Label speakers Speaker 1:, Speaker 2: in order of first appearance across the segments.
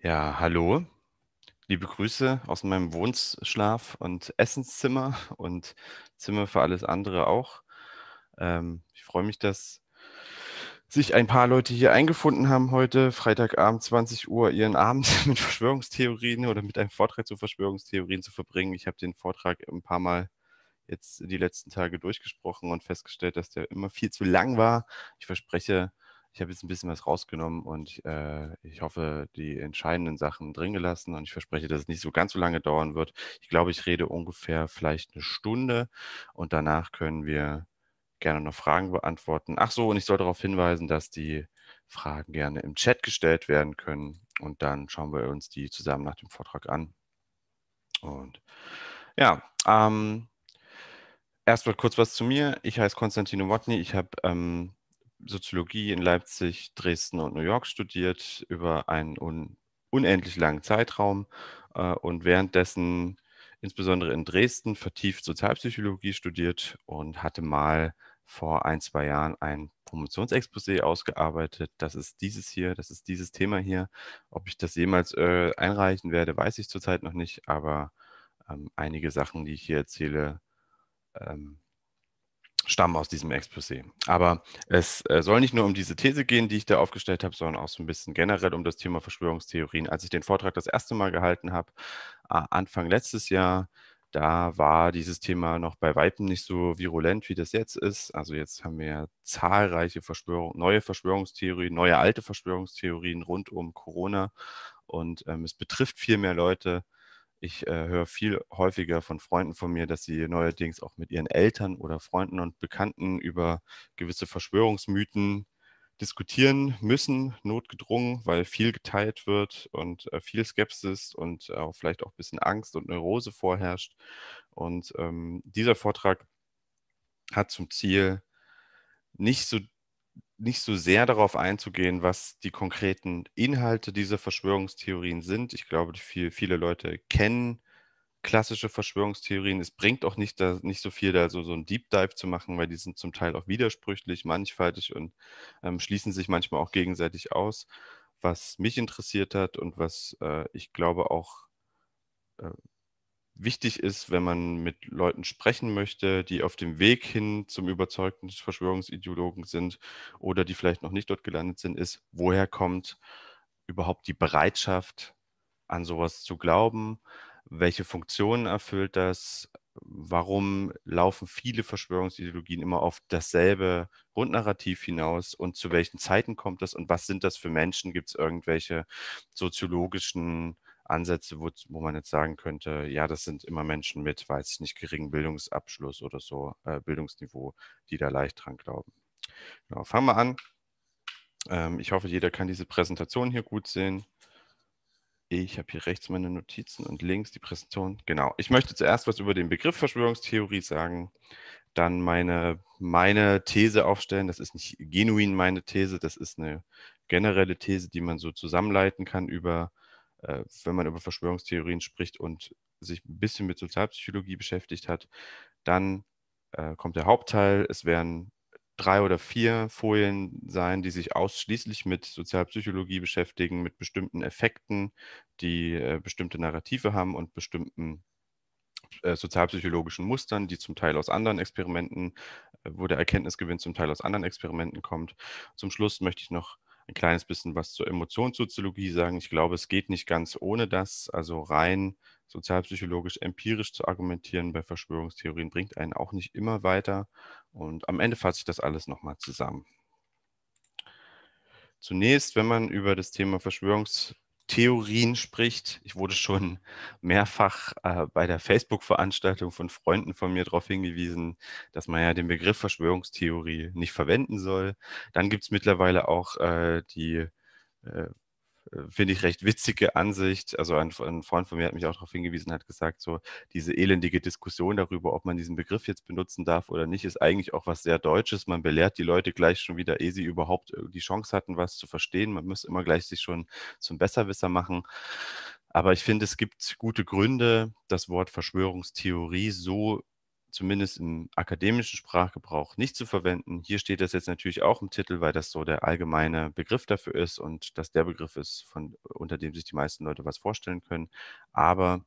Speaker 1: Ja, hallo. Liebe Grüße aus meinem Wohnschlaf und Essenszimmer und Zimmer für alles andere auch. Ähm, ich freue mich, dass sich ein paar Leute hier eingefunden haben heute, Freitagabend 20 Uhr, ihren Abend mit Verschwörungstheorien oder mit einem Vortrag zu Verschwörungstheorien zu verbringen. Ich habe den Vortrag ein paar Mal jetzt die letzten Tage durchgesprochen und festgestellt, dass der immer viel zu lang war. Ich verspreche, ich habe jetzt ein bisschen was rausgenommen und äh, ich hoffe, die entscheidenden Sachen drin gelassen und ich verspreche, dass es nicht so ganz so lange dauern wird. Ich glaube, ich rede ungefähr vielleicht eine Stunde und danach können wir gerne noch Fragen beantworten. Ach so, und ich soll darauf hinweisen, dass die Fragen gerne im Chat gestellt werden können und dann schauen wir uns die zusammen nach dem Vortrag an. Und ja, ähm, erstmal kurz was zu mir. Ich heiße Konstantino Nowotny. Ich habe ähm, Soziologie in Leipzig, Dresden und New York studiert über einen un unendlich langen Zeitraum äh, und währenddessen insbesondere in Dresden vertieft Sozialpsychologie studiert und hatte mal vor ein, zwei Jahren ein Promotionsexposé ausgearbeitet. Das ist dieses hier, das ist dieses Thema hier. Ob ich das jemals äh, einreichen werde, weiß ich zurzeit noch nicht, aber ähm, einige Sachen, die ich hier erzähle, ähm, stammen aus diesem Exposé. Aber es äh, soll nicht nur um diese These gehen, die ich da aufgestellt habe, sondern auch so ein bisschen generell um das Thema Verschwörungstheorien. Als ich den Vortrag das erste Mal gehalten habe, äh, Anfang letztes Jahr, da war dieses Thema noch bei Weitem nicht so virulent, wie das jetzt ist. Also jetzt haben wir zahlreiche Verschwörung, neue Verschwörungstheorien, neue alte Verschwörungstheorien rund um Corona. Und ähm, es betrifft viel mehr Leute, ich äh, höre viel häufiger von Freunden von mir, dass sie neuerdings auch mit ihren Eltern oder Freunden und Bekannten über gewisse Verschwörungsmythen diskutieren müssen, notgedrungen, weil viel geteilt wird und äh, viel Skepsis und äh, vielleicht auch ein bisschen Angst und Neurose vorherrscht. Und ähm, dieser Vortrag hat zum Ziel, nicht so nicht so sehr darauf einzugehen, was die konkreten Inhalte dieser Verschwörungstheorien sind. Ich glaube, viel, viele Leute kennen klassische Verschwörungstheorien. Es bringt auch nicht, da, nicht so viel, da so, so ein Deep Dive zu machen, weil die sind zum Teil auch widersprüchlich, mannigfaltig und ähm, schließen sich manchmal auch gegenseitig aus. Was mich interessiert hat und was äh, ich glaube auch äh, wichtig ist, wenn man mit Leuten sprechen möchte, die auf dem Weg hin zum überzeugten Verschwörungsideologen sind oder die vielleicht noch nicht dort gelandet sind, ist, woher kommt überhaupt die Bereitschaft, an sowas zu glauben? Welche Funktionen erfüllt das? Warum laufen viele Verschwörungsideologien immer auf dasselbe Grundnarrativ hinaus und zu welchen Zeiten kommt das und was sind das für Menschen? Gibt es irgendwelche soziologischen Ansätze, wo, wo man jetzt sagen könnte, ja, das sind immer Menschen mit, weiß ich nicht, geringem Bildungsabschluss oder so, äh, Bildungsniveau, die da leicht dran glauben. Genau, fangen wir an. Ähm, ich hoffe, jeder kann diese Präsentation hier gut sehen. Ich habe hier rechts meine Notizen und links die Präsentation. Genau. Ich möchte zuerst was über den Begriff Verschwörungstheorie sagen, dann meine, meine These aufstellen. Das ist nicht genuin meine These, das ist eine generelle These, die man so zusammenleiten kann über äh, wenn man über Verschwörungstheorien spricht und sich ein bisschen mit Sozialpsychologie beschäftigt hat, dann äh, kommt der Hauptteil. Es werden drei oder vier Folien sein, die sich ausschließlich mit Sozialpsychologie beschäftigen, mit bestimmten Effekten, die äh, bestimmte Narrative haben und bestimmten äh, sozialpsychologischen Mustern, die zum Teil aus anderen Experimenten, äh, wo der Erkenntnisgewinn zum Teil aus anderen Experimenten kommt. Zum Schluss möchte ich noch ein kleines bisschen was zur Emotionssoziologie sagen. Ich glaube, es geht nicht ganz ohne das. Also rein sozialpsychologisch, empirisch zu argumentieren bei Verschwörungstheorien bringt einen auch nicht immer weiter. Und am Ende fasse ich das alles nochmal zusammen. Zunächst, wenn man über das Thema Verschwörungstheorien Theorien spricht. Ich wurde schon mehrfach äh, bei der Facebook-Veranstaltung von Freunden von mir darauf hingewiesen, dass man ja den Begriff Verschwörungstheorie nicht verwenden soll. Dann gibt es mittlerweile auch äh, die äh, finde ich, recht witzige Ansicht. Also ein, ein, Freund von mir hat mich auch darauf hingewiesen, hat gesagt, so diese elendige Diskussion darüber, ob man diesen Begriff jetzt benutzen darf oder nicht, ist eigentlich auch was sehr Deutsches. Man belehrt die Leute gleich schon wieder, ehe sie überhaupt äh, die Chance hatten, was zu verstehen. Man muss immer gleich sich schon zum Besserwisser machen. Aber ich finde, es gibt gute Gründe, das Wort Verschwörungstheorie so zumindest im akademischen Sprachgebrauch nicht zu verwenden. Hier steht das jetzt natürlich auch im Titel, weil das so der allgemeine Begriff dafür ist und dass der Begriff ist, von, unter dem sich die meisten Leute was vorstellen können. Aber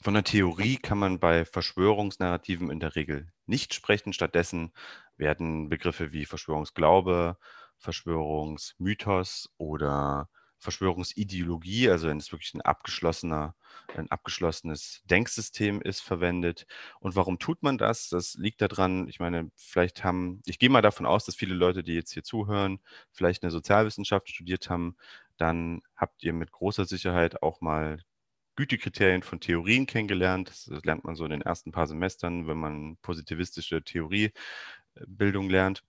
Speaker 1: von der Theorie kann man bei Verschwörungsnarrativen in der Regel nicht sprechen. Stattdessen werden Begriffe wie Verschwörungsglaube, Verschwörungsmythos oder Verschwörungsideologie, also wenn es wirklich ein abgeschlossener, ein abgeschlossenes Denksystem ist, verwendet. Und warum tut man das? Das liegt daran, ich meine, vielleicht haben, ich gehe mal davon aus, dass viele Leute, die jetzt hier zuhören, vielleicht eine Sozialwissenschaft studiert haben, dann habt ihr mit großer Sicherheit auch mal Gütekriterien von Theorien kennengelernt. Das lernt man so in den ersten paar Semestern, wenn man positivistische Theoriebildung lernt.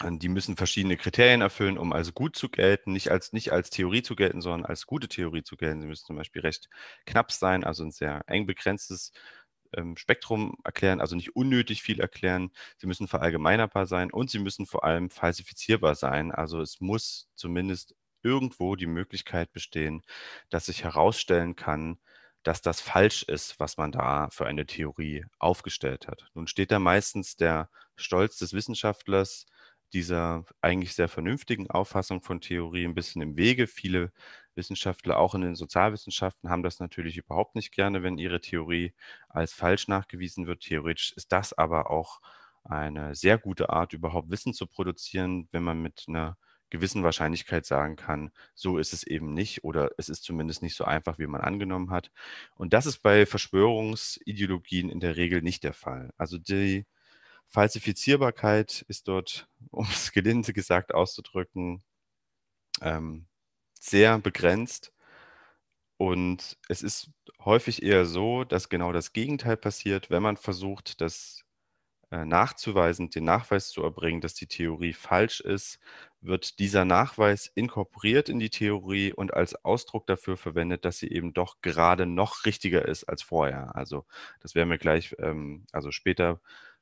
Speaker 1: Äh, die müssen verschiedene Kriterien erfüllen, um als gut zu gelten, nicht als, nicht als Theorie zu gelten, sondern als gute Theorie zu gelten. Sie müssen zum Beispiel recht knapp sein, also ein sehr eng begrenztes ähm, Spektrum erklären, also nicht unnötig viel erklären. Sie müssen verallgemeinerbar sein und sie müssen vor allem falsifizierbar sein. Also es muss zumindest irgendwo die Möglichkeit bestehen, dass sich herausstellen kann, dass das falsch ist, was man da für eine Theorie aufgestellt hat. Nun steht da meistens der Stolz des Wissenschaftlers dieser eigentlich sehr vernünftigen Auffassung von Theorie ein bisschen im Wege. Viele Wissenschaftler, auch in den Sozialwissenschaften, haben das natürlich überhaupt nicht gerne, wenn ihre Theorie als falsch nachgewiesen wird. Theoretisch ist das aber auch eine sehr gute Art, überhaupt Wissen zu produzieren, wenn man mit einer gewissen Wahrscheinlichkeit sagen kann, so ist es eben nicht oder es ist zumindest nicht so einfach, wie man angenommen hat. Und das ist bei Verschwörungsideologien in der Regel nicht der Fall. Also die Falsifizierbarkeit ist dort, um es gelinde gesagt auszudrücken, ähm, sehr begrenzt. Und es ist häufig eher so, dass genau das Gegenteil passiert, wenn man versucht, das äh, nachzuweisen, den Nachweis zu erbringen, dass die Theorie falsch ist, wird dieser Nachweis inkorporiert in die Theorie und als Ausdruck dafür verwendet, dass sie eben doch gerade noch richtiger ist als vorher. Also das werden wir gleich, ähm, also später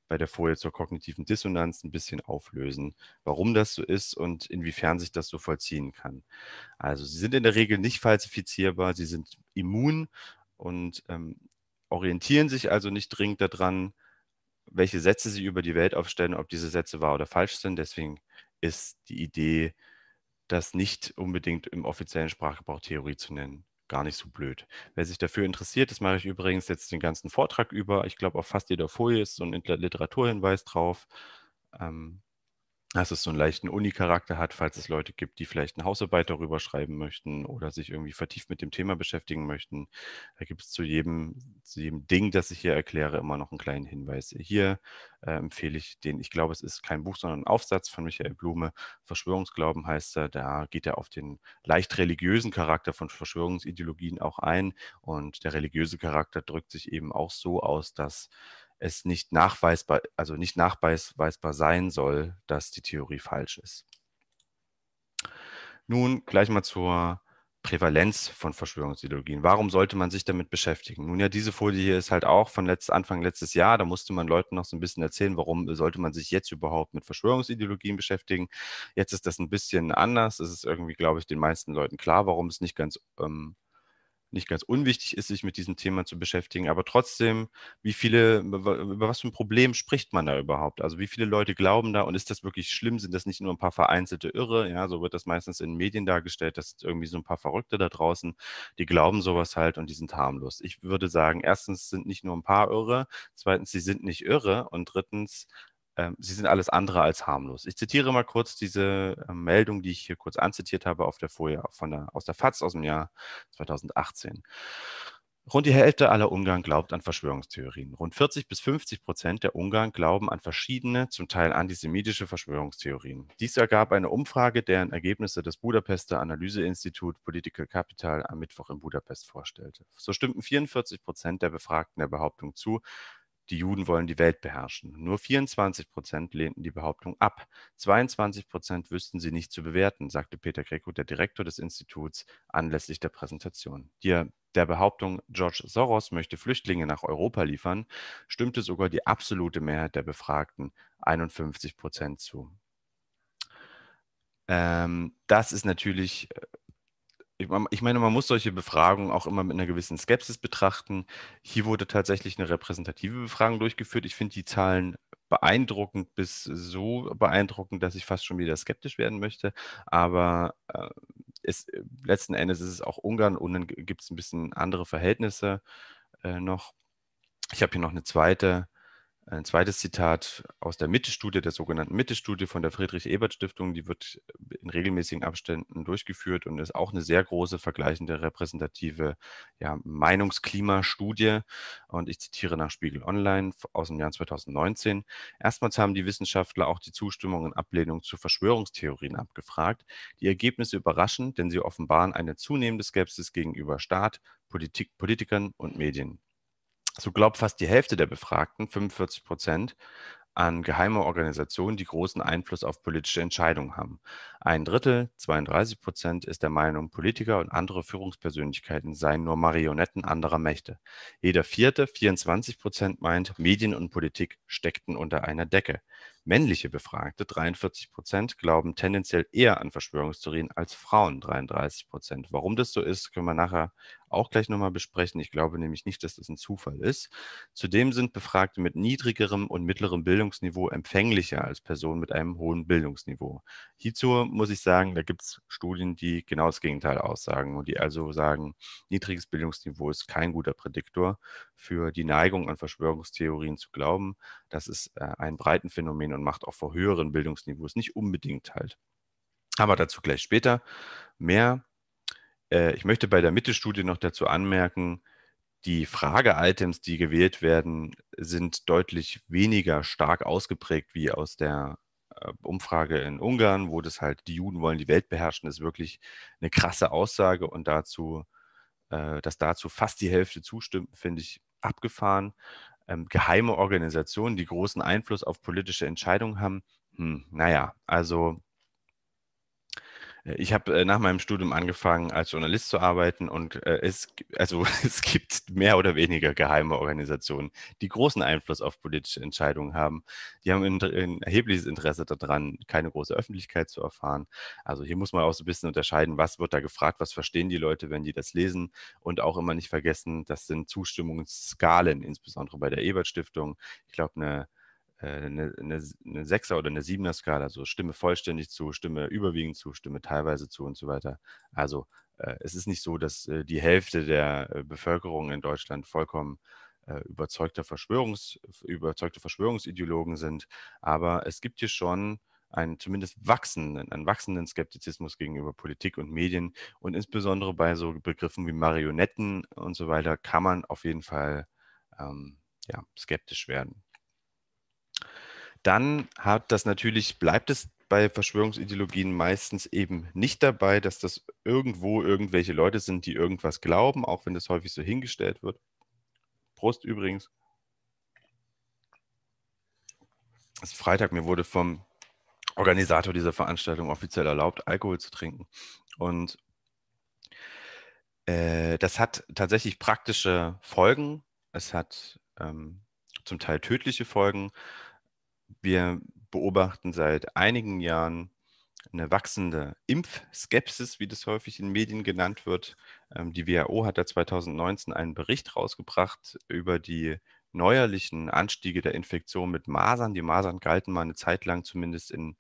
Speaker 1: bei der Folie zur kognitiven Dissonanz ein bisschen auflösen, warum das so ist und inwiefern sich das so vollziehen kann. Also sie sind in der Regel nicht falsifizierbar, sie sind immun und ähm, orientieren sich also nicht dringend daran, welche Sätze sie über die Welt aufstellen, ob diese Sätze wahr oder falsch sind. Deswegen ist die Idee, das nicht unbedingt im offiziellen Sprachgebrauch Theorie zu nennen gar nicht so blöd. Wer sich dafür interessiert, das mache ich übrigens jetzt den ganzen Vortrag über. Ich glaube, auf fast jeder Folie ist so ein Literaturhinweis drauf. Ähm, dass es so einen leichten Uni-Charakter hat, falls es Leute gibt, die vielleicht eine Hausarbeit darüber schreiben möchten oder sich irgendwie vertieft mit dem Thema beschäftigen möchten. Da gibt es zu jedem, zu jedem Ding, das ich hier erkläre, immer noch einen kleinen Hinweis. Hier äh, empfehle ich den, ich glaube, es ist kein Buch, sondern ein Aufsatz von Michael Blume. Verschwörungsglauben heißt er. Da geht er auf den leicht religiösen Charakter von Verschwörungsideologien auch ein. Und der religiöse Charakter drückt sich eben auch so aus, dass es nicht nachweisbar, also nicht nachweisbar sein soll, dass die Theorie falsch ist. Nun gleich mal zur Prävalenz von Verschwörungsideologien. Warum sollte man sich damit beschäftigen? Nun ja, diese Folie hier ist halt auch von letzt, Anfang letztes Jahr. Da musste man Leuten noch so ein bisschen erzählen, warum sollte man sich jetzt überhaupt mit Verschwörungsideologien beschäftigen. Jetzt ist das ein bisschen anders. Es ist irgendwie, glaube ich, den meisten Leuten klar, warum es nicht ganz ähm, nicht ganz unwichtig ist, sich mit diesem Thema zu beschäftigen. Aber trotzdem, wie viele, über was für ein Problem spricht man da überhaupt? Also wie viele Leute glauben da und ist das wirklich schlimm? Sind das nicht nur ein paar vereinzelte Irre? Ja, so wird das meistens in Medien dargestellt, dass irgendwie so ein paar Verrückte da draußen, die glauben sowas halt und die sind harmlos. Ich würde sagen, erstens sind nicht nur ein paar Irre, zweitens, sie sind nicht irre und drittens, ähm, sie sind alles andere als harmlos. Ich zitiere mal kurz diese ähm, Meldung, die ich hier kurz anzitiert habe auf der Folie von der, aus der FAZ aus dem Jahr 2018. Rund die Hälfte aller Ungarn glaubt an Verschwörungstheorien. Rund 40 bis 50 Prozent der Ungarn glauben an verschiedene, zum Teil antisemitische Verschwörungstheorien. Dies ergab eine Umfrage, deren Ergebnisse das Budapester Analyseinstitut Political Capital am Mittwoch in Budapest vorstellte. So stimmten 44 Prozent der Befragten der Behauptung zu, die Juden wollen die Welt beherrschen. Nur 24 Prozent lehnten die Behauptung ab. 22 Prozent wüssten sie nicht zu bewerten, sagte Peter Greco, der Direktor des Instituts, anlässlich der Präsentation. Die, der Behauptung, George Soros möchte Flüchtlinge nach Europa liefern, stimmte sogar die absolute Mehrheit der Befragten, 51 Prozent, zu. Ähm, das ist natürlich äh, ich meine, man muss solche Befragungen auch immer mit einer gewissen Skepsis betrachten. Hier wurde tatsächlich eine repräsentative Befragung durchgeführt. Ich finde die Zahlen beeindruckend bis so beeindruckend, dass ich fast schon wieder skeptisch werden möchte. Aber äh, es, äh, letzten Endes ist es auch Ungarn und dann äh, gibt es ein bisschen andere Verhältnisse äh, noch. Ich habe hier noch eine zweite ein zweites Zitat aus der mitte der sogenannten mitte von der Friedrich-Ebert-Stiftung, die wird äh, in regelmäßigen Abständen durchgeführt und ist auch eine sehr große vergleichende repräsentative ja, meinungsklima Und ich zitiere nach Spiegel Online aus dem Jahr 2019. Erstmals haben die Wissenschaftler auch die Zustimmung und Ablehnung zu Verschwörungstheorien abgefragt. Die Ergebnisse überraschen, denn sie offenbaren eine zunehmende Skepsis gegenüber Staat, Politik, Politikern und Medien. So glaubt fast die Hälfte der Befragten, 45 Prozent, an geheime Organisationen, die großen Einfluss auf politische Entscheidungen haben. Ein Drittel, 32 Prozent, ist der Meinung, Politiker und andere Führungspersönlichkeiten seien nur Marionetten anderer Mächte. Jeder vierte, 24 Prozent, meint, Medien und Politik steckten unter einer Decke. Männliche Befragte, 43 Prozent, glauben tendenziell eher an Verschwörungstheorien als Frauen, 33 Prozent. Warum das so ist, können wir nachher auch gleich nochmal besprechen. Ich glaube nämlich nicht, dass das ein Zufall ist. Zudem sind Befragte mit niedrigerem und mittlerem Bildungsniveau empfänglicher als Personen mit einem hohen Bildungsniveau. Hierzu muss ich sagen, da gibt es Studien, die genau das Gegenteil aussagen und die also sagen, niedriges Bildungsniveau ist kein guter Prädiktor für die Neigung an Verschwörungstheorien zu glauben. Das ist äh, ein Phänomen und macht auch vor höheren Bildungsniveaus nicht unbedingt halt. Aber dazu gleich später mehr. Äh, ich möchte bei der Mittelstudie noch dazu anmerken, die Frage-Items, die gewählt werden, sind deutlich weniger stark ausgeprägt wie aus der äh, Umfrage in Ungarn, wo das halt, die Juden wollen die Welt beherrschen, ist wirklich eine krasse Aussage und dazu, äh, dass dazu fast die Hälfte zustimmt, finde ich abgefahren. Ähm, geheime Organisationen, die großen Einfluss auf politische Entscheidungen haben. Hm, naja, also äh, ich habe äh, nach meinem Studium angefangen, als Journalist zu arbeiten und äh, es, also, es gibt mehr oder weniger geheime Organisationen, die großen Einfluss auf politische Entscheidungen haben. Die haben ein, ein erhebliches Interesse daran, keine große Öffentlichkeit zu erfahren. Also hier muss man auch so ein bisschen unterscheiden, was wird da gefragt, was verstehen die Leute, wenn die das lesen und auch immer nicht vergessen, das sind Zustimmungsskalen, insbesondere bei der Ebert-Stiftung. Ich glaube, eine äh, eine, eine, eine Sechser- oder eine Siebener-Skala, also Stimme vollständig zu, Stimme überwiegend zu, Stimme teilweise zu und so weiter. Also äh, es ist nicht so, dass äh, die Hälfte der äh, Bevölkerung in Deutschland vollkommen äh, überzeugter Verschwörungs, überzeugte Verschwörungsideologen sind, aber es gibt hier schon einen zumindest wachsenden, einen wachsenden Skeptizismus gegenüber Politik und Medien. Und insbesondere bei so Begriffen wie Marionetten und so weiter kann man auf jeden Fall ähm, ja, skeptisch werden dann hat das natürlich, bleibt es bei Verschwörungsideologien meistens eben nicht dabei, dass das irgendwo irgendwelche Leute sind, die irgendwas glauben, auch wenn das häufig so hingestellt wird. Prost übrigens. Es ist Freitag, mir wurde vom Organisator dieser Veranstaltung offiziell erlaubt, Alkohol zu trinken. Und äh, das hat tatsächlich praktische Folgen. Es hat ähm, zum Teil tödliche Folgen wir beobachten seit einigen Jahren eine wachsende Impfskepsis, wie das häufig in Medien genannt wird. Ähm, die WHO hat da 2019 einen Bericht rausgebracht über die neuerlichen Anstiege der Infektion mit Masern. Die Masern galten mal eine Zeit lang zumindest in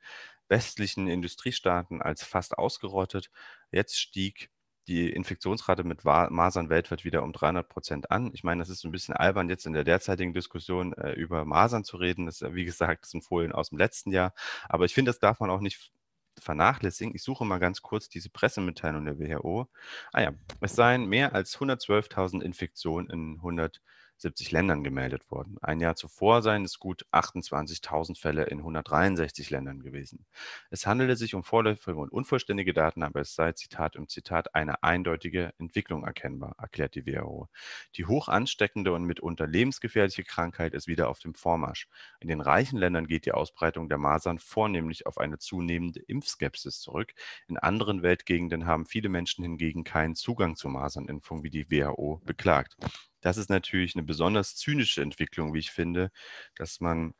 Speaker 1: westlichen Industriestaaten als fast ausgerottet. Jetzt stieg die Infektionsrate mit Masern weltweit wieder um 300 Prozent an. Ich meine, das ist ein bisschen albern, jetzt in der derzeitigen Diskussion äh, über Masern zu reden. Das, wie gesagt, das sind Folien aus dem letzten Jahr. Aber ich finde, das darf man auch nicht vernachlässigen. Ich suche mal ganz kurz diese Pressemitteilung der WHO. Ah ja, es seien mehr als 112.000 Infektionen in 100 Jahren. 70 Ländern gemeldet worden. Ein Jahr zuvor seien es gut 28.000 Fälle in 163 Ländern gewesen. Es handelte sich um vorläufige und unvollständige Daten, aber es sei, Zitat im Zitat, eine eindeutige Entwicklung erkennbar, erklärt die WHO. Die hoch ansteckende und mitunter lebensgefährliche Krankheit ist wieder auf dem Vormarsch. In den reichen Ländern geht die Ausbreitung der Masern vornehmlich auf eine zunehmende Impfskepsis zurück. In anderen Weltgegenden haben viele Menschen hingegen keinen Zugang zu Masernimpfung, wie die WHO beklagt. Das ist natürlich eine besonders zynische Entwicklung, wie ich finde, dass man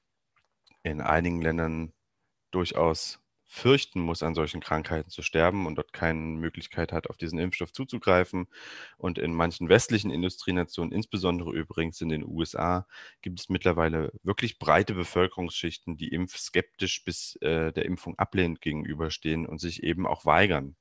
Speaker 1: in einigen Ländern durchaus fürchten muss, an solchen Krankheiten zu sterben und dort keine Möglichkeit hat, auf diesen Impfstoff zuzugreifen. Und in manchen westlichen Industrienationen, insbesondere übrigens in den USA, gibt es mittlerweile wirklich breite Bevölkerungsschichten, die impfskeptisch bis äh, der Impfung ablehnend gegenüberstehen und sich eben auch weigern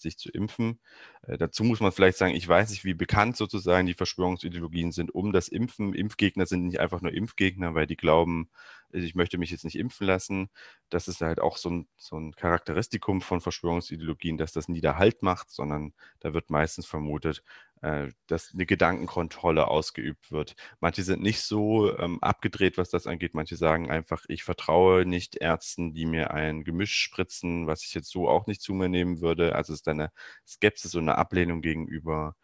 Speaker 1: sich zu impfen. Äh, dazu muss man vielleicht sagen, ich weiß nicht, wie bekannt sozusagen die Verschwörungsideologien sind um das Impfen. Impfgegner sind nicht einfach nur Impfgegner, weil die glauben, also, ich möchte mich jetzt nicht impfen lassen. Das ist halt auch so ein, so ein Charakteristikum von Verschwörungsideologien, dass das nie der Halt macht, sondern da wird meistens vermutet, äh, dass eine Gedankenkontrolle ausgeübt wird. Manche sind nicht so ähm, abgedreht, was das angeht. Manche sagen einfach, ich vertraue nicht Ärzten, die mir ein Gemisch spritzen, was ich jetzt so auch nicht zu mir nehmen würde. Also es ist eine Skepsis und eine Ablehnung gegenüber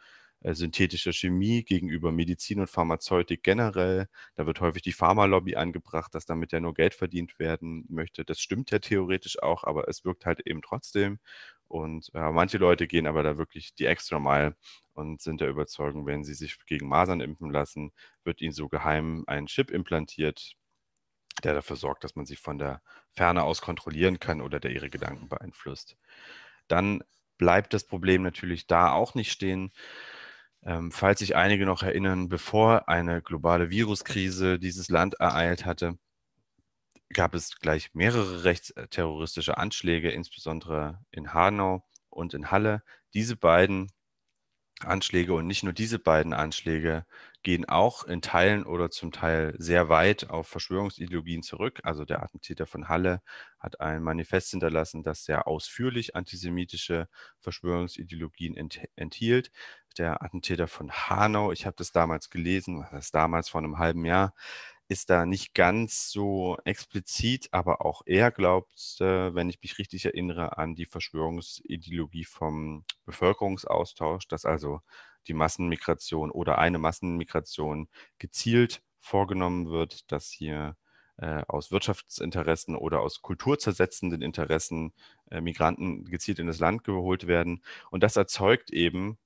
Speaker 1: äh, synthetischer Chemie gegenüber Medizin und Pharmazeutik generell. Da wird häufig die Pharmalobby angebracht, dass damit ja nur Geld verdient werden möchte. Das stimmt ja theoretisch auch, aber es wirkt halt eben trotzdem. Und äh, manche Leute gehen aber da wirklich die extra Mile und sind der Überzeugung, wenn sie sich gegen Masern impfen lassen, wird ihnen so geheim ein Chip implantiert, der dafür sorgt, dass man sie von der Ferne aus kontrollieren kann oder der ihre Gedanken beeinflusst. Dann bleibt das Problem natürlich da auch nicht stehen ähm, falls sich einige noch erinnern, bevor eine globale Viruskrise dieses Land ereilt hatte, gab es gleich mehrere rechtsterroristische Anschläge, insbesondere in Hanau und in Halle. Diese beiden Anschläge und nicht nur diese beiden Anschläge gehen auch in Teilen oder zum Teil sehr weit auf Verschwörungsideologien zurück. Also der Attentäter von Halle hat ein Manifest hinterlassen, das sehr ausführlich antisemitische Verschwörungsideologien ent enthielt. Der Attentäter von Hanau, ich habe das damals gelesen, das damals vor einem halben Jahr, ist da nicht ganz so explizit, aber auch er glaubt, äh, wenn ich mich richtig erinnere, an die Verschwörungsideologie vom Bevölkerungsaustausch, dass also die Massenmigration oder eine Massenmigration gezielt vorgenommen wird, dass hier äh, aus Wirtschaftsinteressen oder aus kulturzersetzenden Interessen äh, Migranten gezielt in das Land geholt werden. Und das erzeugt eben,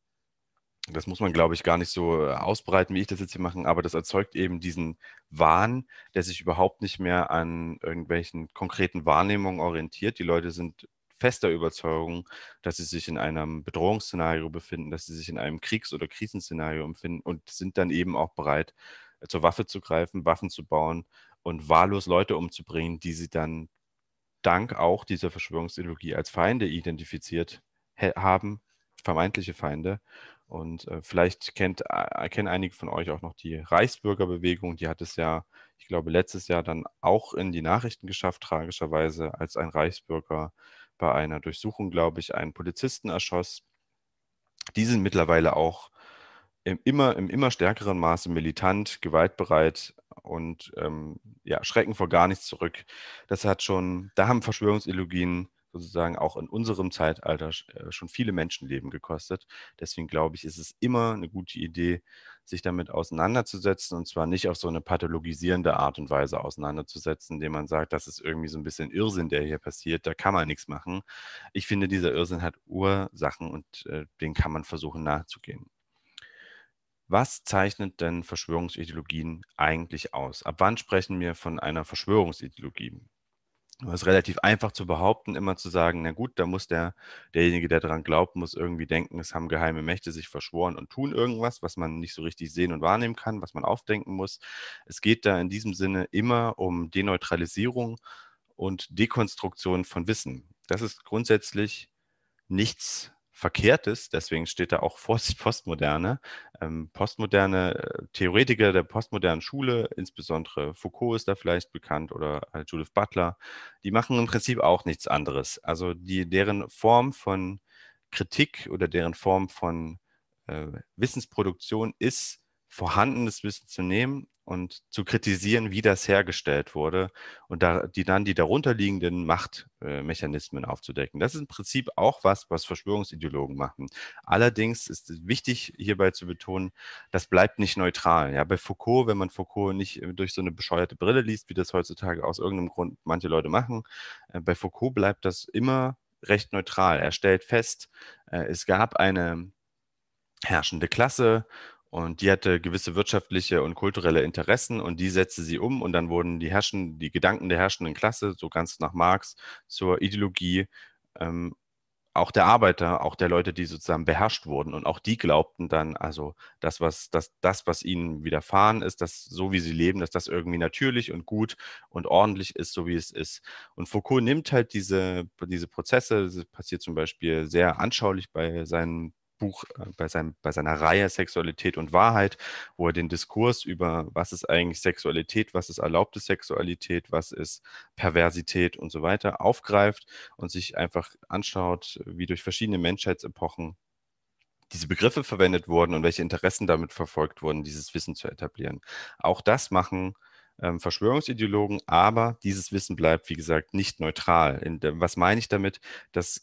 Speaker 1: das muss man, glaube ich, gar nicht so äh, ausbreiten, wie ich das jetzt hier mache, aber das erzeugt eben diesen Wahn, der sich überhaupt nicht mehr an irgendwelchen konkreten Wahrnehmungen orientiert. Die Leute sind fester Überzeugung, dass sie sich in einem Bedrohungsszenario befinden, dass sie sich in einem Kriegs- oder Krisenszenario empfinden und sind dann eben auch bereit, äh, zur Waffe zu greifen, Waffen zu bauen und wahllos Leute umzubringen, die sie dann dank auch dieser Verschwörungsideologie als Feinde identifiziert haben, vermeintliche Feinde. Und äh, vielleicht kennt, äh, kennen einige von euch auch noch die Reichsbürgerbewegung. Die hat es ja, ich glaube, letztes Jahr dann auch in die Nachrichten geschafft, tragischerweise, als ein Reichsbürger bei einer Durchsuchung, glaube ich, einen Polizisten erschoss. Die sind mittlerweile auch im immer, im immer stärkeren Maße militant, gewaltbereit und ähm, ja, schrecken vor gar nichts zurück. Das hat schon, da haben Verschwörungsideologien sozusagen auch in unserem Zeitalter äh, schon viele Menschenleben gekostet. Deswegen glaube ich, ist es immer eine gute Idee, sich damit auseinanderzusetzen und zwar nicht auf so eine pathologisierende Art und Weise auseinanderzusetzen, indem man sagt, das ist irgendwie so ein bisschen Irrsinn, der hier passiert, da kann man nichts machen. Ich finde, dieser Irrsinn hat Ursachen und äh, den kann man versuchen nachzugehen. Was zeichnet denn Verschwörungsideologien eigentlich aus? Ab wann sprechen wir von einer Verschwörungsideologie? es ist relativ einfach zu behaupten, immer zu sagen, na gut, da muss der, derjenige, der daran glaubt, muss irgendwie denken, es haben geheime Mächte sich verschworen und tun irgendwas, was man nicht so richtig sehen und wahrnehmen kann, was man aufdenken muss. Es geht da in diesem Sinne immer um Deneutralisierung und Dekonstruktion von Wissen. Das ist grundsätzlich nichts Verkehrtes, deswegen steht da auch Postmoderne. Ähm, Postmoderne äh, Theoretiker der postmodernen Schule, insbesondere Foucault ist da vielleicht bekannt oder halt Judith Butler, die machen im Prinzip auch nichts anderes. Also die, deren Form von Kritik oder deren Form von äh, Wissensproduktion ist, vorhandenes Wissen zu nehmen und zu kritisieren, wie das hergestellt wurde und da, die dann die darunterliegenden Machtmechanismen äh, aufzudecken. Das ist im Prinzip auch was, was Verschwörungsideologen machen. Allerdings ist es wichtig hierbei zu betonen, das bleibt nicht neutral. Ja, bei Foucault, wenn man Foucault nicht äh, durch so eine bescheuerte Brille liest, wie das heutzutage aus irgendeinem Grund manche Leute machen, äh, bei Foucault bleibt das immer recht neutral. Er stellt fest, äh, es gab eine herrschende Klasse und die hatte gewisse wirtschaftliche und kulturelle Interessen und die setzte sie um. Und dann wurden die, herrschen, die Gedanken der herrschenden Klasse, so ganz nach Marx, zur Ideologie ähm, auch der Arbeiter, auch der Leute, die sozusagen beherrscht wurden. Und auch die glaubten dann, also das, was, das, das, was ihnen widerfahren ist, dass so wie sie leben, dass das irgendwie natürlich und gut und ordentlich ist, so wie es ist. Und Foucault nimmt halt diese, diese Prozesse, das passiert zum Beispiel sehr anschaulich bei seinen Buch, äh, bei, seinem, bei seiner Reihe Sexualität und Wahrheit, wo er den Diskurs über, was ist eigentlich Sexualität, was ist erlaubte Sexualität, was ist Perversität und so weiter, aufgreift und sich einfach anschaut, wie durch verschiedene Menschheitsepochen diese Begriffe verwendet wurden und welche Interessen damit verfolgt wurden, dieses Wissen zu etablieren. Auch das machen ähm, Verschwörungsideologen, aber dieses Wissen bleibt, wie gesagt, nicht neutral. was meine ich damit? Das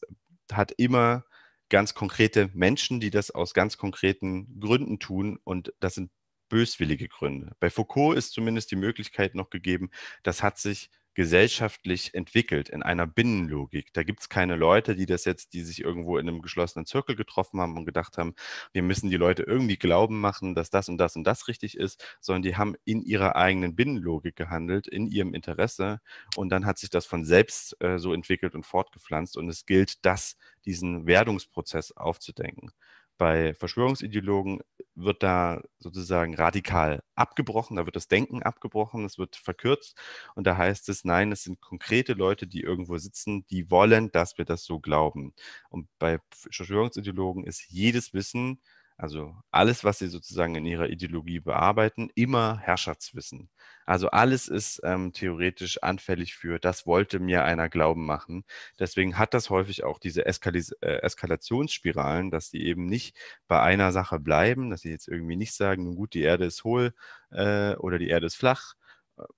Speaker 1: hat immer ganz konkrete Menschen, die das aus ganz konkreten Gründen tun und das sind böswillige Gründe. Bei Foucault ist zumindest die Möglichkeit noch gegeben, das hat sich gesellschaftlich entwickelt in einer Binnenlogik. Da gibt es keine Leute, die das jetzt, die sich irgendwo in einem geschlossenen Zirkel getroffen haben und gedacht haben, wir müssen die Leute irgendwie glauben machen, dass das und das und das richtig ist, sondern die haben in ihrer eigenen Binnenlogik gehandelt, in ihrem Interesse und dann hat sich das von selbst äh, so entwickelt und fortgepflanzt und es gilt, das, diesen Werdungsprozess aufzudenken. Bei Verschwörungsideologen wird da sozusagen radikal abgebrochen, da wird das Denken abgebrochen, es wird verkürzt und da heißt es, nein, es sind konkrete Leute, die irgendwo sitzen, die wollen, dass wir das so glauben. Und bei Verschwörungsideologen ist jedes Wissen also alles, was sie sozusagen in ihrer Ideologie bearbeiten, immer Herrschaftswissen. Also alles ist ähm, theoretisch anfällig für, das wollte mir einer glauben machen. Deswegen hat das häufig auch diese Eskalis äh, Eskalationsspiralen, dass die eben nicht bei einer Sache bleiben, dass sie jetzt irgendwie nicht sagen, nun gut, die Erde ist hohl äh, oder die Erde ist flach,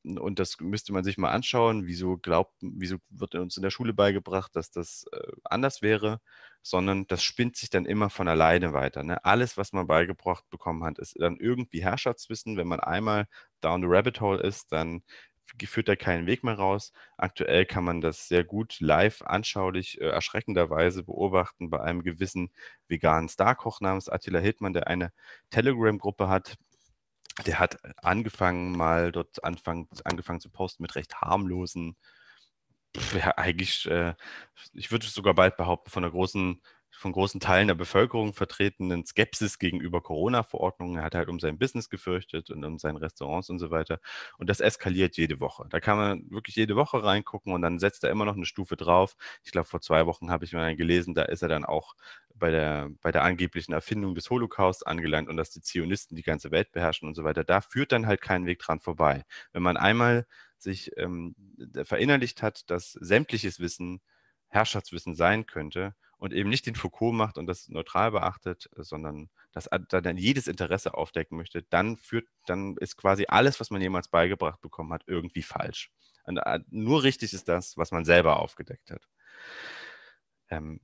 Speaker 1: ähm, und das müsste man sich mal anschauen, wieso glaubt, wieso wird uns in der Schule beigebracht, dass das äh, anders wäre, sondern das spinnt sich dann immer von alleine weiter. Ne? Alles, was man beigebracht bekommen hat, ist dann irgendwie Herrschaftswissen. Wenn man einmal down the rabbit hole ist, dann führt da keinen Weg mehr raus. Aktuell kann man das sehr gut live anschaulich äh, erschreckenderweise beobachten bei einem gewissen veganen Starkoch namens Attila Hildmann, der eine Telegram-Gruppe hat, der hat angefangen mal dort anfang, angefangen zu posten mit recht harmlosen, ja, eigentlich, äh, ich würde sogar bald behaupten, von einer großen von großen Teilen der Bevölkerung vertretenen Skepsis gegenüber Corona-Verordnungen. Er hat halt um sein Business gefürchtet und um seine Restaurants und so weiter. Und das eskaliert jede Woche. Da kann man wirklich jede Woche reingucken und dann setzt er immer noch eine Stufe drauf. Ich glaube, vor zwei Wochen habe ich mal gelesen, da ist er dann auch bei der, bei der angeblichen Erfindung des Holocaust angelangt und dass die Zionisten die ganze Welt beherrschen und so weiter. Da führt dann halt kein Weg dran vorbei. Wenn man einmal sich ähm, verinnerlicht hat, dass sämtliches Wissen Herrschaftswissen sein könnte, und eben nicht den Foucault macht und das neutral beachtet, sondern dass dann jedes Interesse aufdecken möchte, dann führt, dann ist quasi alles, was man jemals beigebracht bekommen hat, irgendwie falsch. Und äh, nur richtig ist das, was man selber aufgedeckt hat. Ähm,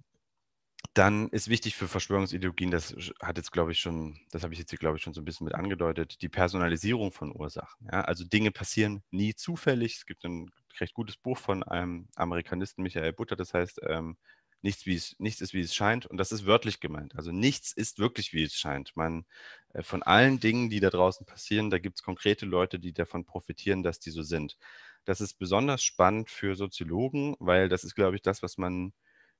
Speaker 1: dann ist wichtig für Verschwörungsideologien, das hat jetzt, glaube ich, schon, das habe ich jetzt, hier, glaube ich, schon so ein bisschen mit angedeutet, die Personalisierung von Ursachen. Ja? Also Dinge passieren nie zufällig. Es gibt ein recht gutes Buch von einem Amerikanisten, Michael Butter, das heißt ähm, nichts, wie es, nichts ist, wie es scheint. Und das ist wörtlich gemeint. Also nichts ist wirklich, wie es scheint. Man, äh, von allen Dingen, die da draußen passieren, da gibt es konkrete Leute, die davon profitieren, dass die so sind. Das ist besonders spannend für Soziologen, weil das ist, glaube ich, das, was man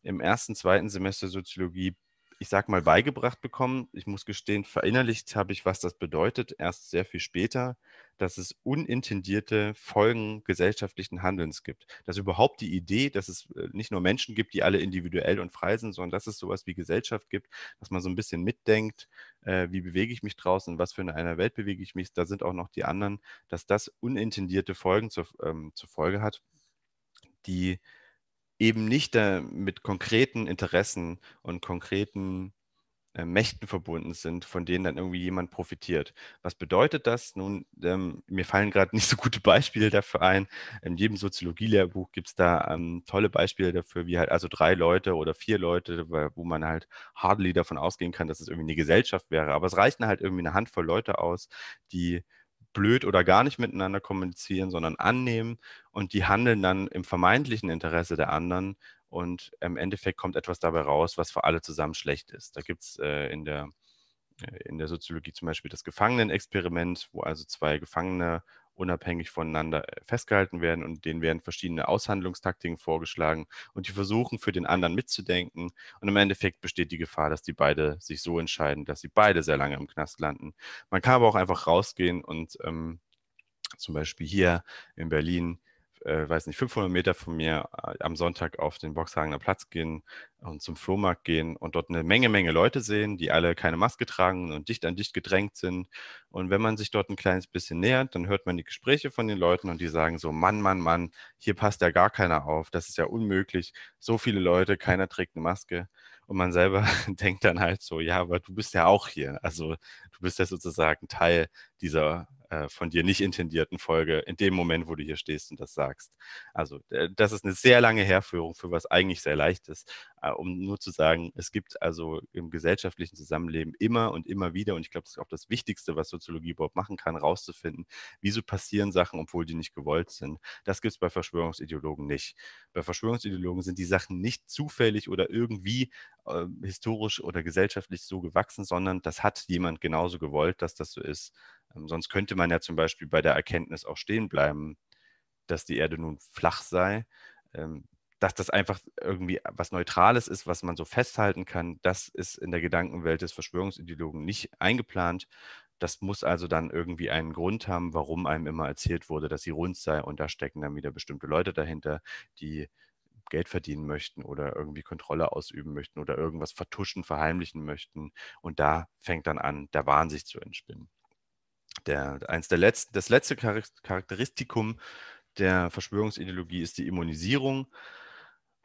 Speaker 1: im ersten, zweiten Semester Soziologie ich sag mal, beigebracht bekommen. Ich muss gestehen, verinnerlicht habe ich, was das bedeutet, erst sehr viel später, dass es unintendierte Folgen gesellschaftlichen Handelns gibt. Dass überhaupt die Idee, dass es äh, nicht nur Menschen gibt, die alle individuell und frei sind, sondern dass es sowas wie Gesellschaft gibt, dass man so ein bisschen mitdenkt, äh, wie bewege ich mich draußen, was für eine, eine Welt bewege ich mich, da sind auch noch die anderen, dass das unintendierte Folgen zur, ähm, zur Folge hat, die eben nicht äh, mit konkreten Interessen und konkreten äh, Mächten verbunden sind, von denen dann irgendwie jemand profitiert. Was bedeutet das? Nun, ähm, mir fallen gerade nicht so gute Beispiele dafür ein. In jedem Soziologie-Lehrbuch gibt es da ähm, tolle Beispiele dafür, wie halt also drei Leute oder vier Leute, wo man halt hardly davon ausgehen kann, dass es irgendwie eine Gesellschaft wäre. Aber es reichen halt irgendwie eine Handvoll Leute aus, die blöd oder gar nicht miteinander kommunizieren, sondern annehmen und die handeln dann im vermeintlichen Interesse der anderen und im Endeffekt kommt etwas dabei raus, was für alle zusammen schlecht ist. Da gibt es äh, in, der, äh, in der Soziologie zum Beispiel das Gefangenenexperiment, wo also zwei Gefangene unabhängig voneinander äh, festgehalten werden und denen werden verschiedene Aushandlungstaktiken vorgeschlagen und die versuchen für den anderen mitzudenken und im Endeffekt besteht die Gefahr, dass die beide sich so entscheiden, dass sie beide sehr lange im Knast landen. Man kann aber auch einfach rausgehen und ähm, zum Beispiel hier in Berlin äh, weiß nicht, 500 Meter von mir äh, am Sonntag auf den Boxhagener Platz gehen und zum Flohmarkt gehen und dort eine Menge, Menge Leute sehen, die alle keine Maske tragen und dicht an dicht gedrängt sind. Und wenn man sich dort ein kleines bisschen nähert, dann hört man die Gespräche von den Leuten und die sagen so, Mann, Mann, Mann, hier passt ja gar keiner auf, das ist ja unmöglich, so viele Leute, keiner trägt eine Maske. Und man selber denkt dann halt so, ja, aber du bist ja auch hier. Also du bist ja sozusagen Teil dieser äh, von dir nicht intendierten Folge in dem Moment, wo du hier stehst und das sagst. Also das ist eine sehr lange Herführung für was eigentlich sehr leicht ist, äh, um nur zu sagen, es gibt also im gesellschaftlichen Zusammenleben immer und immer wieder, und ich glaube, das ist auch das Wichtigste, was Soziologie überhaupt machen kann, rauszufinden, wieso passieren Sachen, obwohl die nicht gewollt sind. Das gibt es bei Verschwörungsideologen nicht. Bei Verschwörungsideologen sind die Sachen nicht zufällig oder irgendwie äh, historisch oder gesellschaftlich so gewachsen, sondern das hat jemand genauso gewollt, dass das so ist. Ähm, sonst könnte man ja zum Beispiel bei der Erkenntnis auch stehen bleiben, dass die Erde nun flach sei. Ähm, dass das einfach irgendwie was Neutrales ist, was man so festhalten kann, das ist in der Gedankenwelt des Verschwörungsideologen nicht eingeplant. Das muss also dann irgendwie einen Grund haben, warum einem immer erzählt wurde, dass sie rund sei und da stecken dann wieder bestimmte Leute dahinter, die Geld verdienen möchten oder irgendwie Kontrolle ausüben möchten oder irgendwas vertuschen, verheimlichen möchten. Und da fängt dann an, der Wahnsinn zu entspinnen der, eins der letzten, das letzte Charakteristikum der Verschwörungsideologie ist die Immunisierung.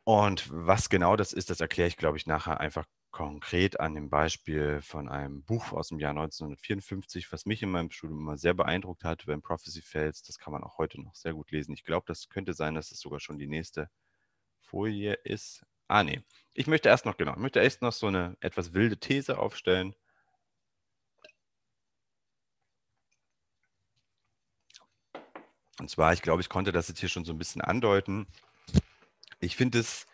Speaker 1: Und was genau das ist, das erkläre ich, glaube ich, nachher einfach konkret an dem Beispiel von einem Buch aus dem Jahr 1954, was mich in meinem Studium immer sehr beeindruckt hat, wenn Prophecy Fails. Das kann man auch heute noch sehr gut lesen. Ich glaube, das könnte sein, dass es sogar schon die nächste Folie ist. Ah, nee. Ich möchte erst noch, genau, ich möchte erst noch so eine etwas wilde These aufstellen. Und zwar, ich glaube, ich konnte das jetzt hier schon so ein bisschen andeuten. Ich finde es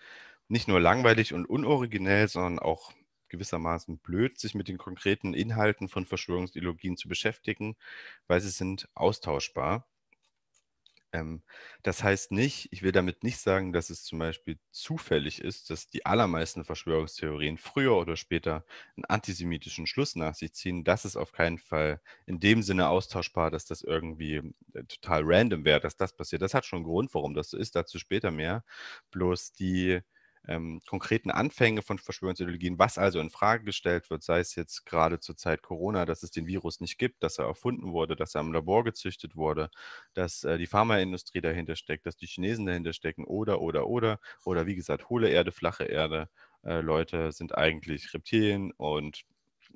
Speaker 1: nicht nur langweilig und unoriginell, sondern auch gewissermaßen blöd, sich mit den konkreten Inhalten von Verschwörungsideologien zu beschäftigen, weil sie sind austauschbar. Ähm, das heißt nicht, ich will damit nicht sagen, dass es zum Beispiel zufällig ist, dass die allermeisten Verschwörungstheorien früher oder später einen antisemitischen Schluss nach sich ziehen. Das ist auf keinen Fall in dem Sinne austauschbar, dass das irgendwie hm, äh, total random wäre, dass das passiert. Das hat schon einen Grund, warum das so ist. Dazu später mehr. Bloß die ähm, konkreten Anfänge von Verschwörungsideologien, was also in Frage gestellt wird, sei es jetzt gerade zur Zeit Corona, dass es den Virus nicht gibt, dass er erfunden wurde, dass er im Labor gezüchtet wurde, dass äh, die Pharmaindustrie dahinter steckt, dass die Chinesen dahinter stecken oder, oder, oder, oder wie gesagt, hohle Erde, flache Erde, äh, Leute sind eigentlich Reptilien und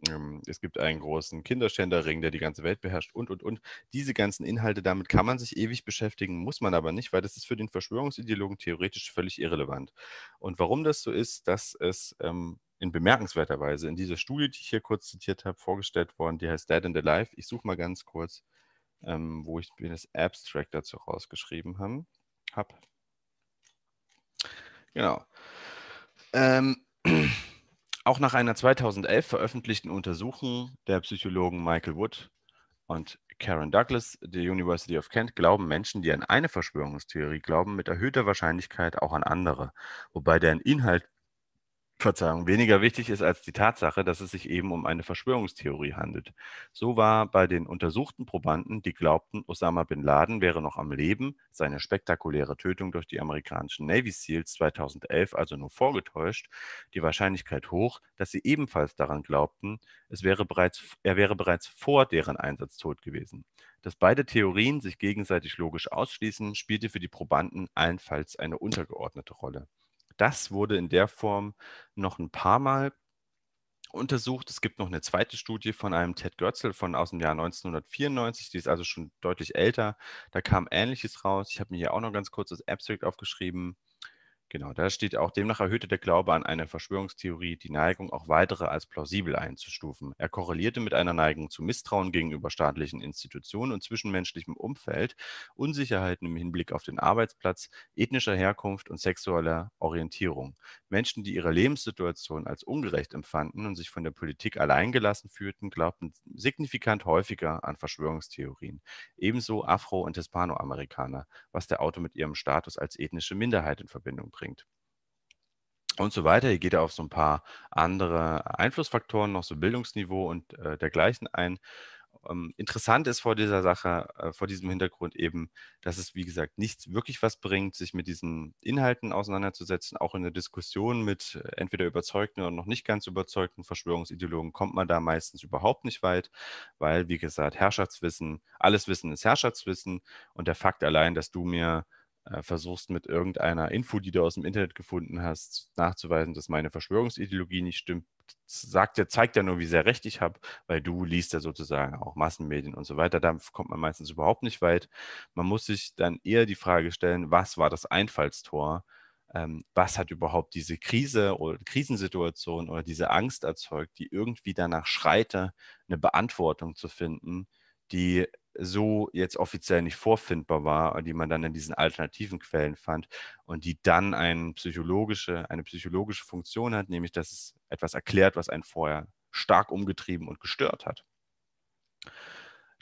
Speaker 1: ähm, es gibt einen großen Kinderschänderring, der die ganze Welt beherrscht und, und, und. Diese ganzen Inhalte, damit kann man sich ewig beschäftigen, muss man aber nicht, weil das ist für den Verschwörungsideologen theoretisch völlig irrelevant. Und warum das so ist, dass es ähm, in bemerkenswerter Weise in dieser Studie, die ich hier kurz zitiert habe, vorgestellt worden, die heißt Dead and Alive. Ich suche mal ganz kurz, ähm, wo ich mir das Abstract dazu rausgeschrieben habe. Hab. Genau. Ähm, Auch nach einer 2011 veröffentlichten Untersuchung der Psychologen Michael Wood und Karen Douglas der University of Kent glauben Menschen, die an eine Verschwörungstheorie glauben, mit erhöhter Wahrscheinlichkeit auch an andere, wobei deren Inhalt Verzeihung, weniger wichtig ist als die Tatsache, dass es sich eben um eine Verschwörungstheorie handelt. So war bei den untersuchten Probanden, die glaubten, Osama bin Laden wäre noch am Leben, seine spektakuläre Tötung durch die amerikanischen Navy SEALs 2011 also nur vorgetäuscht, die Wahrscheinlichkeit hoch, dass sie ebenfalls daran glaubten, es wäre bereits, er wäre bereits vor deren Einsatz tot gewesen. Dass beide Theorien sich gegenseitig logisch ausschließen, spielte für die Probanden allenfalls eine untergeordnete Rolle das wurde in der Form noch ein paar Mal untersucht. Es gibt noch eine zweite Studie von einem Ted Götzel von aus dem Jahr 1994, die ist also schon deutlich älter. Da kam Ähnliches raus. Ich habe mir hier auch noch ganz kurz das Abstract aufgeschrieben. Genau, da steht auch demnach erhöhte der Glaube an eine Verschwörungstheorie die Neigung, auch weitere als plausibel einzustufen. Er korrelierte mit einer Neigung zu Misstrauen gegenüber staatlichen Institutionen und zwischenmenschlichem Umfeld, Unsicherheiten im Hinblick auf den Arbeitsplatz, ethnischer Herkunft und sexueller Orientierung. Menschen, die ihre Lebenssituation als ungerecht empfanden und sich von der Politik alleingelassen fühlten, glaubten signifikant häufiger an Verschwörungstheorien. Ebenso Afro- und Hispanoamerikaner, was der Auto mit ihrem Status als ethnische Minderheit in Verbindung bringt. Und so weiter. Hier geht er auf so ein paar andere Einflussfaktoren, noch so Bildungsniveau und äh, dergleichen ein. Ähm, interessant ist vor dieser Sache, äh, vor diesem Hintergrund eben, dass es, wie gesagt, nichts wirklich was bringt, sich mit diesen Inhalten auseinanderzusetzen. Auch in der Diskussion mit äh, entweder überzeugten oder noch nicht ganz überzeugten Verschwörungsideologen kommt man da meistens überhaupt nicht weit, weil, wie gesagt, Herrschaftswissen, alles Wissen ist Herrschaftswissen und der Fakt allein, dass du mir äh, versuchst mit irgendeiner Info, die du aus dem Internet gefunden hast, nachzuweisen, dass meine Verschwörungsideologie nicht stimmt, sagt ja, zeigt ja nur, wie sehr recht ich habe, weil du liest ja sozusagen auch Massenmedien und so weiter. Da kommt man meistens überhaupt nicht weit. Man muss sich dann eher die Frage stellen, was war das Einfallstor? Ähm, was hat überhaupt diese Krise oder Krisensituation oder diese Angst erzeugt, die irgendwie danach schreite, eine Beantwortung zu finden, die so jetzt offiziell nicht vorfindbar war, äh, die man dann in diesen alternativen Quellen fand und die dann eine psychologische, eine psychologische Funktion hat, nämlich dass es etwas erklärt, was einen vorher stark umgetrieben und gestört hat.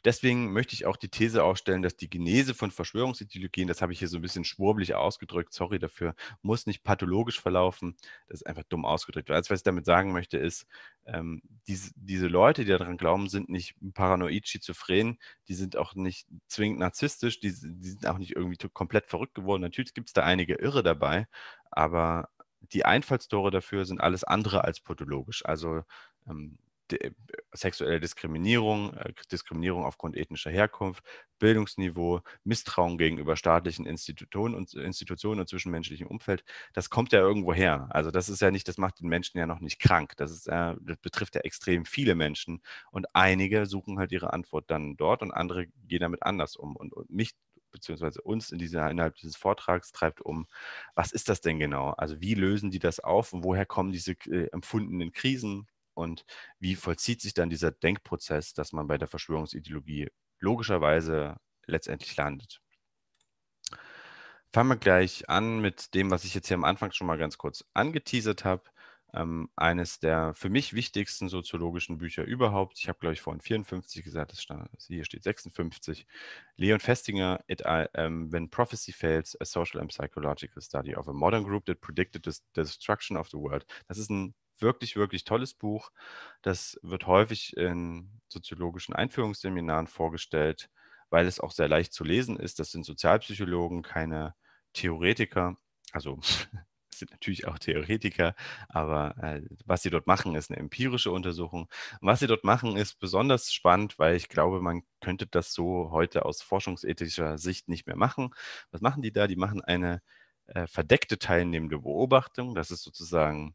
Speaker 1: Deswegen möchte ich auch die These aufstellen, dass die Genese von Verschwörungsideologien, das habe ich hier so ein bisschen schwurblich ausgedrückt, sorry dafür, muss nicht pathologisch verlaufen. Das ist einfach dumm ausgedrückt. Also, was ich damit sagen möchte, ist, ähm, diese, diese Leute, die daran glauben, sind nicht paranoid, schizophren, die sind auch nicht zwingend narzisstisch, die, die sind auch nicht irgendwie komplett verrückt geworden. Natürlich gibt es da einige Irre dabei, aber die Einfallstore dafür sind alles andere als pathologisch. Also ähm, äh, sexuelle Diskriminierung, äh, Diskriminierung aufgrund ethnischer Herkunft, Bildungsniveau, Misstrauen gegenüber staatlichen Institutionen und, äh, Institutionen und zwischenmenschlichem Umfeld, das kommt ja irgendwo her. Also das ist ja nicht, das macht den Menschen ja noch nicht krank. Das, ist, das betrifft ja extrem viele Menschen und einige suchen halt ihre Antwort dann dort und andere gehen damit anders um. Und, und mich beziehungsweise uns in dieser, innerhalb dieses Vortrags treibt um, was ist das denn genau? Also wie lösen die das auf und woher kommen diese äh, empfundenen Krisen? und wie vollzieht sich dann dieser Denkprozess, dass man bei der Verschwörungsideologie logischerweise letztendlich landet. Fangen wir gleich an mit dem, was ich jetzt hier am Anfang schon mal ganz kurz angeteasert habe. Ähm, eines der für mich wichtigsten soziologischen Bücher überhaupt. Ich habe, glaube ich, vorhin 54 gesagt, das stand, hier steht 56. Leon Festinger, it, um, ähm, When Prophecy Fails, A Social and Psychological Study of a Modern Group that Predicted the Destruction of the World. Das ist ein wirklich, wirklich tolles Buch. Das wird häufig in soziologischen Einführungsseminaren vorgestellt, weil es auch sehr leicht zu lesen ist. Das sind Sozialpsychologen, keine Theoretiker. Also sind natürlich auch Theoretiker, aber äh, was sie dort machen, ist eine empirische Untersuchung. was sie dort machen, ist besonders spannend, weil ich glaube, man könnte das so heute aus forschungsethischer Sicht nicht mehr machen. Was machen die da? Die machen eine äh, verdeckte teilnehmende Beobachtung. Das ist sozusagen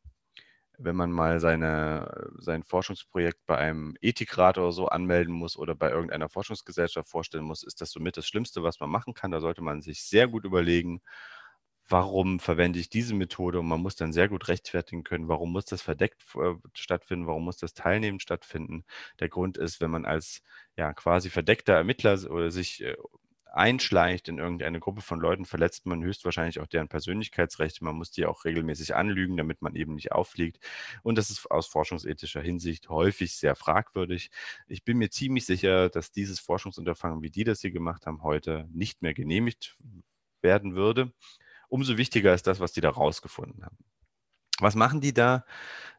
Speaker 1: wenn man mal seine, äh, sein Forschungsprojekt bei einem Ethikrat oder so anmelden muss oder bei irgendeiner Forschungsgesellschaft vorstellen muss, ist das somit das Schlimmste, was man machen kann. Da sollte man sich sehr gut überlegen, warum verwende ich diese Methode und man muss dann sehr gut rechtfertigen können, warum muss das verdeckt äh, stattfinden, warum muss das teilnehmend stattfinden. Der Grund ist, wenn man als ja quasi verdeckter Ermittler oder sich äh, einschleicht in irgendeine Gruppe von Leuten, verletzt man höchstwahrscheinlich auch deren Persönlichkeitsrechte. Man muss die auch regelmäßig anlügen, damit man eben nicht auffliegt. Und das ist aus forschungsethischer Hinsicht häufig sehr fragwürdig. Ich bin mir ziemlich sicher, dass dieses Forschungsunterfangen, wie die das hier gemacht haben, heute nicht mehr genehmigt werden würde. Umso wichtiger ist das, was die da rausgefunden haben. Was machen die da?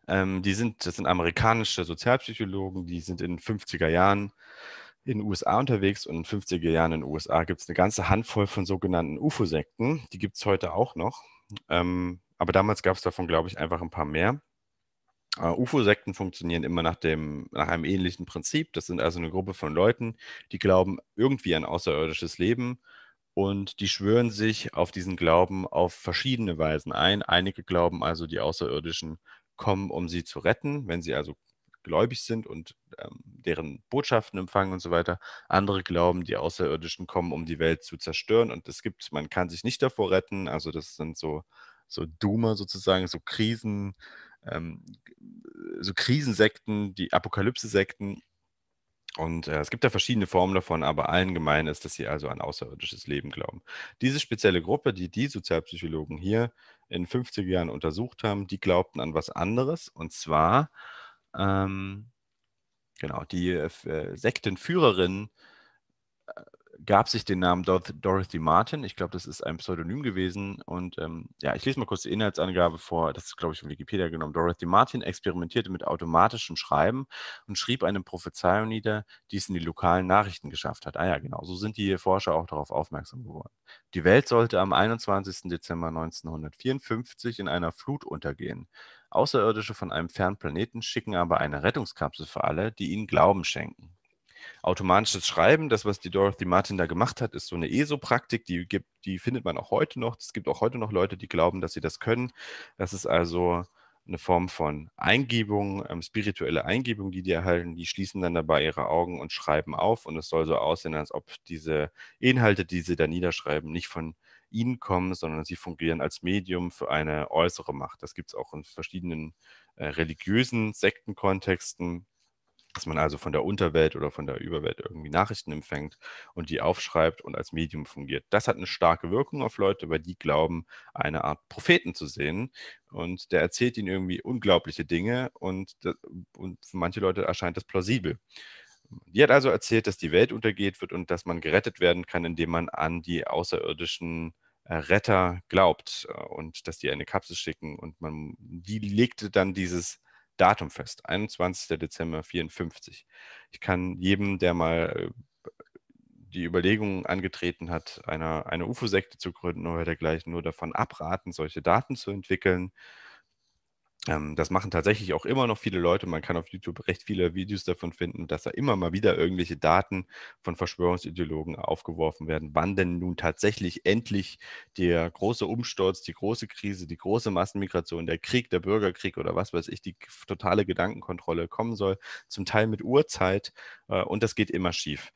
Speaker 1: Ähm, die sind, das sind amerikanische Sozialpsychologen, die sind in den 50er Jahren in den USA unterwegs und in den 50er Jahren in den USA gibt es eine ganze Handvoll von sogenannten UFO-Sekten. Die gibt es heute auch noch. Ähm, aber damals gab es davon, glaube ich, einfach ein paar mehr. Uh, äh, UFO-Sekten funktionieren immer nach, dem, nach einem ähnlichen Prinzip. Das sind also eine Gruppe von Leuten, die glauben irgendwie an außerirdisches Leben und die schwören sich auf diesen Glauben auf verschiedene Weisen ein. Einige glauben also, die Außerirdischen kommen, um sie zu retten. Wenn sie also gläubig sind und ähm, deren Botschaften empfangen und so weiter. Andere glauben, die Außerirdischen kommen, um die Welt zu zerstören. Und es gibt, man kann sich nicht davor retten. Also das sind so, so Doomer sozusagen, so Krisen, ähm, so Krisensekten, die Apokalypse-Sekten. Und äh, es gibt da verschiedene Formen davon, aber allen gemein ist, dass sie also an außerirdisches Leben glauben. Diese spezielle Gruppe, die die Sozialpsychologen hier in 50 Jahren untersucht haben, die glaubten an was anderes. Und zwar ähm, genau, die äh, äh Sektenführerin äh, gab sich den Namen Dorothy Martin. Ich glaube, das ist ein Pseudonym gewesen. Und ähm, ja, ich lese mal kurz die Inhaltsangabe vor. Das ist, glaube ich, von Wikipedia genommen. Dorothy Martin experimentierte mit automatischem Schreiben und schrieb eine Prophezeiung nieder, die es in die lokalen Nachrichten geschafft hat. Ah ja, genau. So sind die Forscher auch darauf aufmerksam geworden. Die Welt sollte am 21. Dezember 1954 in einer Flut untergehen. Außerirdische von einem fernen Planeten schicken aber eine Rettungskapsel für alle, die ihnen Glauben schenken. Automatisches Schreiben, das, was die Dorothy Martin da gemacht hat, ist so eine ESO-Praktik, die, die findet man auch heute noch. Es gibt auch heute noch Leute, die glauben, dass sie das können. Das ist also eine Form von Eingebung, ähm, spirituelle Eingebung, die die erhalten. Die schließen dann dabei ihre Augen und schreiben auf. Und es soll so aussehen, als ob diese Inhalte, die sie da niederschreiben, nicht von ihnen kommen, sondern sie fungieren als Medium für eine äußere Macht. Das gibt es auch in verschiedenen äh, religiösen Sektenkontexten, dass man also von der Unterwelt oder von der Überwelt irgendwie Nachrichten empfängt und die aufschreibt und als Medium fungiert. Das hat eine starke Wirkung auf Leute, weil die glauben, eine Art Propheten zu sehen. Und der erzählt ihnen irgendwie unglaubliche Dinge und, und für manche Leute erscheint das plausibel. Die hat also erzählt, dass die Welt untergeht wird und dass man gerettet werden kann, indem man an die außerirdischen Retter glaubt äh, und dass die eine Kapsel schicken und man, die legte dann dieses Datum fest, 21. Dezember 54. Ich kann jedem, der mal äh, die Überlegung angetreten hat, eine, eine UFO-Sekte zu gründen oder dergleichen, nur davon abraten, solche Daten zu entwickeln ähm, das machen tatsächlich auch immer noch viele Leute. Man kann auf YouTube recht viele Videos davon finden, dass da immer mal wieder irgendwelche Daten von Verschwörungsideologen aufgeworfen werden, wann denn nun tatsächlich endlich der große Umsturz, die große Krise, die große Massenmigration, der Krieg, der Bürgerkrieg oder was weiß ich, die totale Gedankenkontrolle kommen soll, zum Teil mit Uhrzeit. Äh, und das geht immer schief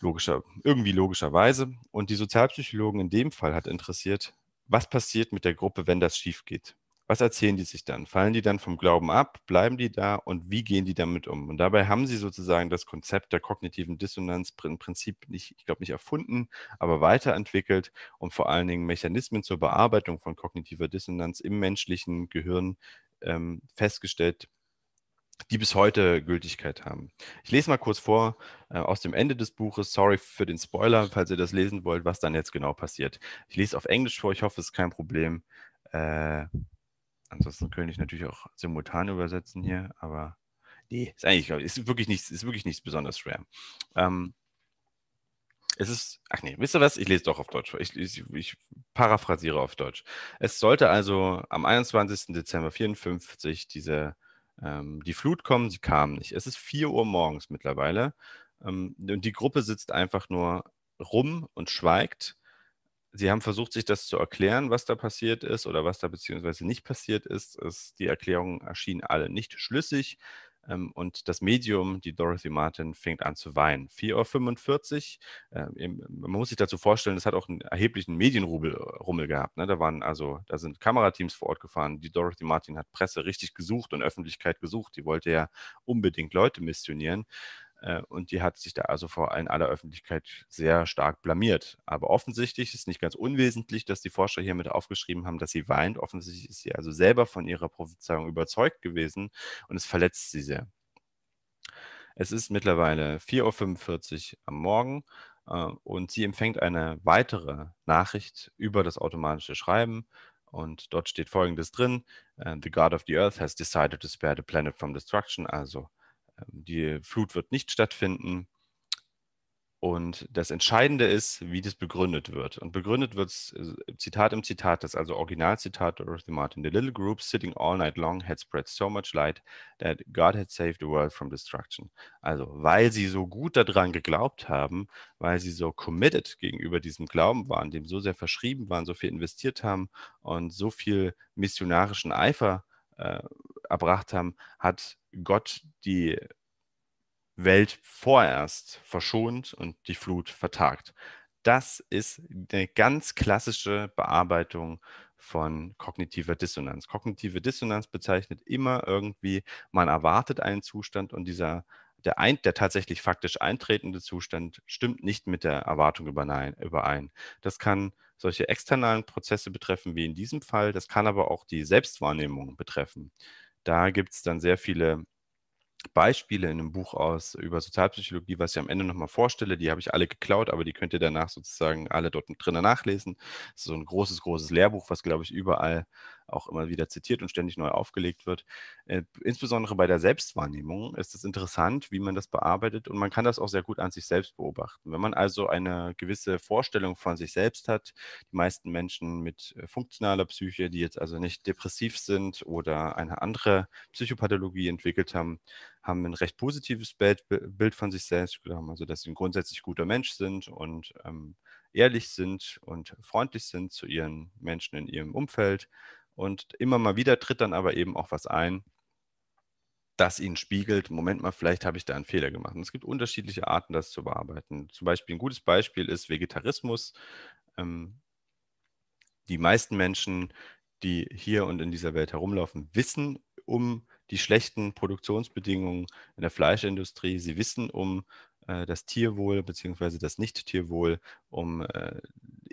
Speaker 1: logischer, irgendwie logischerweise. Und die Sozialpsychologen in dem Fall hat interessiert, was passiert mit der Gruppe, wenn das schief geht? Was erzählen die sich dann? Fallen die dann vom Glauben ab? Bleiben die da? Und wie gehen die damit um? Und dabei haben sie sozusagen das Konzept der kognitiven Dissonanz im Prinzip nicht, ich glaube nicht erfunden, aber weiterentwickelt und vor allen Dingen Mechanismen zur Bearbeitung von kognitiver Dissonanz im menschlichen Gehirn ähm, festgestellt, die bis heute Gültigkeit haben. Ich lese mal kurz vor äh, aus dem Ende des Buches. Sorry für den Spoiler, falls ihr das lesen wollt, was dann jetzt genau passiert. Ich lese auf Englisch vor, ich hoffe, es ist kein Problem. Äh, Ansonsten könnte ich natürlich auch simultan übersetzen hier, aber nee, ist eigentlich, glaube ich, ist wirklich nichts, ist wirklich nichts besonders schwer. Ähm, es ist, ach nee, wisst ihr was? Ich lese doch auf Deutsch. Ich, ich, ich, paraphrasiere auf Deutsch. Es sollte also am 21. Dezember 54 diese, ähm, die Flut kommen, sie kam nicht. Es ist 4 Uhr morgens mittlerweile ähm, und die Gruppe sitzt einfach nur rum und schweigt Sie haben versucht, sich das zu erklären, was da passiert ist oder was da beziehungsweise nicht passiert ist. Es, die Erklärungen erschienen alle nicht schlüssig ähm, und das Medium, die Dorothy Martin, fängt an zu weinen. 4.45 Uhr, äh, man muss sich dazu vorstellen, es hat auch einen erheblichen Medienrummel gehabt. Ne? Da waren also, da sind Kamerateams vor Ort gefahren. Die Dorothy Martin hat Presse richtig gesucht und Öffentlichkeit gesucht. Die wollte ja unbedingt Leute missionieren. Äh, und die hat sich da also vor allem aller Öffentlichkeit sehr stark blamiert. Aber offensichtlich ist nicht ganz unwesentlich, dass die Forscher hiermit aufgeschrieben haben, dass sie weint. Offensichtlich ist sie also selber von ihrer Prophezeiung überzeugt gewesen und es verletzt sie sehr. Es ist mittlerweile 4.45 Uhr am Morgen äh, und sie empfängt eine weitere Nachricht über das automatische Schreiben. Und dort steht folgendes drin: äh, The God of the Earth has decided to spare the planet from destruction. Also ähm, die Flut wird nicht stattfinden. Und das Entscheidende ist, wie das begründet wird. Und begründet wird es, äh, Zitat im Zitat, das also Originalzitat Dorothy Martin. The little group sitting all night long had spread so much light that God had saved the world from destruction. Also, weil sie so gut daran geglaubt haben, weil sie so committed gegenüber diesem Glauben waren, dem so sehr verschrieben waren, so viel investiert haben und so viel missionarischen Eifer äh, erbracht haben, hat Gott die Welt vorerst verschont und die Flut vertagt. Das ist eine ganz klassische Bearbeitung von kognitiver Dissonanz. Kognitive Dissonanz bezeichnet immer irgendwie, man erwartet einen Zustand und dieser der, ein, der tatsächlich faktisch eintretende Zustand stimmt nicht mit der Erwartung überein. Das kann solche externalen Prozesse betreffen, wie in diesem Fall. Das kann aber auch die Selbstwahrnehmung betreffen. Da gibt es dann sehr viele Beispiele in einem Buch aus über Sozialpsychologie, was ich am Ende nochmal vorstelle. Die habe ich alle geklaut, aber die könnt ihr danach sozusagen alle dort drinnen nachlesen. Das ist so ein großes, großes Lehrbuch, was, glaube ich, überall auch immer wieder zitiert und ständig neu aufgelegt wird. Äh, insbesondere bei der Selbstwahrnehmung ist es interessant, wie man das bearbeitet und man kann das auch sehr gut an sich selbst beobachten. Wenn man also eine gewisse Vorstellung von sich selbst hat, die meisten Menschen mit äh, funktionaler Psyche, die jetzt also nicht depressiv sind oder eine andere Psychopathologie entwickelt haben, haben ein recht positives Bild, von sich selbst, also dass sie ein grundsätzlich guter Mensch sind und ähm, ehrlich sind und freundlich sind zu ihren Menschen in ihrem Umfeld und immer mal wieder tritt dann aber eben auch was ein, das ihnen spiegelt, Moment mal, vielleicht habe ich da einen Fehler gemacht. Und es gibt unterschiedliche Arten, das zu bearbeiten. Zum Beispiel ein gutes Beispiel ist Vegetarismus. Ähm, die meisten Menschen, die hier und in dieser Welt herumlaufen, wissen um die schlechten Produktionsbedingungen in der Fleischindustrie. Sie wissen um äh, das Tierwohl bzw. das Nicht-Tierwohl, um äh,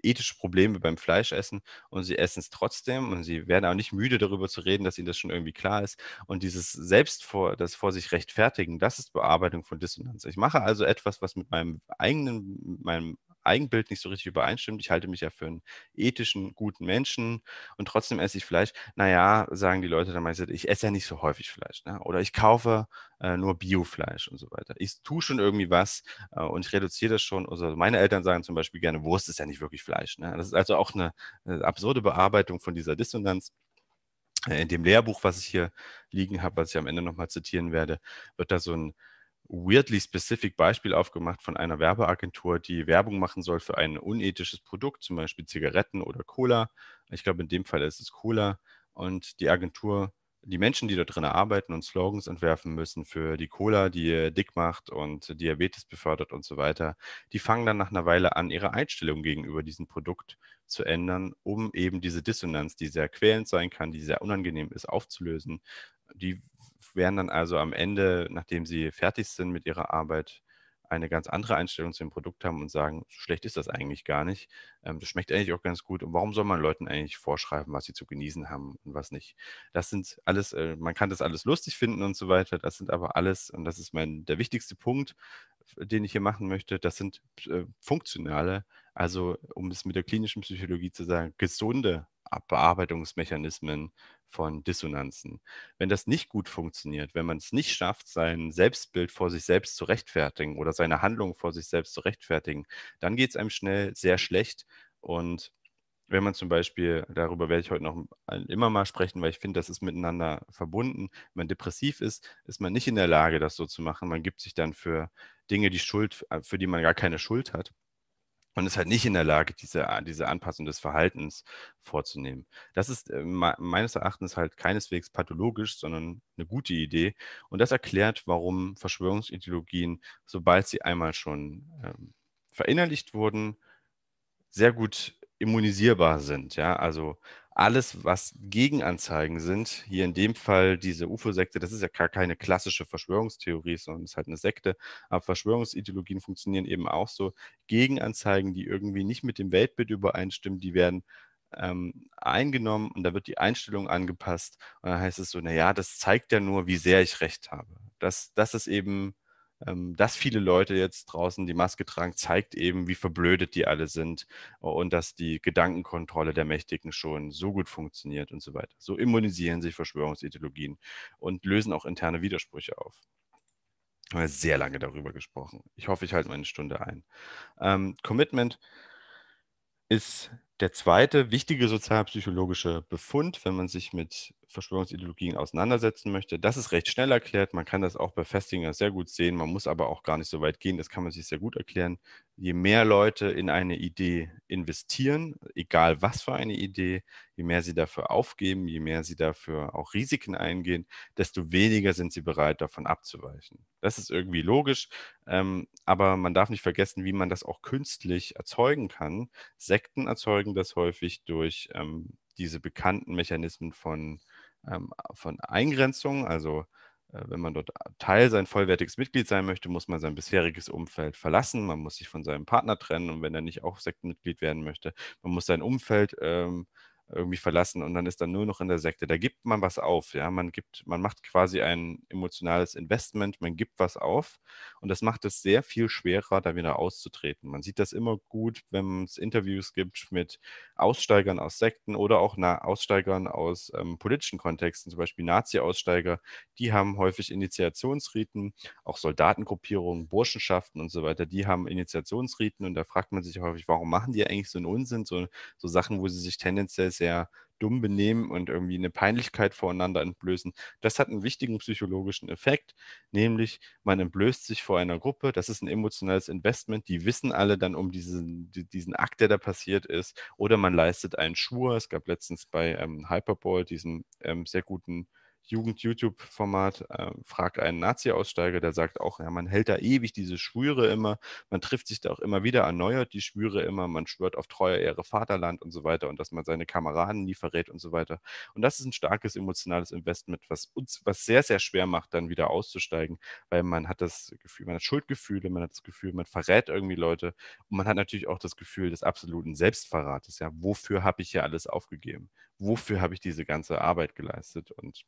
Speaker 1: ethische Probleme beim Fleischessen und sie essen es trotzdem und sie werden auch nicht müde darüber zu reden, dass ihnen das schon irgendwie klar ist. Und dieses Selbst vor, das vor sich rechtfertigen, das ist Bearbeitung von Dissonanz. Ich mache also etwas, was mit meinem eigenen, meinem Eigenbild nicht so richtig übereinstimmt. Ich halte mich ja für einen ethischen, guten Menschen und trotzdem esse ich Fleisch. Naja, sagen die Leute dann meistens, ich esse ja nicht so häufig Fleisch. Ne? Oder ich kaufe äh, nur Biofleisch und so weiter. Ich tue schon irgendwie was äh, und ich reduziere das schon. Also meine Eltern sagen zum Beispiel gerne, Wurst ist ja nicht wirklich Fleisch. Ne? Das ist also auch eine, eine äh, absurde Bearbeitung von dieser Dissonanz. Äh, in dem Lehrbuch, was ich hier liegen habe, was ich am Ende nochmal zitieren werde, wird da so ein weirdly specific Beispiel aufgemacht von einer Werbeagentur, die Werbung machen soll für ein unethisches Produkt, zum Beispiel Zigaretten oder Cola. Ich glaube, in dem Fall ist es Cola. Und die Agentur, die Menschen, die da drin arbeiten und Slogans entwerfen müssen für die Cola, die dick macht und Diabetes befördert und so weiter, die fangen dann nach einer Weile an, ihre Einstellung gegenüber diesem Produkt zu ändern, um eben diese Dissonanz, die sehr quälend sein kann, die sehr unangenehm ist, aufzulösen. Die werden dann also am Ende, nachdem sie fertig sind mit ihrer Arbeit, eine ganz andere Einstellung zu dem Produkt haben und sagen, so schlecht ist das eigentlich gar nicht. Ähm, das schmeckt eigentlich auch ganz gut. Und warum soll man Leuten eigentlich vorschreiben, was sie zu genießen haben und was nicht? Das sind alles, äh, man kann das alles lustig finden und so weiter. Das sind aber alles, und das ist mein, der wichtigste Punkt, den ich hier machen möchte, das sind äh, funktionale, also um es mit der klinischen Psychologie zu sagen, gesunde Bearbeitungsmechanismen von Dissonanzen. Wenn das nicht gut funktioniert, wenn man es nicht schafft, sein Selbstbild vor sich selbst zu rechtfertigen oder seine Handlung vor sich selbst zu rechtfertigen, dann geht es einem schnell sehr schlecht. Und wenn man zum Beispiel, darüber werde ich heute noch immer mal sprechen, weil ich finde, das ist miteinander verbunden, wenn man depressiv ist, ist man nicht in der Lage, das so zu machen. Man gibt sich dann für Dinge die Schuld, äh, für die man gar keine Schuld hat und ist halt nicht in der Lage, diese, diese Anpassung des Verhaltens vorzunehmen. Das ist äh, meines Erachtens halt keineswegs pathologisch, sondern eine gute Idee. Und das erklärt, warum Verschwörungsideologien, sobald sie einmal schon ähm, verinnerlicht wurden, sehr gut immunisierbar sind. Ja? Also alles, was Gegenanzeigen sind, hier in dem Fall diese UFO-Sekte, das ist ja gar keine klassische Verschwörungstheorie, sondern es ist halt eine Sekte, aber Verschwörungsideologien funktionieren eben auch so. Gegenanzeigen, die irgendwie nicht mit dem Weltbild übereinstimmen, die werden ähm, eingenommen und da wird die Einstellung angepasst. Und dann heißt es so, naja, das zeigt ja nur, wie sehr ich recht habe. Das, das ist eben ähm, dass viele Leute jetzt draußen die Maske tragen, zeigt eben, wie verblödet die alle sind und dass die Gedankenkontrolle der Mächtigen schon so gut funktioniert und so weiter. So immunisieren sich Verschwörungsideologien und lösen auch interne Widersprüche auf. Haben wir sehr lange darüber gesprochen. Ich hoffe, ich halte meine Stunde ein. Ähm, Commitment ist der zweite wichtige sozialpsychologische Befund, wenn man sich mit Verschwörungsideologien auseinandersetzen möchte. Das ist recht schnell erklärt. Man kann das auch bei Festinger sehr gut sehen. Man muss aber auch gar nicht so weit gehen. Das kann man sich sehr gut erklären. Je mehr Leute in eine Idee investieren, egal was für eine Idee, je mehr sie dafür aufgeben, je mehr sie dafür auch Risiken eingehen, desto weniger sind sie bereit, davon abzuweichen. Das ist irgendwie logisch, ähm, aber man darf nicht vergessen, wie man das auch künstlich erzeugen kann. Sekten erzeugen das häufig durch ähm, diese bekannten Mechanismen von ähm, von Eingrenzung, also äh, wenn man dort äh, Teil, sein vollwertiges Mitglied sein möchte, muss man sein bisheriges Umfeld verlassen. Man muss sich von seinem Partner trennen und wenn er nicht auch Sektenmitglied werden möchte, man muss sein Umfeld ähm, irgendwie verlassen und dann ist dann nur noch in der Sekte. Da gibt man was auf, ja. Man gibt, man macht quasi ein emotionales Investment, man gibt was auf und das macht es sehr viel schwerer, da wieder auszutreten. Man sieht das immer gut, wenn es Interviews gibt mit Aussteigern aus Sekten oder auch Aussteigern aus ähm, politischen Kontexten, zum Beispiel Nazi-Aussteiger, die haben häufig Initiationsriten, auch Soldatengruppierungen, Burschenschaften und so weiter, die haben Initiationsriten und da fragt man sich häufig, warum machen die eigentlich so einen Unsinn, so, so Sachen, wo sie sich tendenziell sehr dumm benehmen und irgendwie eine Peinlichkeit voreinander entblößen. Das hat einen wichtigen psychologischen Effekt, nämlich man entblößt sich vor einer Gruppe, das ist ein emotionales Investment, die wissen alle dann um diesen, diesen Akt, der da passiert ist, oder man leistet einen Schwur. Es gab letztens bei ähm, Hyperball diesen ähm, sehr guten Jugend-YouTube-Format äh, fragt einen Nazi-Aussteiger, der sagt auch, ja, man hält da ewig diese Schwüre immer, man trifft sich da auch immer wieder, erneuert die Schwüre immer, man schwört auf Treue, Ehre, Vaterland und so weiter und dass man seine Kameraden nie verrät und so weiter. Und das ist ein starkes emotionales Investment, was uns, was sehr, sehr schwer macht, dann wieder auszusteigen, weil man hat das Gefühl, man hat Schuldgefühle, man hat das Gefühl, man verrät irgendwie Leute und man hat natürlich auch das Gefühl des absoluten Selbstverrates, ja, wofür habe ich hier alles aufgegeben? Wofür habe ich diese ganze Arbeit geleistet? Und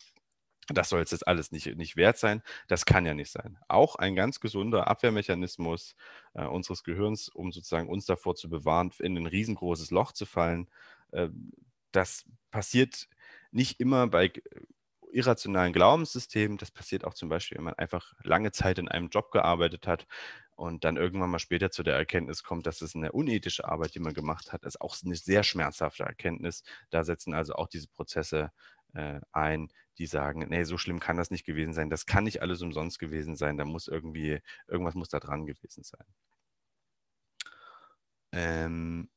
Speaker 1: das soll jetzt alles nicht, nicht wert sein. Das kann ja nicht sein. Auch ein ganz gesunder Abwehrmechanismus äh, unseres Gehirns, um sozusagen uns davor zu bewahren, in ein riesengroßes Loch zu fallen, äh, das passiert nicht immer bei äh, irrationalen Glaubenssystemen. Das passiert auch zum Beispiel, wenn man einfach lange Zeit in einem Job gearbeitet hat und dann irgendwann mal später zu der Erkenntnis kommt, dass es eine unethische Arbeit, die man gemacht hat, ist auch eine sehr schmerzhafte Erkenntnis. Da setzen also auch diese Prozesse äh, ein, die sagen, nee, so schlimm kann das nicht gewesen sein, das kann nicht alles umsonst gewesen sein, da muss irgendwie, irgendwas muss da dran gewesen sein. Ähm,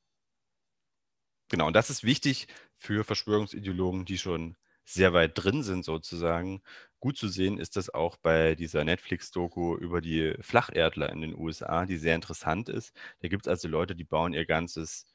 Speaker 1: genau, und das ist wichtig für Verschwörungsideologen, die schon sehr weit drin sind sozusagen. Gut zu sehen ist das auch bei dieser Netflix-Doku über die Flacherdler in den USA, die sehr interessant ist. Da gibt es also Leute, die bauen ihr ganzes,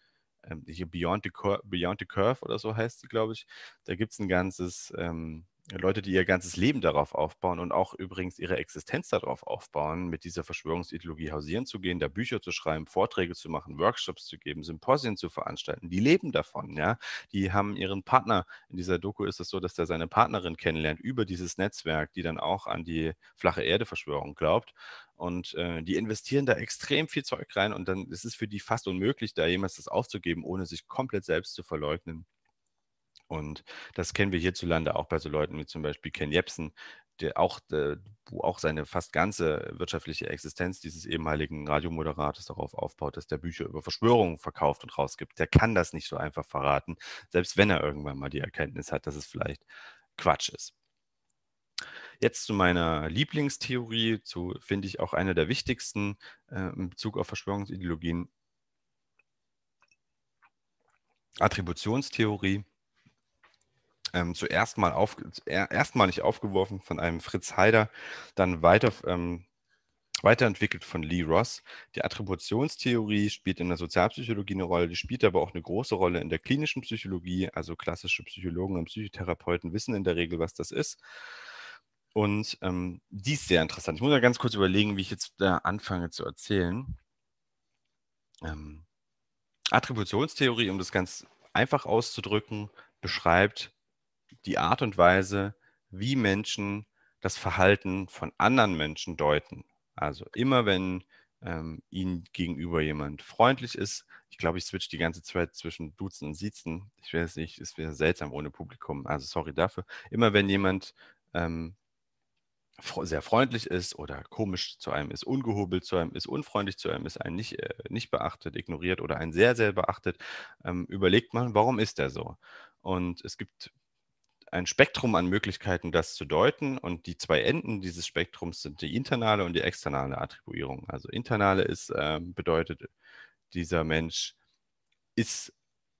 Speaker 1: ähm, hier Beyond the, Cur Beyond the Curve oder so heißt sie, glaube ich. Da gibt es ein ganzes ähm, Leute, die ihr ganzes Leben darauf aufbauen und auch übrigens ihre Existenz darauf aufbauen, mit dieser Verschwörungsideologie hausieren zu gehen, da Bücher zu schreiben, Vorträge zu machen, Workshops zu geben, Symposien zu veranstalten, die leben davon, ja. Die haben ihren Partner, in dieser Doku ist es so, dass der seine Partnerin kennenlernt über dieses Netzwerk, die dann auch an die flache Erde-Verschwörung glaubt. Und äh, die investieren da extrem viel Zeug rein und dann ist es für die fast unmöglich, da jemals das aufzugeben, ohne sich komplett selbst zu verleugnen. Und das kennen wir hierzulande auch bei so Leuten wie zum Beispiel Ken Jebsen, der auch, äh, wo auch seine fast ganze wirtschaftliche Existenz dieses ehemaligen Radiomoderators darauf aufbaut, dass der Bücher über Verschwörungen verkauft und rausgibt. Der kann das nicht so einfach verraten, selbst wenn er irgendwann mal die Erkenntnis hat, dass es vielleicht Quatsch ist. Jetzt zu meiner Lieblingstheorie, zu finde ich auch eine der wichtigsten äh, in Bezug auf Verschwörungsideologien. Attributionstheorie ähm, zuerst mal auf, erstmalig aufgeworfen von einem Fritz Heider, dann weiter, ähm, weiterentwickelt von Lee Ross. Die Attributionstheorie spielt in der Sozialpsychologie eine Rolle, die spielt aber auch eine große Rolle in der klinischen Psychologie. Also klassische Psychologen und Psychotherapeuten wissen in der Regel, was das ist. Und ähm, die ist sehr interessant. Ich muss mal ganz kurz überlegen, wie ich jetzt da anfange zu erzählen. Ähm, Attributionstheorie, um das ganz einfach auszudrücken, beschreibt die Art und Weise, wie Menschen das Verhalten von anderen Menschen deuten. Also immer wenn ähm, ihnen gegenüber jemand freundlich ist, ich glaube, ich switch die ganze Zeit zwischen Duzen und Siezen. Ich weiß nicht, es wäre seltsam ohne Publikum, also sorry dafür. Immer wenn jemand ähm, sehr freundlich ist oder komisch zu einem ist, ungehobelt zu einem ist, unfreundlich zu einem ist, einen nicht, äh, nicht beachtet, ignoriert oder einen sehr, sehr beachtet, ähm, überlegt man, warum ist der so? Und es gibt ein Spektrum an Möglichkeiten, das zu deuten. Und die zwei Enden dieses Spektrums sind die internale und die externe Attribuierung. Also internale ist, äh, bedeutet, dieser Mensch ist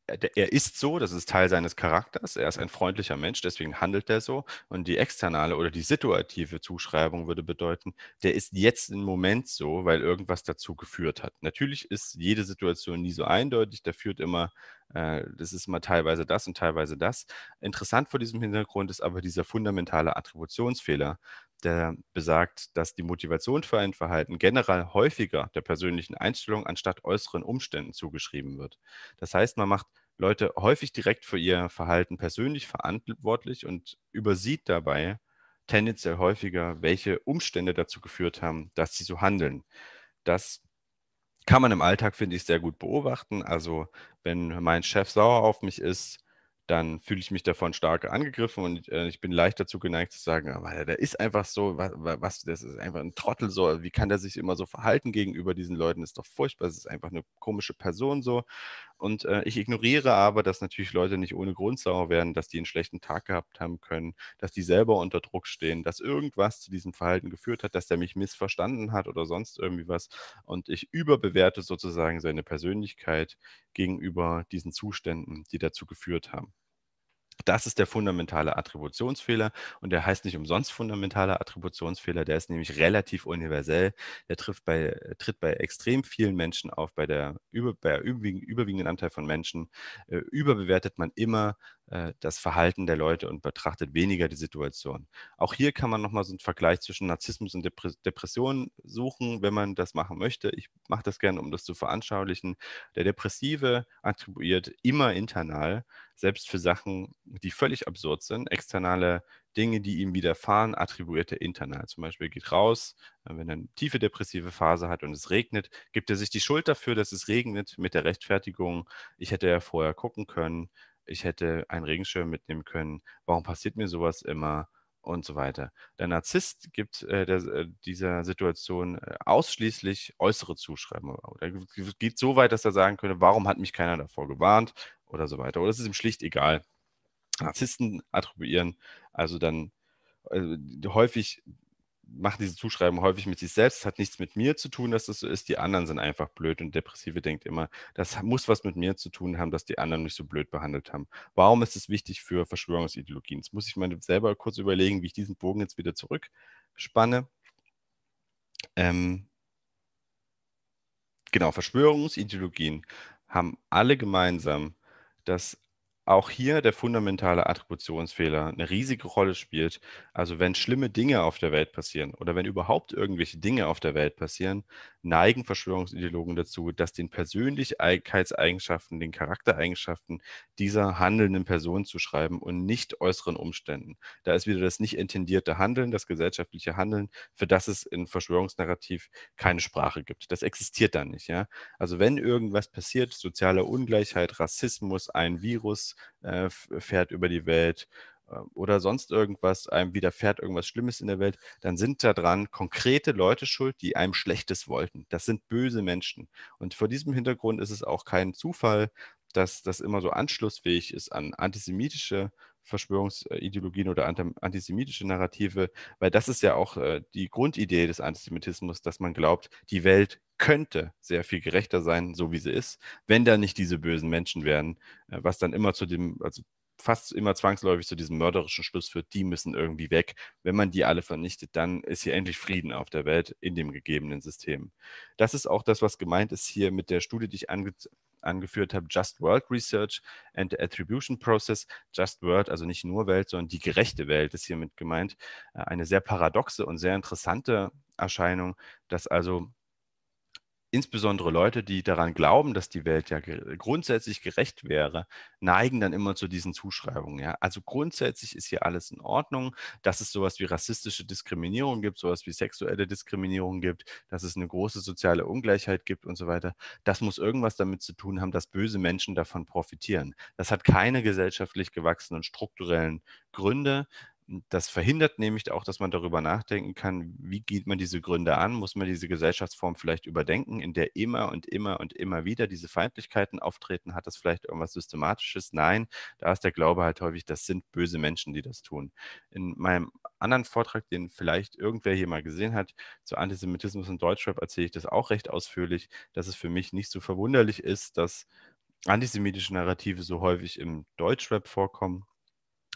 Speaker 1: äh, er ist so, das ist Teil seines Charakters, er ist ein freundlicher Mensch, deswegen handelt er so. Und die externe oder die situative Zuschreibung würde bedeuten, der ist jetzt im Moment so, weil irgendwas dazu geführt hat. Natürlich ist jede Situation nie so eindeutig, da führt immer, äh, das ist immer teilweise das und teilweise das. Interessant vor diesem Hintergrund ist aber dieser fundamentale Attributionsfehler, der besagt, dass die Motivation für ein Verhalten generell häufiger der persönlichen Einstellung anstatt äußeren Umständen zugeschrieben wird. Das heißt, man macht Leute häufig direkt für ihr Verhalten persönlich verantwortlich und übersieht dabei tendenziell häufiger, welche Umstände dazu geführt haben, dass sie so handeln. Das kann man im Alltag, finde ich, sehr gut beobachten. Also wenn mein Chef sauer auf mich ist, dann fühle ich mich davon stark angegriffen und äh, ich bin leicht dazu geneigt zu sagen, aber der ist einfach so, was, was, das ist einfach ein Trottel so, wie kann der sich immer so verhalten gegenüber diesen Leuten, ist doch furchtbar, es ist einfach eine komische Person so und äh, ich ignoriere aber, dass natürlich Leute nicht ohne Grund sauer werden, dass die einen schlechten Tag gehabt haben können, dass die selber unter Druck stehen, dass irgendwas zu diesem Verhalten geführt hat, dass der mich missverstanden hat oder sonst irgendwie was. Und ich überbewerte sozusagen seine Persönlichkeit gegenüber diesen Zuständen, die dazu geführt haben. Das ist der fundamentale Attributionsfehler und der heißt nicht umsonst fundamentaler Attributionsfehler, der ist nämlich relativ universell. Der trifft bei, äh, tritt bei extrem vielen Menschen auf, bei der, über, bei überwiegenden, Anteil von Menschen. Äh, überbewertet man immer äh, das Verhalten der Leute und betrachtet weniger die Situation. Auch hier kann man nochmal so einen Vergleich zwischen Narzissmus und Depression suchen, wenn man das machen möchte. Ich mache das gerne, um das zu veranschaulichen. Der Depressive attribuiert immer internal, selbst für Sachen, die völlig absurd sind, externale Dinge, die ihm widerfahren, attribuiert er internal. Zum Beispiel geht raus, äh, wenn er eine tiefe depressive Phase hat und es regnet, gibt er sich die Schuld dafür, dass es regnet, mit der Rechtfertigung, ich hätte ja vorher gucken können, ich hätte einen Regenschirm mitnehmen können, warum passiert mir sowas immer und so weiter. Der Narzisst gibt äh, der, äh, dieser Situation äh, ausschließlich äußere Zuschreibungen. Er geht so weit, dass er sagen könnte, warum hat mich keiner davor gewarnt oder so weiter. Oder es ist ihm schlicht egal. Narzissten attribuieren also dann äh, häufig machen diese Zuschreibung häufig mit sich selbst. Es hat nichts mit mir zu tun, dass das so ist. Die anderen sind einfach blöd und Depressive denkt immer, das muss was mit mir zu tun haben, dass die anderen mich so blöd behandelt haben. Warum ist es wichtig für Verschwörungsideologien? Jetzt muss ich mir selber kurz überlegen, wie ich diesen Bogen jetzt wieder zurückspanne. Ähm, genau, Verschwörungsideologien haben alle gemeinsam, dass auch hier der fundamentale Attributionsfehler eine riesige Rolle spielt. Also wenn schlimme Dinge auf der Welt passieren oder wenn überhaupt irgendwelche Dinge auf der Welt passieren, neigen Verschwörungsideologen dazu, dass den Persönlichkeitseigenschaften, den Charaktereigenschaften dieser handelnden Person zu schreiben und nicht äußeren Umständen. Da ist wieder das nicht intendierte Handeln, das gesellschaftliche Handeln, für das es in Verschwörungsnarrativ keine Sprache gibt. Das existiert da nicht. Ja? Also wenn irgendwas passiert, soziale Ungleichheit, Rassismus, ein Virus äh, fährt über die Welt, ähm, oder sonst irgendwas, einem widerfährt irgendwas Schlimmes in der Welt, dann sind da dran konkrete Leute schuld, die einem Schlechtes wollten. Das sind böse Menschen. Und vor diesem Hintergrund ist es auch kein Zufall, dass das immer so anschlussfähig ist an antisemitische Verschwörungsideologien oder antisemitische Narrative, weil das ist ja auch äh, die Grundidee des Antisemitismus, dass man glaubt, die Welt könnte sehr viel gerechter sein, so wie sie ist, wenn da nicht diese bösen Menschen wären, äh, was dann immer zu dem, also fast immer zwangsläufig zu diesem mörderischen Schluss führt, die müssen irgendwie weg. Wenn man die alle vernichtet, dann ist hier endlich Frieden auf der Welt in dem gegebenen System. Das ist auch das, was gemeint ist hier mit der Studie, die ich ange angeführt habe, Just World Research and the Attribution Process. Just World, also nicht nur Welt, sondern die gerechte Welt ist hiermit gemeint. Äh, eine sehr paradoxe und sehr interessante Erscheinung, dass also insbesondere Leute, die daran glauben, dass die Welt ja grundsätzlich gerecht wäre, neigen dann immer zu diesen Zuschreibungen. Ja? Also grundsätzlich ist hier alles in Ordnung, dass es sowas wie rassistische Diskriminierung gibt, sowas wie sexuelle Diskriminierung gibt, dass es eine große soziale Ungleichheit gibt und so weiter. Das muss irgendwas damit zu tun haben, dass böse Menschen davon profitieren. Das hat keine gesellschaftlich gewachsenen strukturellen Gründe. Das verhindert nämlich auch, dass man darüber nachdenken kann, wie geht man diese Gründe an? Muss man diese Gesellschaftsform vielleicht überdenken, in der immer und immer und immer wieder diese Feindlichkeiten auftreten? Hat das vielleicht irgendwas Systematisches? Nein, da ist der Glaube halt häufig, das sind böse Menschen, die das tun. In meinem anderen Vortrag, den vielleicht irgendwer hier mal gesehen hat, zu Antisemitismus und Deutschrap erzähle ich das auch recht ausführlich, dass es für mich nicht so verwunderlich ist, dass antisemitische Narrative so häufig im Deutschrap vorkommen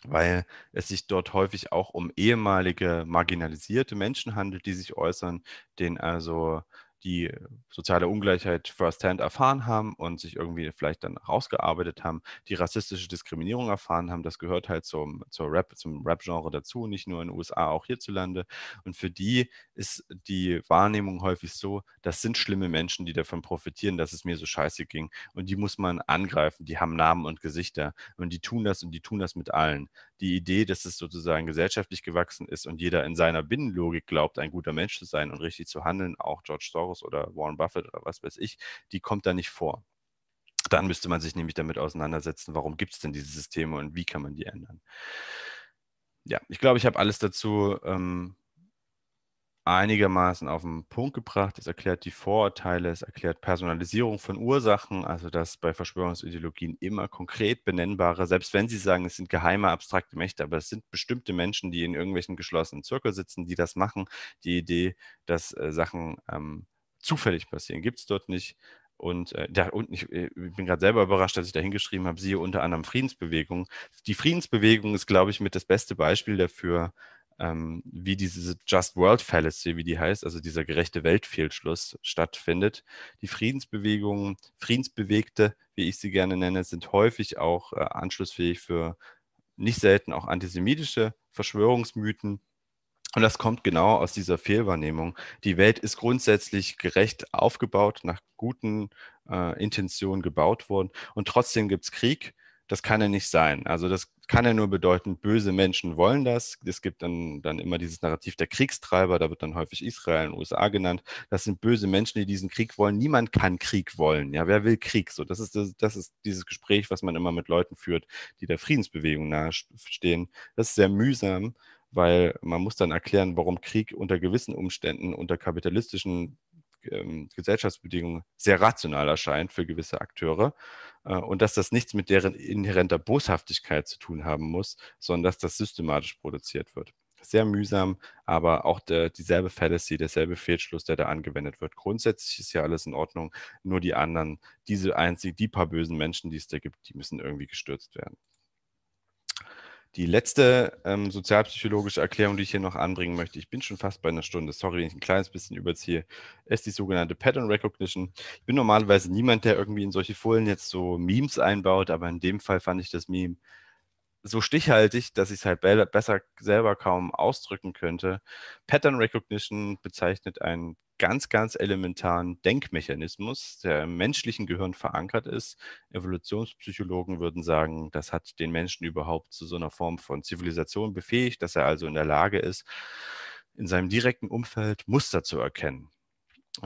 Speaker 1: weil es sich dort häufig auch um ehemalige marginalisierte Menschen handelt, die sich äußern, denen also die soziale Ungleichheit firsthand erfahren haben und sich irgendwie vielleicht dann rausgearbeitet haben, die rassistische Diskriminierung erfahren haben. Das gehört halt zum, zur Rap, zum Rap-Genre dazu, nicht nur in den USA, auch hierzulande. Und für die ist die Wahrnehmung häufig so, das sind schlimme Menschen, die davon profitieren, dass es mir so scheiße ging. Und die muss man angreifen. Die haben Namen und Gesichter. Und die tun das und die tun das mit allen. Die Idee, dass es sozusagen gesellschaftlich gewachsen ist und jeder in seiner Binnenlogik glaubt, ein guter Mensch zu sein und richtig zu handeln, auch George Soros Bezos oder Warren Buffett oder was weiß ich, die kommt da nicht vor. Dann müsste man sich nämlich damit auseinandersetzen, warum gibt es denn diese Systeme und wie kann man die ändern. Ja, ich glaube, ich habe alles dazu ähm, einigermaßen auf den Punkt gebracht. Es erklärt die Vorurteile, es erklärt Personalisierung von Ursachen, also dass bei Verschwörungsideologien immer konkret benennbare, selbst wenn sie sagen, es sind geheime, abstrakte Mächte, aber es sind bestimmte Menschen, die in irgendwelchen geschlossenen Zirkel sitzen, die das machen. Die Idee, dass äh, Sachen ähm, zufällig passieren, gibt es dort nicht. Und, äh, da, und ich, äh, ich bin gerade selber überrascht, dass ich da hingeschrieben habe, siehe unter anderem Friedensbewegung. Die Friedensbewegung ist, glaube ich, mit das beste Beispiel dafür, ähm, wie diese Just World Fallacy, wie die heißt, also dieser gerechte Weltfehlschluss stattfindet. Die Friedensbewegungen, Friedensbewegte, wie ich sie gerne nenne, sind häufig auch äh, anschlussfähig für nicht selten auch antisemitische Verschwörungsmythen und das kommt genau aus dieser Fehlwahrnehmung. Die Welt ist grundsätzlich gerecht aufgebaut, nach guten äh, Intentionen gebaut worden. Und trotzdem gibt es Krieg. Das kann ja nicht sein. Also das kann ja nur bedeuten, böse Menschen wollen das. Es gibt dann, dann immer dieses Narrativ der Kriegstreiber, da wird dann häufig Israel und USA genannt. Das sind böse Menschen, die diesen Krieg wollen. Niemand kann Krieg wollen. Ja, wer will Krieg? So, das ist, das, das ist dieses Gespräch, was man immer mit Leuten führt, die der Friedensbewegung nahestehen. Das ist sehr mühsam, weil man muss dann erklären, warum Krieg unter gewissen Umständen, unter kapitalistischen ähm, Gesellschaftsbedingungen sehr rational erscheint für gewisse Akteure äh, und dass das nichts mit deren inhärenter Boshaftigkeit zu tun haben muss, sondern dass das systematisch produziert wird. Sehr mühsam, aber auch der, dieselbe Fallacy, derselbe Fehlschluss, der da angewendet wird. Grundsätzlich ist ja alles in Ordnung, nur die anderen, diese einzigen, die paar bösen Menschen, die es da gibt, die müssen irgendwie gestürzt werden. Die letzte ähm, sozialpsychologische Erklärung, die ich hier noch anbringen möchte, ich bin schon fast bei einer Stunde, sorry, wenn ich ein kleines bisschen überziehe, ist die sogenannte Pattern Recognition. Ich bin normalerweise niemand, der irgendwie in solche Folien jetzt so Memes einbaut, aber in dem Fall fand ich das Meme so stichhaltig, dass ich es halt be besser selber kaum ausdrücken könnte. Pattern Recognition bezeichnet einen ganz, ganz elementaren Denkmechanismus, der im menschlichen Gehirn verankert ist. Evolutionspsychologen würden sagen, das hat den Menschen überhaupt zu so einer Form von Zivilisation befähigt, dass er also in der Lage ist, in seinem direkten Umfeld Muster zu erkennen.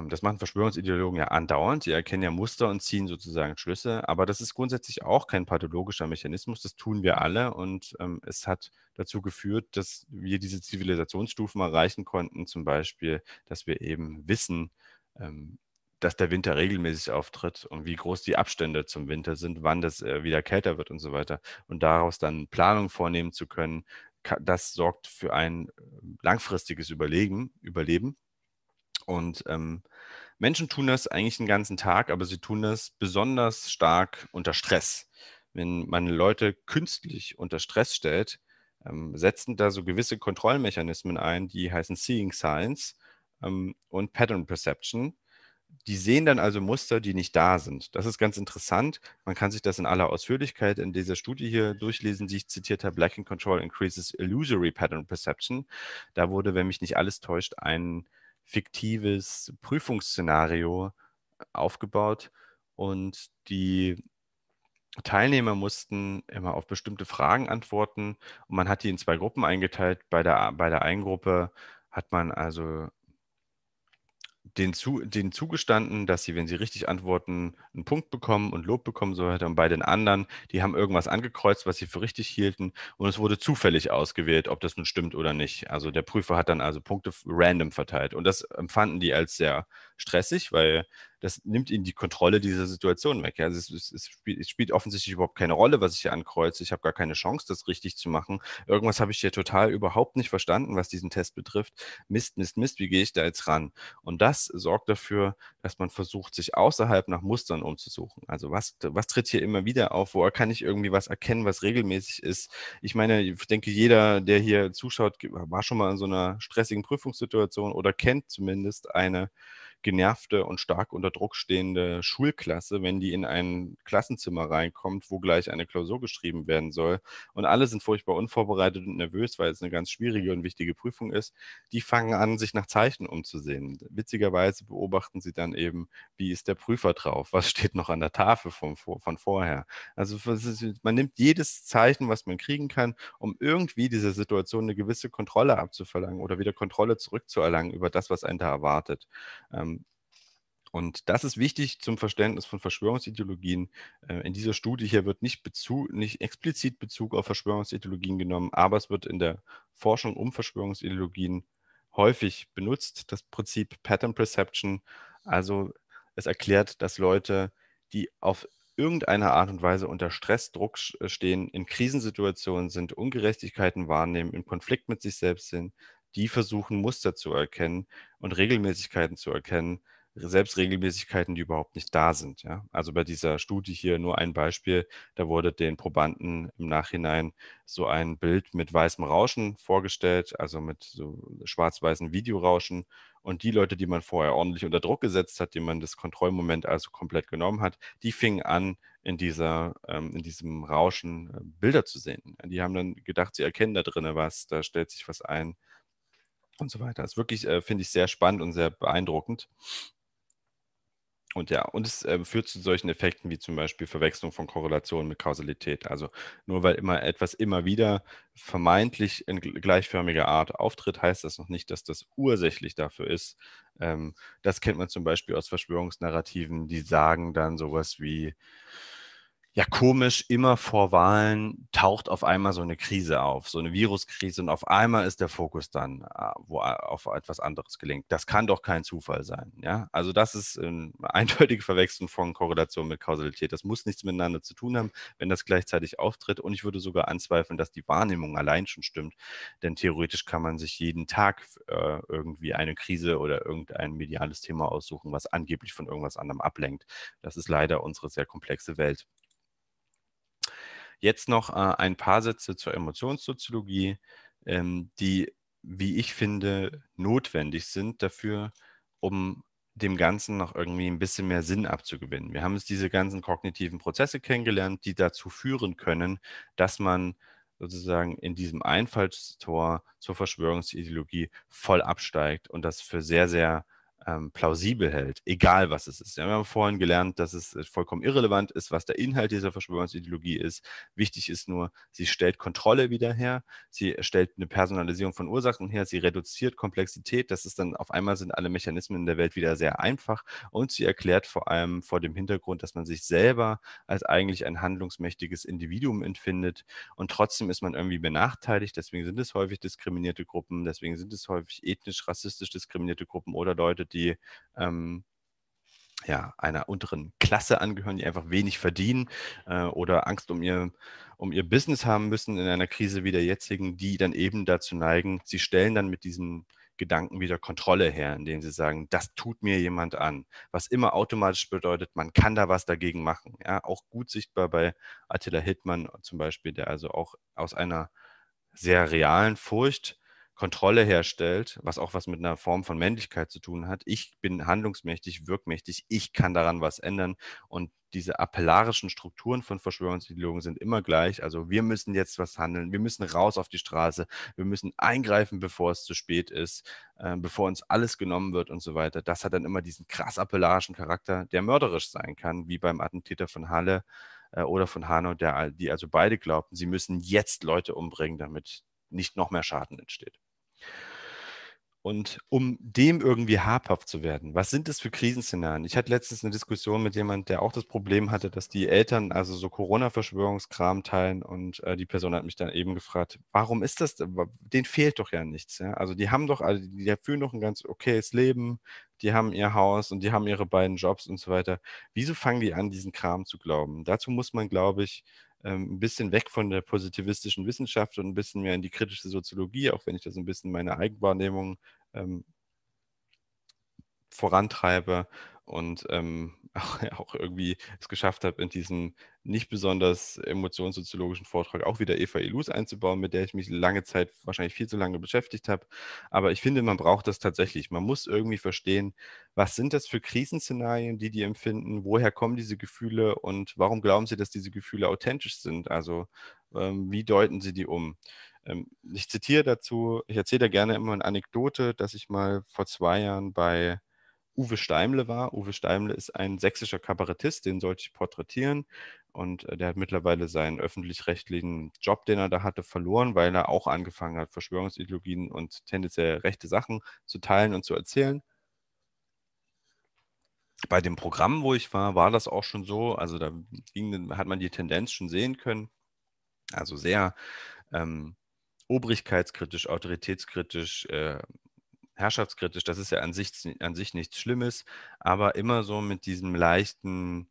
Speaker 1: Das machen Verschwörungsideologen ja andauernd. Sie erkennen ja Muster und ziehen sozusagen Schlüsse. Aber das ist grundsätzlich auch kein pathologischer Mechanismus. Das tun wir alle. Und ähm, es hat dazu geführt, dass wir diese Zivilisationsstufen erreichen konnten. Zum Beispiel, dass wir eben wissen, ähm, dass der Winter regelmäßig auftritt und wie groß die Abstände zum Winter sind, wann das äh, wieder kälter wird und so weiter. Und daraus dann Planung vornehmen zu können, das sorgt für ein äh, langfristiges Überlegen, Überleben und ähm, Menschen tun das eigentlich den ganzen Tag, aber sie tun das besonders stark unter Stress. Wenn man Leute künstlich unter Stress stellt, ähm, setzen da so gewisse Kontrollmechanismen ein, die heißen Seeing Signs ähm, und Pattern Perception. Die sehen dann also Muster, die nicht da sind. Das ist ganz interessant. Man kann sich das in aller Ausführlichkeit in dieser Studie hier durchlesen, die ich zitiert habe. Lacking Control Increases Illusory Pattern Perception. Da wurde, wenn mich nicht alles täuscht, ein fiktives Prüfungsszenario äh, aufgebaut und die Teilnehmer mussten immer auf bestimmte Fragen antworten und man hat die in zwei Gruppen eingeteilt. Bei der, bei der einen Gruppe hat man also denen, zu, denen zugestanden, dass sie, wenn sie richtig antworten, einen Punkt bekommen und Lob bekommen so Und bei den anderen, die haben irgendwas angekreuzt, was sie für richtig hielten. Und es wurde zufällig ausgewählt, ob das nun stimmt oder nicht. Also der Prüfer hat dann also Punkte random verteilt. Und das empfanden die als sehr stressig, weil das nimmt ihnen die Kontrolle dieser Situation weg. Ja. Also es, es, es, spielt, es, spielt, offensichtlich überhaupt keine Rolle, was ich hier ankreuze. Ich habe gar keine Chance, das richtig zu machen. Irgendwas habe ich hier total überhaupt nicht verstanden, was diesen Test betrifft. Mist, Mist, Mist, wie gehe ich da jetzt ran? Und das sorgt dafür, dass man versucht, sich außerhalb nach Mustern umzusuchen. Also was, was tritt hier immer wieder auf? Woher kann ich irgendwie was erkennen, was regelmäßig ist? Ich meine, ich denke, jeder, der hier zuschaut, war schon mal in so einer stressigen Prüfungssituation oder kennt zumindest eine genervte und stark unter Druck stehende Schulklasse, wenn die in ein Klassenzimmer reinkommt, wo gleich eine Klausur geschrieben werden soll und alle sind furchtbar unvorbereitet und nervös, weil es eine ganz schwierige und wichtige Prüfung ist, die fangen an, sich nach Zeichen umzusehen. Witzigerweise beobachten sie dann eben, wie ist der Prüfer drauf, was steht noch an der Tafel von, von vorher. Also man nimmt jedes Zeichen, was man kriegen kann, um irgendwie dieser Situation eine gewisse Kontrolle abzuverlangen oder wieder Kontrolle zurückzuerlangen über das, was einen da erwartet. Ähm, und das ist wichtig zum Verständnis von Verschwörungsideologien. Äh, in dieser Studie hier wird nicht, Bezug, nicht explizit Bezug auf Verschwörungsideologien genommen, aber es wird in der Forschung um Verschwörungsideologien häufig benutzt, das Prinzip Pattern Perception. Also es erklärt, dass Leute, die auf irgendeiner Art und Weise unter Stress, Druck äh, stehen, in Krisensituationen sind, Ungerechtigkeiten wahrnehmen, im Konflikt mit sich selbst sind, die versuchen, Muster zu erkennen und Regelmäßigkeiten zu erkennen, Selbstregelmäßigkeiten, die überhaupt nicht da sind. Ja? Also bei dieser Studie hier nur ein Beispiel, da wurde den Probanden im Nachhinein so ein Bild mit weißem Rauschen vorgestellt, also mit so schwarz-weißen Videorauschen. Und die Leute, die man vorher ordentlich unter Druck gesetzt hat, die man das Kontrollmoment also komplett genommen hat, die fingen an, in, dieser, ähm, in diesem Rauschen äh, Bilder zu sehen. Die haben dann gedacht, sie erkennen da drinnen was, da stellt sich was ein und so weiter. Das ist wirklich, äh, finde ich, sehr spannend und sehr beeindruckend. Und ja, und es äh, führt zu solchen Effekten wie zum Beispiel Verwechslung von Korrelationen mit Kausalität. Also nur weil immer etwas immer wieder vermeintlich in gleichförmiger Art auftritt, heißt das noch nicht, dass das ursächlich dafür ist. Ähm, das kennt man zum Beispiel aus Verschwörungsnarrativen, die sagen dann sowas wie, ja komisch, immer vor Wahlen taucht auf einmal so eine Krise auf, so eine Viruskrise und auf einmal ist der Fokus dann äh, wo, äh, auf etwas anderes gelingt. Das kann doch kein Zufall sein. Ja? Also das ist eine ähm, eindeutige Verwechslung von Korrelation mit Kausalität. Das muss nichts miteinander zu tun haben, wenn das gleichzeitig auftritt. Und ich würde sogar anzweifeln, dass die Wahrnehmung allein schon stimmt. Denn theoretisch kann man sich jeden Tag äh, irgendwie eine Krise oder irgendein mediales Thema aussuchen, was angeblich von irgendwas anderem ablenkt. Das ist leider unsere sehr komplexe Welt. Jetzt noch äh, ein paar Sätze zur Emotionssoziologie, ähm, die, wie ich finde, notwendig sind dafür, um dem Ganzen noch irgendwie ein bisschen mehr Sinn abzugewinnen. Wir haben jetzt diese ganzen kognitiven Prozesse kennengelernt, die dazu führen können, dass man sozusagen in diesem Einfallstor zur Verschwörungsideologie voll absteigt und das für sehr, sehr ähm, plausibel hält, egal was es ist. Ja, wir haben vorhin gelernt, dass es äh, vollkommen irrelevant ist, was der Inhalt dieser Verschwörungsideologie ist. Wichtig ist nur, sie stellt Kontrolle wieder her, sie stellt eine Personalisierung von Ursachen her, sie reduziert Komplexität. Das ist dann auf einmal sind alle Mechanismen in der Welt wieder sehr einfach und sie erklärt vor allem vor dem Hintergrund, dass man sich selber als eigentlich ein handlungsmächtiges Individuum empfindet und trotzdem ist man irgendwie benachteiligt. Deswegen sind es häufig diskriminierte Gruppen, deswegen sind es häufig ethnisch-rassistisch diskriminierte Gruppen oder Leute, die ähm, ja, einer unteren Klasse angehören, die einfach wenig verdienen äh, oder Angst um ihr, um ihr Business haben müssen in einer Krise wie der jetzigen, die dann eben dazu neigen, sie stellen dann mit diesem Gedanken wieder Kontrolle her, indem sie sagen, das tut mir jemand an, was immer automatisch bedeutet, man kann da was dagegen machen. Ja, auch gut sichtbar bei Attila Hittmann zum Beispiel, der also auch aus einer sehr realen Furcht Kontrolle herstellt, was auch was mit einer Form von Männlichkeit zu tun hat. Ich bin handlungsmächtig, wirkmächtig, ich kann daran was ändern. Und diese appellarischen Strukturen von Verschwörungsideologen sind immer gleich. Also wir müssen jetzt was handeln, wir müssen raus auf die Straße, wir müssen eingreifen, bevor es zu spät ist, äh, bevor uns alles genommen wird und so weiter. Das hat dann immer diesen krass appellarischen Charakter, der mörderisch sein kann, wie beim Attentäter von Halle äh, oder von Hanau, der, die also beide glaubten, sie müssen jetzt Leute umbringen, damit nicht noch mehr Schaden entsteht. Und um dem irgendwie habhaft zu werden, was sind das für Krisenszenarien? Ich hatte letztens eine Diskussion mit jemandem, der auch das Problem hatte, dass die Eltern also so Corona-Verschwörungskram teilen und äh, die Person hat mich dann eben gefragt, warum ist das? Den fehlt doch ja nichts. Ja? Also die haben doch, also die fühlen doch ein ganz okayes Leben, die haben ihr Haus und die haben ihre beiden Jobs und so weiter. Wieso fangen die an, diesen Kram zu glauben? Dazu muss man, glaube ich, ähm, ein bisschen weg von der positivistischen Wissenschaft und ein bisschen mehr in die kritische Soziologie, auch wenn ich da so ein bisschen meine Eigenwahrnehmung ähm, vorantreibe und ähm, auch, auch irgendwie es geschafft habe, in diesem nicht besonders emotionssoziologischen Vortrag auch wieder Eva Illus einzubauen, mit der ich mich lange Zeit, wahrscheinlich viel zu lange beschäftigt habe. Aber ich finde, man braucht das tatsächlich. Man muss irgendwie verstehen, was sind das für Krisenszenarien, die die empfinden, woher kommen diese Gefühle und warum glauben sie, dass diese Gefühle authentisch sind? Also ähm, wie deuten sie die um? Ähm, ich zitiere dazu, ich erzähle da gerne immer eine Anekdote, dass ich mal vor zwei Jahren bei Uwe Steimle war. Uwe Steimle ist ein sächsischer Kabarettist, den sollte ich porträtieren. Und äh, der hat mittlerweile seinen öffentlich-rechtlichen Job, den er da hatte, verloren, weil er auch angefangen hat, Verschwörungsideologien und tendenziell rechte Sachen zu teilen und zu erzählen. Bei dem Programm, wo ich war, war das auch schon so. Also da ging, hat man die Tendenz schon sehen können. Also sehr ähm, obrigkeitskritisch, autoritätskritisch, äh, herrschaftskritisch, das ist ja an sich, an sich nichts Schlimmes, aber immer so mit diesem leichten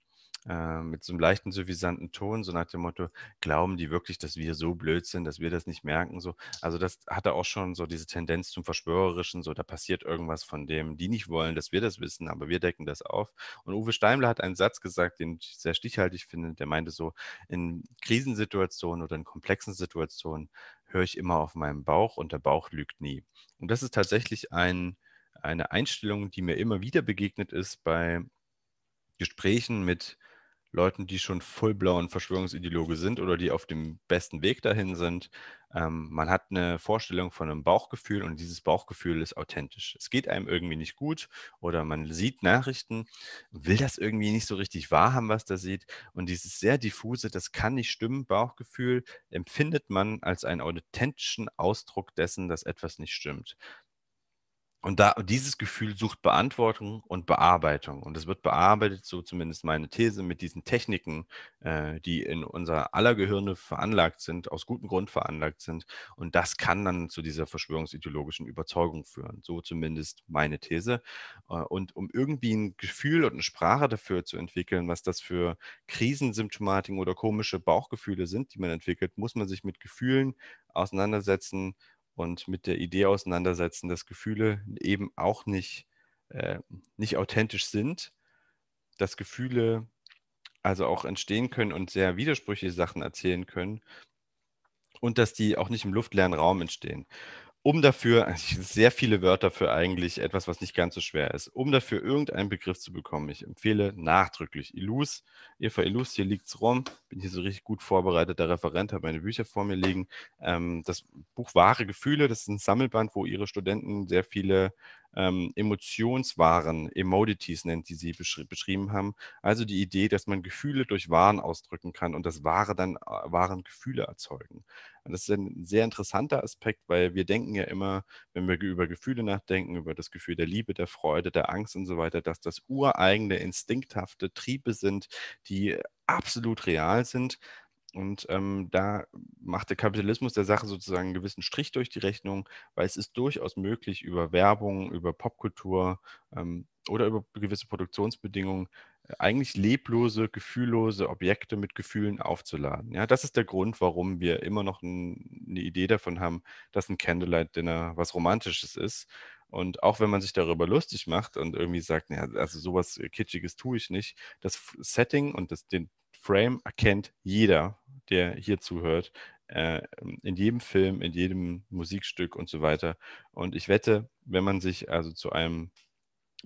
Speaker 1: äh, mit so einem leichten, suffisanten Ton, so nach dem Motto, glauben die wirklich, dass wir so blöd sind, dass wir das nicht merken? So. Also das hatte auch schon so diese Tendenz zum Verschwörerischen, so da passiert irgendwas von dem, die nicht wollen, dass wir das wissen, aber wir decken das auf. Und Uwe Steimler hat einen Satz gesagt, den ich sehr stichhaltig finde, der meinte so, in Krisensituationen oder in komplexen Situationen höre ich immer auf meinem Bauch und der Bauch lügt nie. Und das ist tatsächlich ein, eine Einstellung, die mir immer wieder begegnet ist bei Gesprächen mit Leuten, die schon vollblauen Verschwörungsideologe sind oder die auf dem besten Weg dahin sind. Ähm, man hat eine Vorstellung von einem Bauchgefühl und dieses Bauchgefühl ist authentisch. Es geht einem irgendwie nicht gut oder man sieht Nachrichten, will das irgendwie nicht so richtig wahrhaben, was da sieht. Und dieses sehr diffuse, das kann nicht stimmen, Bauchgefühl empfindet man als einen authentischen Ausdruck dessen, dass etwas nicht stimmt. Und da, dieses Gefühl sucht Beantwortung und Bearbeitung. Und es wird bearbeitet, so zumindest meine These, mit diesen Techniken, äh, die in unser aller Gehirne veranlagt sind, aus gutem Grund veranlagt sind. Und das kann dann zu dieser verschwörungsideologischen Überzeugung führen. So zumindest meine These. Äh, und um irgendwie ein Gefühl und eine Sprache dafür zu entwickeln, was das für Krisensymptomatiken oder komische Bauchgefühle sind, die man entwickelt, muss man sich mit Gefühlen auseinandersetzen und mit der Idee auseinandersetzen, dass Gefühle eben auch nicht, äh, nicht authentisch sind, dass Gefühle also auch entstehen können und sehr widersprüchliche Sachen erzählen können und dass die auch nicht im luftleeren Raum entstehen um dafür, sehr viele Wörter für eigentlich etwas, was nicht ganz so schwer ist, um dafür irgendeinen Begriff zu bekommen. Ich empfehle nachdrücklich Illus, Eva Illus, hier liegt's rum, bin hier so richtig gut vorbereiteter Referent, habe meine Bücher vor mir liegen. Ähm, das Buch Wahre Gefühle, das ist ein Sammelband, wo ihre Studenten sehr viele ähm, Emotionswaren, Emodities nennt, die Sie beschri beschrieben haben. Also die Idee, dass man Gefühle durch Waren ausdrücken kann und das Wahre dann äh, wahren Gefühle erzeugen. Und das ist ein sehr interessanter Aspekt, weil wir denken ja immer, wenn wir über Gefühle nachdenken, über das Gefühl der Liebe, der Freude, der Angst und so weiter, dass das ureigene, instinkthafte Triebe sind, die absolut real sind, und ähm, da macht der Kapitalismus der Sache sozusagen einen gewissen Strich durch die Rechnung, weil es ist durchaus möglich, über Werbung, über Popkultur ähm, oder über gewisse Produktionsbedingungen äh, eigentlich leblose, gefühllose Objekte mit Gefühlen aufzuladen. Ja, das ist der Grund, warum wir immer noch ein, eine Idee davon haben, dass ein Candlelight-Dinner was Romantisches ist. Und auch wenn man sich darüber lustig macht und irgendwie sagt, naja, also sowas äh, Kitschiges tue ich nicht, das Setting und das, den, Frame erkennt jeder, der hier zuhört. Äh, in jedem Film, in jedem Musikstück und so weiter. Und ich wette, wenn man sich also zu einem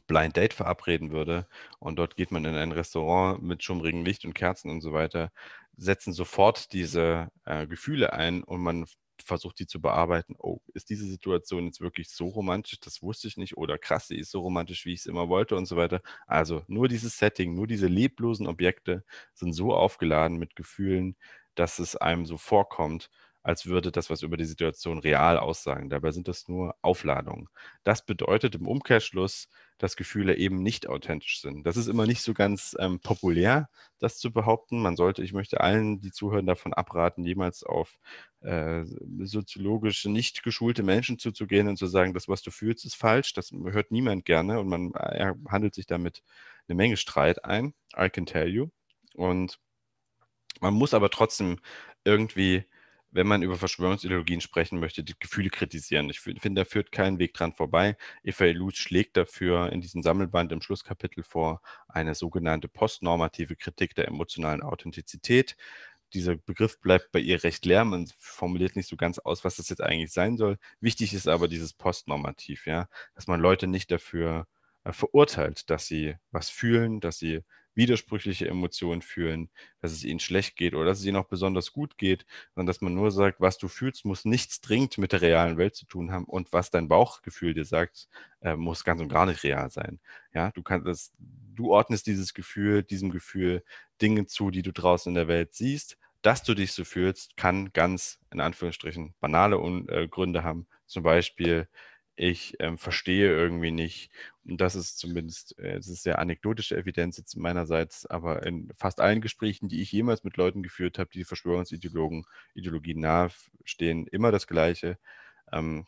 Speaker 1: Blind Date verabreden würde und dort geht man in ein Restaurant mit schummrigem Licht und Kerzen und so weiter, setzen sofort diese äh, Gefühle ein und man versucht die zu bearbeiten. Oh, ist diese Situation jetzt wirklich so romantisch? Das wusste ich nicht. Oder krass, sie ist so romantisch, wie ich es immer wollte und so weiter. Also nur dieses Setting, nur diese leblosen Objekte sind so aufgeladen mit Gefühlen, dass es einem so vorkommt, als würde das was über die Situation real aussagen. Dabei sind das nur Aufladungen. Das bedeutet im Umkehrschluss, dass Gefühle eben nicht authentisch sind. Das ist immer nicht so ganz ähm, populär, das zu behaupten. Man sollte, ich möchte allen, die zuhören, davon abraten, jemals auf äh, soziologisch nicht geschulte Menschen zuzugehen und zu sagen, das, was du fühlst, ist falsch. Das hört niemand gerne und man äh, handelt sich damit eine Menge Streit ein. I can tell you. Und man muss aber trotzdem irgendwie wenn man über Verschwörungsideologien sprechen möchte, die Gefühle kritisieren. Ich finde, da führt kein Weg dran vorbei. Eva Luz schlägt dafür in diesem Sammelband im Schlusskapitel vor eine sogenannte postnormative Kritik der emotionalen Authentizität. Dieser Begriff bleibt bei ihr recht leer. Man formuliert nicht so ganz aus, was das jetzt eigentlich sein soll. Wichtig ist aber dieses Postnormativ, ja, dass man Leute nicht dafür äh, verurteilt, dass sie was fühlen, dass sie widersprüchliche Emotionen fühlen, dass es ihnen schlecht geht oder dass es ihnen auch besonders gut geht, sondern dass man nur sagt, was du fühlst, muss nichts dringend mit der realen Welt zu tun haben und was dein Bauchgefühl dir sagt, äh, muss ganz und gar nicht real sein. Ja, du kannst das, du ordnest dieses Gefühl, diesem Gefühl Dinge zu, die du draußen in der Welt siehst. Dass du dich so fühlst, kann ganz in Anführungsstrichen banale Un äh, Gründe haben. Zum Beispiel, ich ähm, verstehe irgendwie nicht. Und das ist zumindest, äh, es ist sehr anekdotische Evidenz jetzt meinerseits, aber in fast allen Gesprächen, die ich jemals mit Leuten geführt habe, die Verschwörungsideologen, Ideologien stehen, immer das Gleiche. Ähm,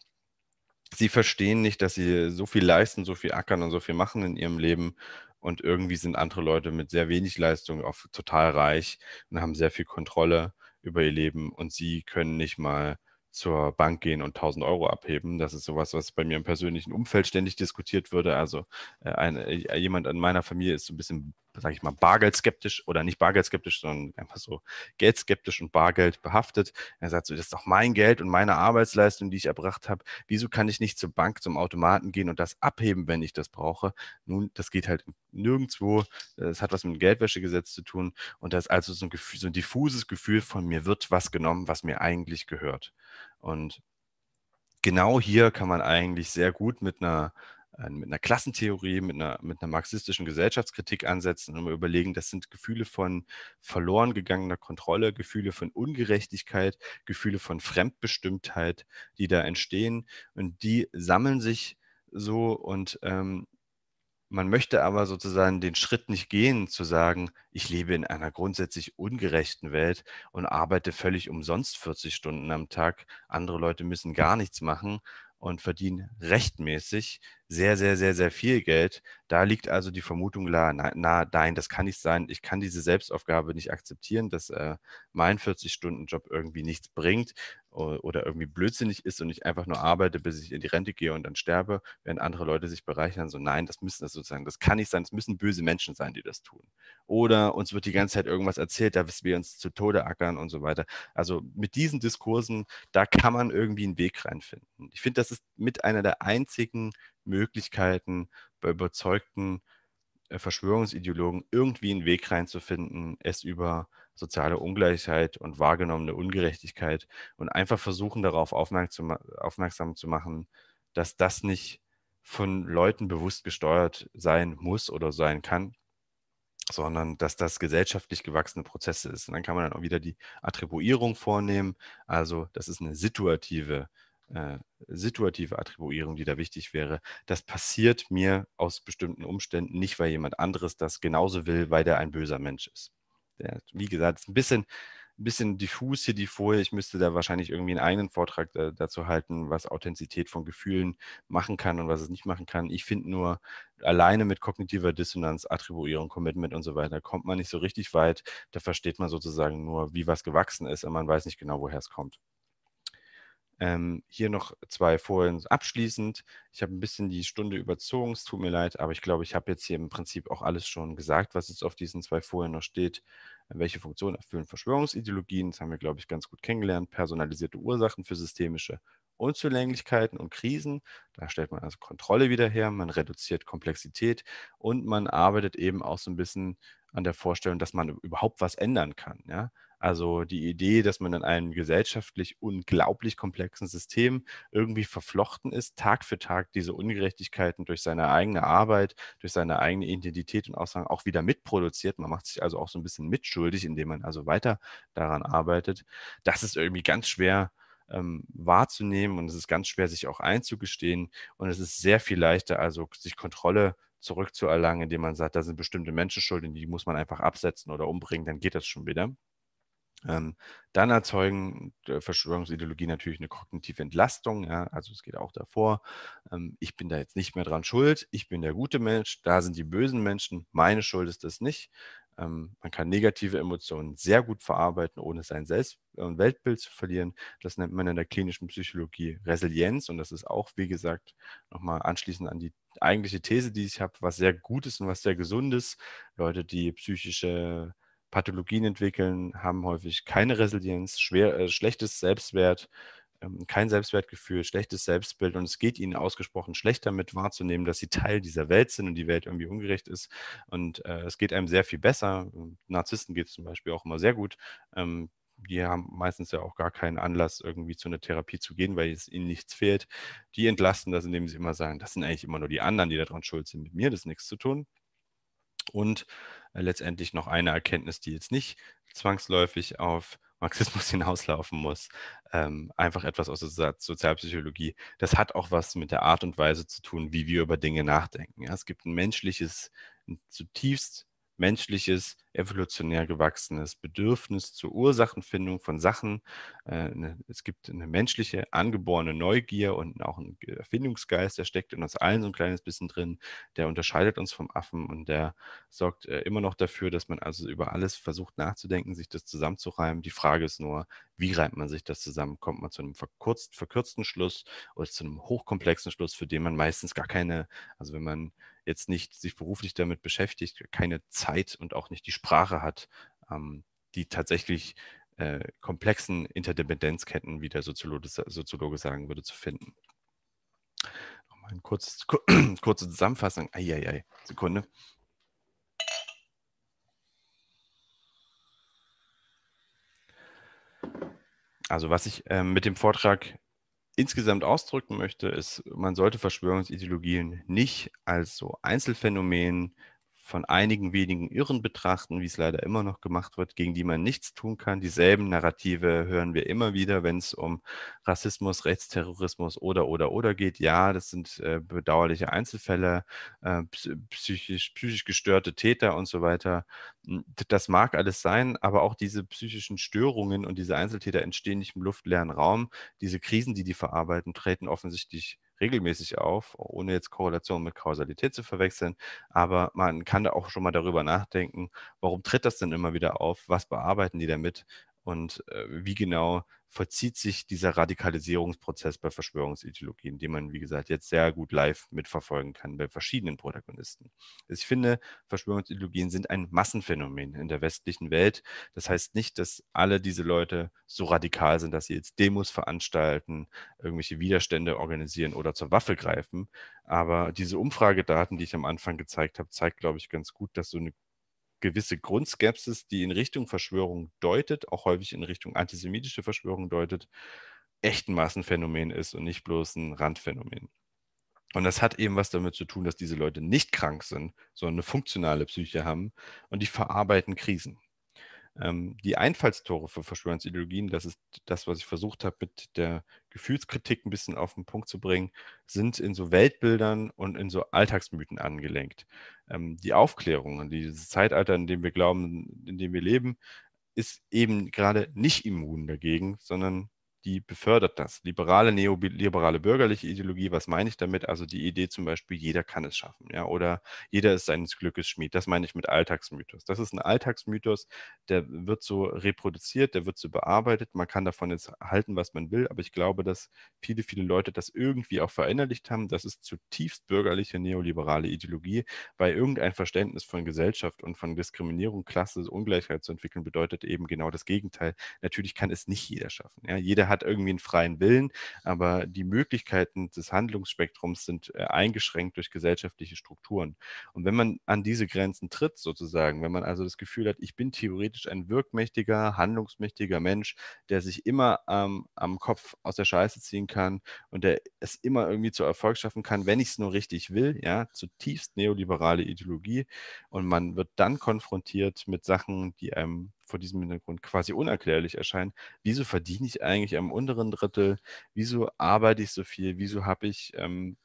Speaker 1: sie verstehen nicht, dass sie so viel leisten, so viel ackern und so viel machen in ihrem Leben. Und irgendwie sind andere Leute mit sehr wenig Leistung auch total reich und haben sehr viel Kontrolle über ihr Leben. Und sie können nicht mal zur Bank gehen und 1000 Euro abheben. Das ist sowas, was bei mir im persönlichen Umfeld ständig diskutiert würde. Also äh, ein, äh, jemand in meiner Familie ist so ein bisschen sage ich mal, bargeldskeptisch oder nicht bargeldskeptisch, sondern einfach so geldskeptisch und bargeld behaftet. Er sagt so, das ist doch mein Geld und meine Arbeitsleistung, die ich erbracht habe. Wieso kann ich nicht zur Bank, zum Automaten gehen und das abheben, wenn ich das brauche? Nun, das geht halt nirgendwo. Das hat was mit dem Geldwäschegesetz zu tun. Und das ist also so ein, Gefühl, so ein diffuses Gefühl von mir wird was genommen, was mir eigentlich gehört. Und genau hier kann man eigentlich sehr gut mit einer äh, mit einer Klassentheorie, mit einer, mit einer marxistischen Gesellschaftskritik ansetzen und überlegen, das sind Gefühle von verloren gegangener Kontrolle, Gefühle von Ungerechtigkeit, Gefühle von Fremdbestimmtheit, die da entstehen und die sammeln sich so und ähm, man möchte aber sozusagen den Schritt nicht gehen, zu sagen, ich lebe in einer grundsätzlich ungerechten Welt und arbeite völlig umsonst 40 Stunden am Tag. Andere Leute müssen gar nichts machen und verdienen rechtmäßig sehr, sehr, sehr, sehr viel Geld. Da liegt also die Vermutung nahe, na, nein, das kann nicht sein. Ich kann diese Selbstaufgabe nicht akzeptieren, dass äh, mein 40-Stunden-Job irgendwie nichts bringt oder irgendwie blödsinnig ist und ich einfach nur arbeite, bis ich in die Rente gehe und dann sterbe, während andere Leute sich bereichern. So, nein, das müssen das also sozusagen, das kann nicht sein, das müssen böse Menschen sein, die das tun. Oder uns wird die ganze Zeit irgendwas erzählt, da wir uns zu Tode ackern und so weiter. Also mit diesen Diskursen, da kann man irgendwie einen Weg reinfinden. Ich finde, das ist mit einer der einzigen Möglichkeiten bei überzeugten äh, Verschwörungsideologen irgendwie einen Weg reinzufinden, es über soziale Ungleichheit und wahrgenommene Ungerechtigkeit und einfach versuchen darauf aufmerksam zu machen, dass das nicht von Leuten bewusst gesteuert sein muss oder sein kann, sondern dass das gesellschaftlich gewachsene Prozesse ist. Und dann kann man dann auch wieder die Attribuierung vornehmen. Also das ist eine situative äh, situative Attribuierung, die da wichtig wäre. Das passiert mir aus bestimmten Umständen nicht, weil jemand anderes das genauso will, weil der ein böser Mensch ist. Der, wie gesagt, ist ein bisschen, ein bisschen diffus hier die Folie. Ich müsste da wahrscheinlich irgendwie einen eigenen Vortrag äh, dazu halten, was Authentizität von Gefühlen machen kann und was es nicht machen kann. Ich finde nur, alleine mit kognitiver Dissonanz, Attribuierung, Commitment und so weiter, kommt man nicht so richtig weit. Da versteht man sozusagen nur, wie was gewachsen ist, aber man weiß nicht genau, woher es kommt. Ähm, hier noch zwei Folien abschließend. Ich habe ein bisschen die Stunde überzogen, es tut mir leid, aber ich glaube, ich habe jetzt hier im Prinzip auch alles schon gesagt, was jetzt auf diesen zwei Folien noch steht. Welche Funktionen erfüllen Verschwörungsideologien? Das haben wir, glaube ich, ganz gut kennengelernt. Personalisierte Ursachen für systemische Unzulänglichkeiten und Krisen. Da stellt man also Kontrolle wieder her, man reduziert Komplexität und man arbeitet eben auch so ein bisschen an der Vorstellung, dass man überhaupt was ändern kann. Ja? Also die Idee, dass man in einem gesellschaftlich unglaublich komplexen System irgendwie verflochten ist, Tag für Tag diese Ungerechtigkeiten durch seine eigene Arbeit, durch seine eigene Identität und Aussagen auch wieder mitproduziert. Man macht sich also auch so ein bisschen mitschuldig, indem man also weiter daran arbeitet. Das ist irgendwie ganz schwer ähm, wahrzunehmen und es ist ganz schwer, sich auch einzugestehen. Und es ist sehr viel leichter, also sich Kontrolle zurückzuerlangen, indem man sagt, da sind bestimmte Menschen schuld und die muss man einfach absetzen oder umbringen, dann geht das schon wieder. Ähm, dann erzeugen äh, Verschwörungsideologien natürlich eine kognitive Entlastung. Ja, also es geht auch davor, ähm, ich bin da jetzt nicht mehr dran schuld, ich bin der gute Mensch, da sind die bösen Menschen, meine Schuld ist das nicht. Ähm, man kann negative Emotionen sehr gut verarbeiten, ohne sein Selbst- und äh, Weltbild zu verlieren. Das nennt man in der klinischen Psychologie Resilienz. Und das ist auch, wie gesagt, nochmal anschließend an die eigentliche These, die ich habe, was sehr gut ist und was sehr gesund ist. Leute, die psychische Pathologien entwickeln, haben häufig keine Resilienz, schwer, äh, schlechtes Selbstwert, ähm, kein Selbstwertgefühl, schlechtes Selbstbild und es geht ihnen ausgesprochen schlecht damit wahrzunehmen, dass sie Teil dieser Welt sind und die Welt irgendwie ungerecht ist. Und äh, es geht einem sehr viel besser. Narzissten geht es zum Beispiel auch immer sehr gut. Ähm, die haben meistens ja auch gar keinen Anlass, irgendwie zu einer Therapie zu gehen, weil es ihnen nichts fehlt. Die entlasten das, indem sie immer sagen, das sind eigentlich immer nur die anderen, die daran schuld sind. Mit mir das nichts zu tun. Und äh, letztendlich noch eine Erkenntnis, die jetzt nicht zwangsläufig auf Marxismus hinauslaufen muss. Ähm, einfach etwas aus der Sozialpsychologie. Das hat auch was mit der Art und Weise zu tun, wie wir über Dinge nachdenken. Ja, es gibt ein menschliches, ein zutiefst menschliches, evolutionär gewachsenes Bedürfnis zur Ursachenfindung von Sachen. Äh, ne, es gibt eine menschliche, angeborene Neugier und auch ein Erfindungsgeist, der steckt in uns allen so ein kleines bisschen drin. Der unterscheidet uns vom Affen und der sorgt äh, immer noch dafür, dass man also über alles versucht nachzudenken, sich das zusammenzureimen. Die Frage ist nur, wie reimt man sich das zusammen? Kommt man zu einem verkürzt, verkürzten Schluss oder zu einem hochkomplexen Schluss, für den man meistens gar keine, also wenn man jetzt nicht sich beruflich damit beschäftigt, keine Zeit und auch nicht die Sprache hat, ähm, die tatsächlich äh, komplexen Interdependenzketten, wie der Soziologe, Soziologe sagen würde, zu finden. Nochmal eine kurze, kurze Zusammenfassung. Eieiei, Sekunde. Also was ich äh, mit dem Vortrag insgesamt ausdrücken möchte, ist, man sollte Verschwörungsideologien nicht als so Einzelfänomen von einigen wenigen Irren betrachten, wie es leider immer noch gemacht wird, gegen die man nichts tun kann. Dieselben Narrative hören wir immer wieder, wenn es um Rassismus, Rechtsterrorismus oder oder oder geht. Ja, das sind äh, bedauerliche Einzelfälle, äh, psychisch, psychisch gestörte Täter und so weiter. Hm, das mag alles sein, aber auch diese psychischen Störungen und diese Einzeltäter entstehen nicht im luftleeren Raum. Diese Krisen, die die verarbeiten, treten offensichtlich regelmäßig auf, ohne jetzt Korrelation mit Kausalität zu verwechseln. Aber man kann da auch schon mal darüber nachdenken, warum tritt das denn immer wieder auf? Was bearbeiten die damit? und äh, wie genau verzieht sich dieser Radikalisierungsprozess bei Verschwörungsideologien, den man, wie gesagt, jetzt sehr gut live mitverfolgen kann bei verschiedenen Protagonisten. Also, ich finde, Verschwörungsideologien sind ein Massenphänomen in der westlichen Welt. Das heißt nicht, dass alle diese Leute so radikal sind, dass sie jetzt Demos veranstalten, irgendwelche Widerstände organisieren oder zur Waffe greifen. Aber diese Umfragedaten, die ich am Anfang gezeigt habe, zeigt, glaube ich, ganz gut, dass so eine gewisse Grundskepsis, die in Richtung Verschwörung deutet, auch häufig in Richtung antisemitische Verschwörung deutet, echt ein Massenphänomen ist und nicht bloß ein Randphänomen. Und das hat eben was damit zu tun, dass diese Leute nicht krank sind, sondern eine funktionale Psyche haben und die verarbeiten Krisen ähm, die Einfallstore für Verschwörungsideologien, das ist das, was ich versucht habe, mit der Gefühlskritik ein bisschen auf den Punkt zu bringen, sind in so Weltbildern und in so Alltagsmythen angelenkt. Ähm, die Aufklärung, dieses Zeitalter, in dem wir glauben, in dem wir leben, ist eben gerade nicht immun dagegen, sondern die befördert das. Liberale, neoliberale, bürgerliche Ideologie, was meine ich damit? Also die Idee zum Beispiel, jeder kann es schaffen, ja, oder jeder ist seines Glückes Schmied. Das meine ich mit Alltagsmythos. Das ist ein Alltagsmythos, der wird so reproduziert, der wird so bearbeitet. Man kann davon jetzt halten, was man will, aber ich glaube, dass viele, viele Leute das irgendwie auch verinnerlicht haben. Das ist zutiefst bürgerliche, neoliberale Ideologie, weil irgendein Verständnis von Gesellschaft und von Diskriminierung, Klasse, Ungleichheit zu entwickeln, bedeutet eben genau das Gegenteil. Natürlich kann es nicht jeder schaffen. Ja. Jeder hat irgendwie einen freien Willen, aber die Möglichkeiten des Handlungsspektrums sind äh, eingeschränkt durch gesellschaftliche Strukturen. Und wenn man an diese Grenzen tritt, sozusagen, wenn man also das Gefühl hat, ich bin theoretisch ein wirkmächtiger, handlungsmächtiger Mensch, der sich immer ähm, am Kopf aus der Scheiße ziehen kann und der es immer irgendwie zu Erfolg schaffen kann, wenn ich es nur richtig will, ja, zutiefst neoliberale Ideologie. Und man wird dann konfrontiert mit Sachen, die einem vor diesem Hintergrund quasi unerklärlich erscheint. Wieso verdiene ich eigentlich am unteren Drittel? Wieso arbeite ich so viel? Wieso habe ich ähm,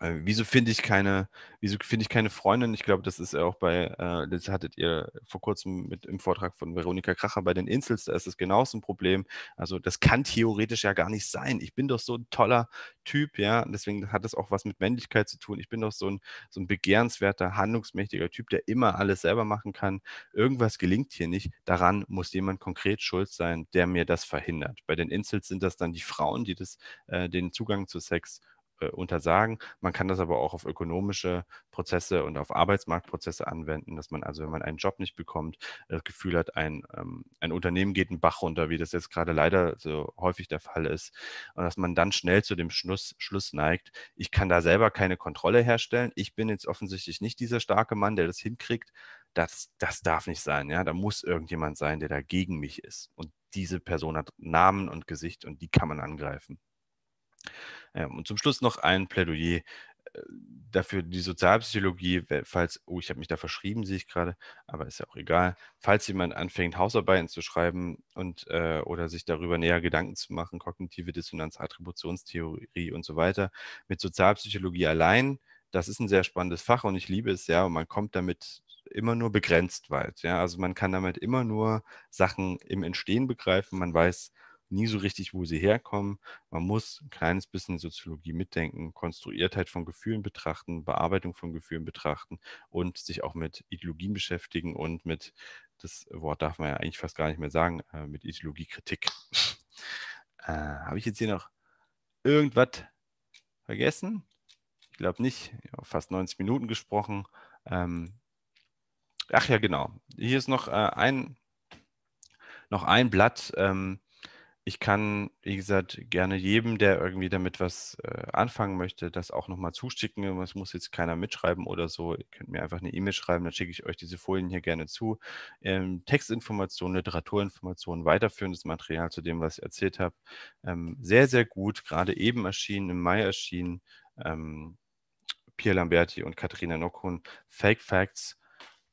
Speaker 1: äh, wieso finde ich keine, wieso finde ich keine Freundin? Ich glaube, das ist ja auch bei, äh, das hattet ihr vor kurzem mit im Vortrag von Veronika Kracher bei den Insels, da ist es genauso ein Problem. Also das kann theoretisch ja gar nicht sein. Ich bin doch so ein toller Typ, ja. Deswegen hat das auch was mit Männlichkeit zu tun. Ich bin doch so ein, so ein begehrenswerter, handlungsmächtiger Typ, der immer alles selber machen kann. Irgendwas gelingt hier nicht. Daran muss jemand konkret schuld sein, der mir das verhindert. Bei den Insels sind das dann die Frauen, die das, äh, den Zugang zu Sex äh, untersagen. Man kann das aber auch auf ökonomische Prozesse und auf Arbeitsmarktprozesse anwenden, dass man also, wenn man einen Job nicht bekommt, das Gefühl hat, ein, ähm, ein Unternehmen geht einen Bach runter, wie das jetzt gerade leider so häufig der Fall ist. Und dass man dann schnell zu dem Schluss, Schluss neigt, ich kann da selber keine Kontrolle herstellen. Ich bin jetzt offensichtlich nicht dieser starke Mann, der das hinkriegt. Das, das darf nicht sein. Ja? Da muss irgendjemand sein, der da gegen mich ist. Und diese Person hat Namen und Gesicht und die kann man angreifen. Ähm, und zum Schluss noch ein Plädoyer äh, dafür die Sozialpsychologie, falls, oh, ich habe mich da verschrieben, sehe ich gerade, aber ist ja auch egal. Falls jemand anfängt, Hausarbeiten zu schreiben und äh, oder sich darüber näher Gedanken zu machen, kognitive Dissonanz, Attributionstheorie und so weiter, mit Sozialpsychologie allein, das ist ein sehr spannendes Fach und ich liebe es ja, und man kommt damit immer nur begrenzt weit. Ja? Also man kann damit immer nur Sachen im Entstehen begreifen, man weiß, nie so richtig, wo sie herkommen. Man muss ein kleines bisschen Soziologie mitdenken, Konstruiertheit von Gefühlen betrachten, Bearbeitung von Gefühlen betrachten und sich auch mit Ideologien beschäftigen und mit, das Wort darf man ja eigentlich fast gar nicht mehr sagen, äh, mit Ideologiekritik. äh, Habe ich jetzt hier noch irgendwas vergessen? Ich glaube nicht. Ja, fast 90 Minuten gesprochen. Ähm, ach ja, genau. Hier ist noch äh, ein noch ein Blatt ähm, ich kann, wie gesagt, gerne jedem, der irgendwie damit was äh, anfangen möchte, das auch nochmal zuschicken. Es muss jetzt keiner mitschreiben oder so. Ihr könnt mir einfach eine E-Mail schreiben, dann schicke ich euch diese Folien hier gerne zu. Ähm, Textinformationen, Literaturinformationen, weiterführendes Material zu dem, was ich erzählt habe. Ähm, sehr, sehr gut, gerade eben erschienen, im Mai erschienen. Ähm, Pierre Lamberti und Katharina Nockhun, Fake Facts,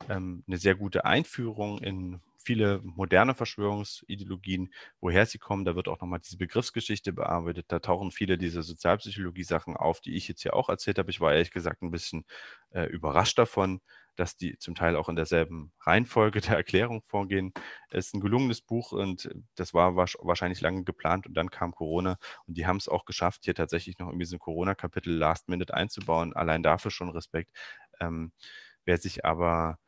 Speaker 1: ähm, eine sehr gute Einführung in viele moderne Verschwörungsideologien, woher sie kommen. Da wird auch nochmal diese Begriffsgeschichte bearbeitet. Da tauchen viele dieser Sozialpsychologie-Sachen auf, die ich jetzt hier auch erzählt habe. Ich war ehrlich gesagt ein bisschen äh, überrascht davon, dass die zum Teil auch in derselben Reihenfolge der Erklärung vorgehen. Es ist ein gelungenes Buch und äh, das war wahrscheinlich lange geplant und dann kam Corona und die haben es auch geschafft, hier tatsächlich noch in diesem Corona-Kapitel Last Minute einzubauen. Allein dafür schon Respekt. Ähm, wer sich aber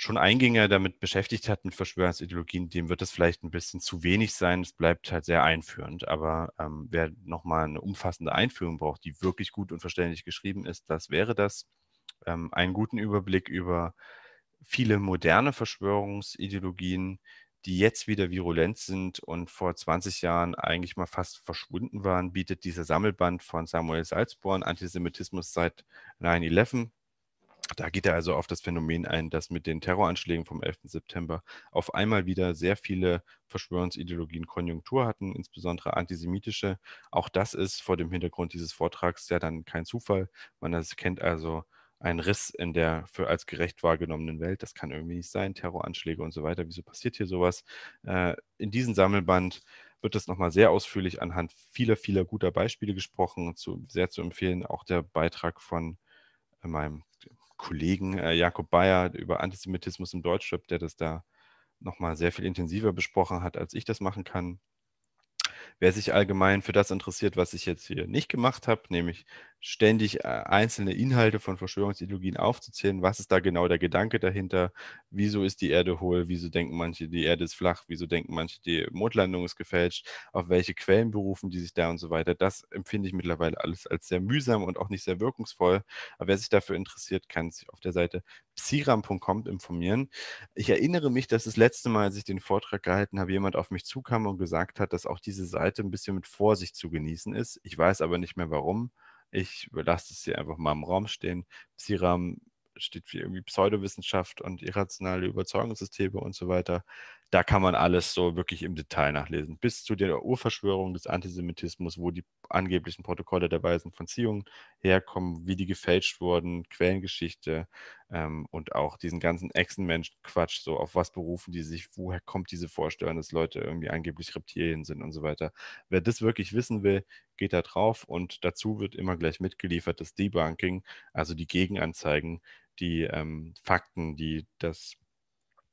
Speaker 1: schon eingängiger damit beschäftigt hat mit Verschwörungsideologien, dem wird das vielleicht ein bisschen zu wenig sein. Es bleibt halt sehr einführend. Aber ähm, wer nochmal eine umfassende Einführung braucht, die wirklich gut und verständlich geschrieben ist, das wäre das. Ähm, einen guten Überblick über viele moderne Verschwörungsideologien, die jetzt wieder virulent sind und vor 20 Jahren eigentlich mal fast verschwunden waren, bietet dieser Sammelband von Samuel Salzborn, Antisemitismus seit 9-11, da geht er also auf das Phänomen ein, dass mit den Terroranschlägen vom 11. September auf einmal wieder sehr viele Verschwörungsideologien Konjunktur hatten, insbesondere antisemitische. Auch das ist vor dem Hintergrund dieses Vortrags ja dann kein Zufall. Man kennt also einen Riss in der für als gerecht wahrgenommenen Welt. Das kann irgendwie nicht sein. Terroranschläge und so weiter. Wieso passiert hier sowas? Äh, in diesem Sammelband wird das nochmal sehr ausführlich anhand vieler, vieler guter Beispiele gesprochen. Zu, sehr zu empfehlen auch der Beitrag von äh, meinem Kollegen äh, Jakob Bayer über Antisemitismus im Deutschrap, der das da nochmal sehr viel intensiver besprochen hat, als ich das machen kann. Wer sich allgemein für das interessiert, was ich jetzt hier nicht gemacht habe, nämlich ständig äh, einzelne Inhalte von Verschwörungsideologien aufzuzählen. Was ist da genau der Gedanke dahinter? Wieso ist die Erde hohl? Wieso denken manche, die Erde ist flach? Wieso denken manche, die Mondlandung ist gefälscht? Auf welche Quellen berufen die sich da und so weiter? Das empfinde ich mittlerweile alles als sehr mühsam und auch nicht sehr wirkungsvoll. Aber wer sich dafür interessiert, kann sich auf der Seite psiram.com informieren. Ich erinnere mich, dass das letzte Mal, als ich den Vortrag gehalten habe, jemand auf mich zukam und gesagt hat, dass auch diese Seite ein bisschen mit Vorsicht zu genießen ist. Ich weiß aber nicht mehr warum. Ich überlasse es hier einfach mal im Raum stehen. Psiram steht für irgendwie Pseudowissenschaft und irrationale Überzeugungssysteme und so weiter da kann man alles so wirklich im Detail nachlesen. Bis zu der Urverschwörung des Antisemitismus, wo die angeblichen Protokolle der Weisen von Zion herkommen, wie die gefälscht wurden, Quellengeschichte ähm, und auch diesen ganzen Echsenmensch-Quatsch, so auf was berufen die sich, woher kommt diese Vorstellung, dass Leute irgendwie angeblich Reptilien sind und so weiter. Wer das wirklich wissen will, geht da drauf und dazu wird immer gleich mitgeliefert das Debunking, also die Gegenanzeigen, die ähm, Fakten, die das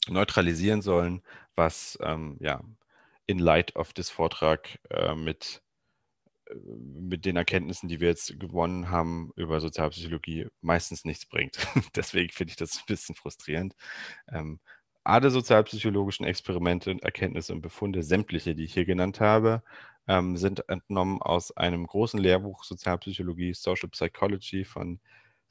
Speaker 1: neutralisieren sollen, was ähm, ja, in light of this Vortrag äh, mit, äh, mit den Erkenntnissen, die wir jetzt gewonnen haben über Sozialpsychologie, meistens nichts bringt. Deswegen finde ich das ein bisschen frustrierend. Ähm, alle sozialpsychologischen Experimente, und Erkenntnisse und Befunde, sämtliche, die ich hier genannt habe, ähm, sind entnommen aus einem großen Lehrbuch Sozialpsychologie, Social Psychology von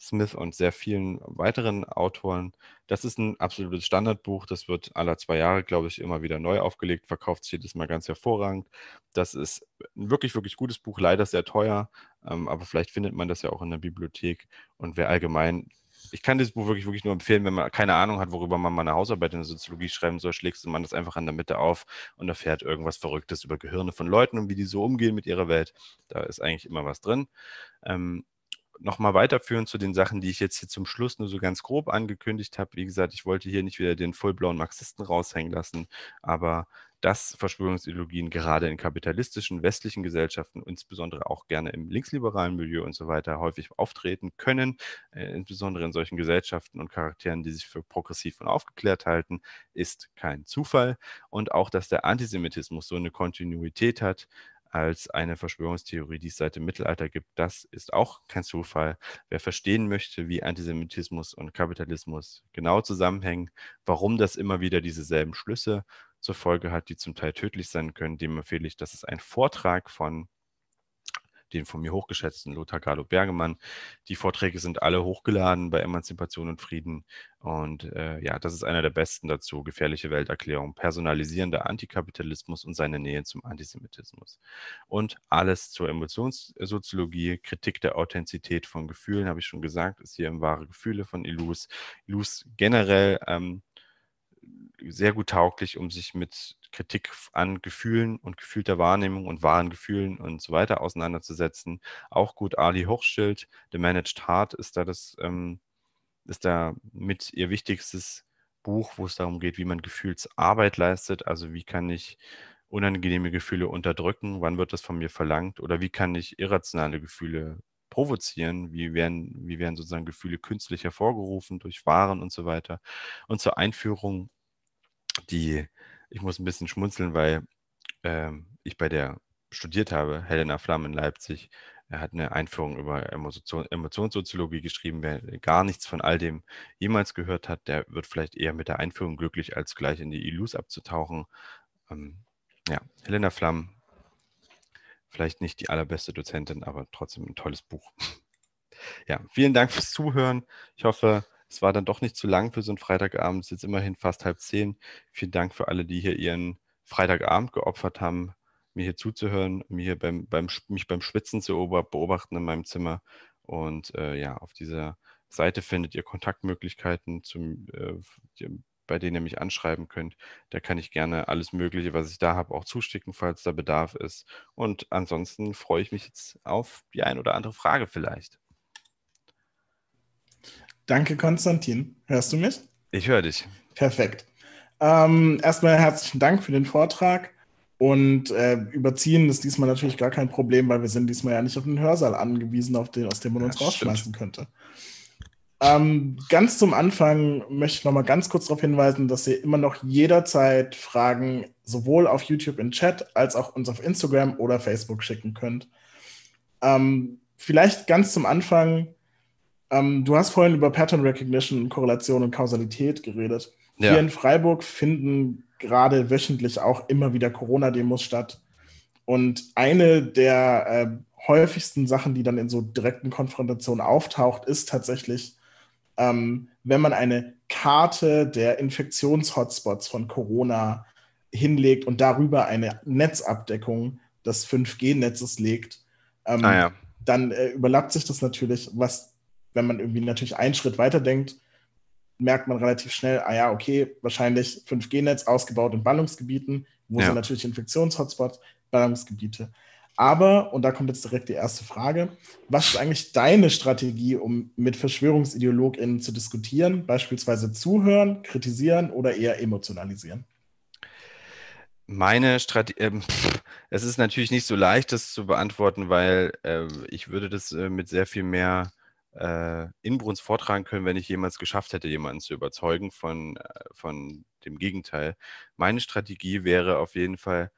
Speaker 1: Smith und sehr vielen weiteren Autoren. Das ist ein absolutes Standardbuch. Das wird alle zwei Jahre, glaube ich, immer wieder neu aufgelegt, verkauft sich jedes Mal ganz hervorragend. Das ist ein wirklich, wirklich gutes Buch, leider sehr teuer, ähm, aber vielleicht findet man das ja auch in der Bibliothek. Und wer allgemein ich kann dieses Buch wirklich, wirklich nur empfehlen, wenn man keine Ahnung hat, worüber man mal eine Hausarbeit in der Soziologie schreiben soll, schlägst man das einfach in der Mitte auf und erfährt irgendwas Verrücktes über Gehirne von Leuten und wie die so umgehen mit ihrer Welt. Da ist eigentlich immer was drin. Ähm, nochmal weiterführen zu den Sachen, die ich jetzt hier zum Schluss nur so ganz grob angekündigt habe. Wie gesagt, ich wollte hier nicht wieder den vollblauen Marxisten raushängen lassen, aber dass Verschwörungsideologien gerade in kapitalistischen westlichen Gesellschaften, insbesondere auch gerne im linksliberalen Milieu und so weiter, häufig auftreten können, äh, insbesondere in solchen Gesellschaften und Charakteren, die sich für progressiv und aufgeklärt halten, ist kein Zufall. Und auch, dass der Antisemitismus so eine Kontinuität hat, als eine Verschwörungstheorie, die es seit dem Mittelalter gibt. Das ist auch kein Zufall. Wer verstehen möchte, wie Antisemitismus und Kapitalismus genau zusammenhängen, warum das immer wieder dieselben Schlüsse zur Folge hat, die zum Teil tödlich sein können, dem empfehle ich, dass es ein Vortrag von den von mir hochgeschätzten Lothar Carlo Bergemann. Die Vorträge sind alle hochgeladen bei Emanzipation und Frieden. Und äh, ja, das ist einer der besten dazu. Gefährliche Welterklärung, personalisierender Antikapitalismus und seine Nähe zum Antisemitismus. Und alles zur Emotionssoziologie, Kritik der Authentizität von Gefühlen, habe ich schon gesagt, ist hier im Wahre Gefühle von Illus. Illus generell ähm, sehr gut tauglich, um sich mit Kritik an Gefühlen und gefühlter Wahrnehmung und wahren Gefühlen und so weiter auseinanderzusetzen. Auch gut Ali Hochschild, The Managed Heart ist da das, ähm, ist da mit ihr wichtigstes Buch, wo es darum geht, wie man Gefühlsarbeit leistet, also wie kann ich unangenehme Gefühle unterdrücken, wann wird das von mir verlangt oder wie kann ich irrationale Gefühle provozieren, wie werden, wie werden sozusagen Gefühle künstlich hervorgerufen durch Waren und so weiter. Und zur Einführung die, ich muss ein bisschen schmunzeln, weil ähm, ich bei der studiert habe, Helena Flamm in Leipzig, er äh, hat eine Einführung über Emotion, Emotionssoziologie geschrieben. Wer gar nichts von all dem jemals gehört hat, der wird vielleicht eher mit der Einführung glücklich, als gleich in die Illus abzutauchen. Ähm, ja, Helena Flamm, vielleicht nicht die allerbeste Dozentin, aber trotzdem ein tolles Buch. ja, vielen Dank fürs Zuhören. Ich hoffe, es war dann doch nicht zu lang für so einen Freitagabend. Es ist jetzt immerhin fast halb zehn. Vielen Dank für alle, die hier ihren Freitagabend geopfert haben, mir hier zuzuhören, mir hier beim, beim, mich beim Schwitzen zu beobachten in meinem Zimmer. Und äh, ja, auf dieser Seite findet ihr Kontaktmöglichkeiten, zum, äh, die, bei denen ihr mich anschreiben könnt. Da kann ich gerne alles Mögliche, was ich da habe, auch zusticken, falls da Bedarf ist. Und ansonsten freue ich mich jetzt auf die ein oder andere Frage vielleicht.
Speaker 2: Danke, Konstantin. Hörst du mich? Ich höre dich. Perfekt. Ähm, erstmal herzlichen Dank für den Vortrag. Und äh, überziehen ist diesmal natürlich gar kein Problem, weil wir sind diesmal ja nicht auf den Hörsaal angewiesen, auf den, aus dem man uns rausschmeißen stimmt. könnte. Ähm, ganz zum Anfang möchte ich nochmal ganz kurz darauf hinweisen, dass ihr immer noch jederzeit Fragen sowohl auf YouTube im Chat als auch uns auf Instagram oder Facebook schicken könnt. Ähm, vielleicht ganz zum Anfang ähm, du hast vorhin über Pattern Recognition, Korrelation und Kausalität geredet. Ja. Hier in Freiburg finden gerade wöchentlich auch immer wieder Corona-Demos statt. Und eine der äh, häufigsten Sachen, die dann in so direkten Konfrontationen auftaucht, ist tatsächlich, ähm, wenn man eine Karte der Infektionshotspots von Corona hinlegt und darüber eine Netzabdeckung des 5G-Netzes legt, ähm, ah ja. dann äh, überlappt sich das natürlich, was wenn man irgendwie natürlich einen Schritt weiter denkt, merkt man relativ schnell, ah ja, okay, wahrscheinlich 5G-Netz ausgebaut in Ballungsgebieten, wo ja. sind natürlich Infektionshotspots, Ballungsgebiete. Aber, und da kommt jetzt direkt die erste Frage, was ist eigentlich deine Strategie, um mit VerschwörungsideologInnen zu diskutieren, beispielsweise zuhören, kritisieren oder eher emotionalisieren?
Speaker 1: Meine Strategie, äh, es ist natürlich nicht so leicht, das zu beantworten, weil äh, ich würde das äh, mit sehr viel mehr äh, Inbrunst vortragen können, wenn ich jemals geschafft hätte, jemanden zu überzeugen von, äh, von dem Gegenteil. Meine Strategie wäre auf jeden Fall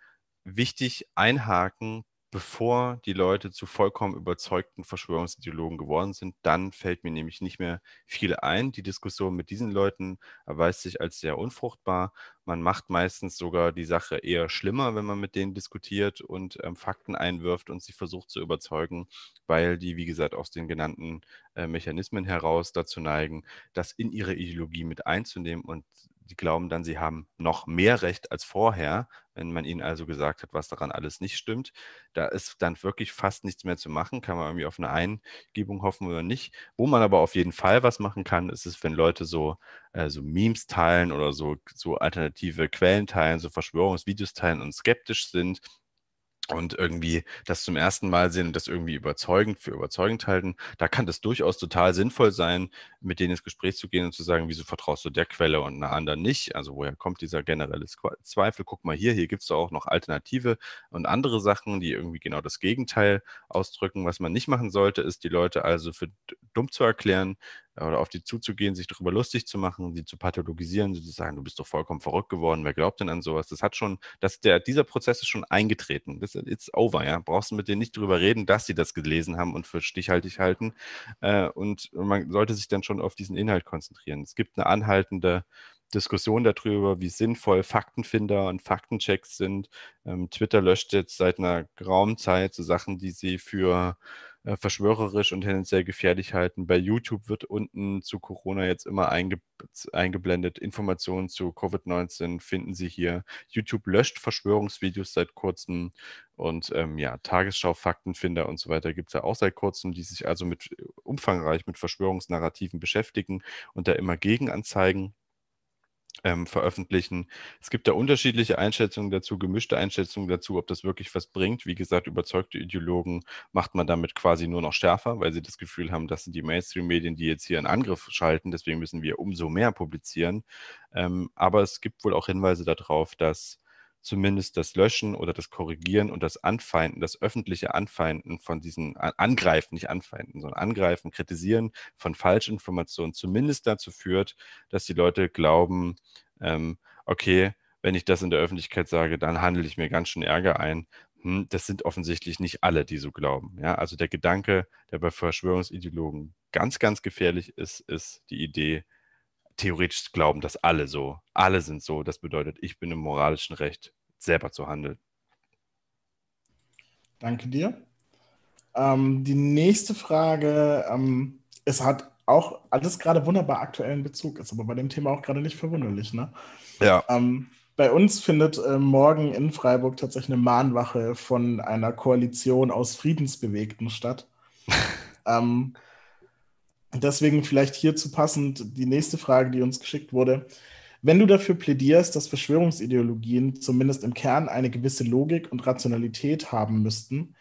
Speaker 1: wichtig einhaken, bevor die Leute zu vollkommen überzeugten Verschwörungsideologen geworden sind, dann fällt mir nämlich nicht mehr viel ein. Die Diskussion mit diesen Leuten erweist sich als sehr unfruchtbar. Man macht meistens sogar die Sache eher schlimmer, wenn man mit denen diskutiert und ähm, Fakten einwirft und sie versucht zu überzeugen, weil die, wie gesagt, aus den genannten äh, Mechanismen heraus dazu neigen, das in ihre Ideologie mit einzunehmen und die glauben dann, sie haben noch mehr Recht als vorher, wenn man ihnen also gesagt hat, was daran alles nicht stimmt. Da ist dann wirklich fast nichts mehr zu machen. Kann man irgendwie auf eine Eingebung hoffen oder nicht. Wo man aber auf jeden Fall was machen kann, ist es, wenn Leute so, äh, so Memes teilen oder so, so alternative Quellen teilen, so Verschwörungsvideos teilen und skeptisch sind, und irgendwie das zum ersten Mal sehen und das irgendwie überzeugend für überzeugend halten, da kann das durchaus total sinnvoll sein, mit denen ins Gespräch zu gehen und zu sagen, wieso vertraust du der Quelle und einer anderen nicht? Also woher kommt dieser generelle Zweifel? Guck mal hier, hier gibt es auch noch Alternative und andere Sachen, die irgendwie genau das Gegenteil ausdrücken. Was man nicht machen sollte, ist, die Leute also für dumm zu erklären, oder auf die zuzugehen, sich darüber lustig zu machen, sie zu pathologisieren, sie zu sagen, du bist doch vollkommen verrückt geworden, wer glaubt denn an sowas? Das hat schon, das, der, dieser Prozess ist schon eingetreten. Das ist over, ja. Brauchst du mit denen nicht drüber reden, dass sie das gelesen haben und für stichhaltig halten. Äh, und man sollte sich dann schon auf diesen Inhalt konzentrieren. Es gibt eine anhaltende Diskussion darüber, wie sinnvoll Faktenfinder und Faktenchecks sind. Ähm, Twitter löscht jetzt seit einer grauen Zeit so Sachen, die sie für äh, verschwörerisch und tendenziell gefährlich halten. Bei YouTube wird unten zu Corona jetzt immer einge eingeblendet. Informationen zu Covid-19 finden Sie hier. YouTube löscht Verschwörungsvideos seit kurzem und ähm, ja, Tagesschau, Faktenfinder und so weiter gibt es ja auch seit kurzem, die sich also mit äh, umfangreich mit Verschwörungsnarrativen beschäftigen und da immer Gegenanzeigen ähm, veröffentlichen. Es gibt da unterschiedliche Einschätzungen dazu, gemischte Einschätzungen dazu, ob das wirklich was bringt. Wie gesagt, überzeugte Ideologen macht man damit quasi nur noch schärfer, weil sie das Gefühl haben, das sind die Mainstream-Medien, die jetzt hier einen Angriff schalten. Deswegen müssen wir umso mehr publizieren. Ähm, aber es gibt wohl auch Hinweise darauf, dass zumindest das Löschen oder das Korrigieren und das Anfeinden, das öffentliche Anfeinden von diesen äh, Angreifen, nicht Anfeinden, sondern Angreifen, Kritisieren von Falschinformationen zumindest dazu führt, dass die Leute glauben, ähm, okay, wenn ich das in der Öffentlichkeit sage, dann handle ich mir ganz schön Ärger ein. Hm, das sind offensichtlich nicht alle, die so glauben. Ja? Also der Gedanke, der bei Verschwörungsideologen ganz, ganz gefährlich ist, ist die Idee, theoretisch glauben, dass alle so, alle sind so. Das bedeutet, ich bin im moralischen Recht, selber zu
Speaker 2: handeln. Danke dir. Ähm, die nächste Frage, ähm, es hat auch alles gerade wunderbar aktuellen Bezug, ist aber bei dem Thema auch gerade nicht verwunderlich. Ne? Ja. Ähm, bei uns findet äh, morgen in Freiburg tatsächlich eine Mahnwache von einer Koalition aus Friedensbewegten statt. ähm, Deswegen vielleicht hierzu passend die nächste Frage, die uns geschickt wurde. Wenn du dafür plädierst, dass Verschwörungsideologien zumindest im Kern eine gewisse Logik und Rationalität haben müssten,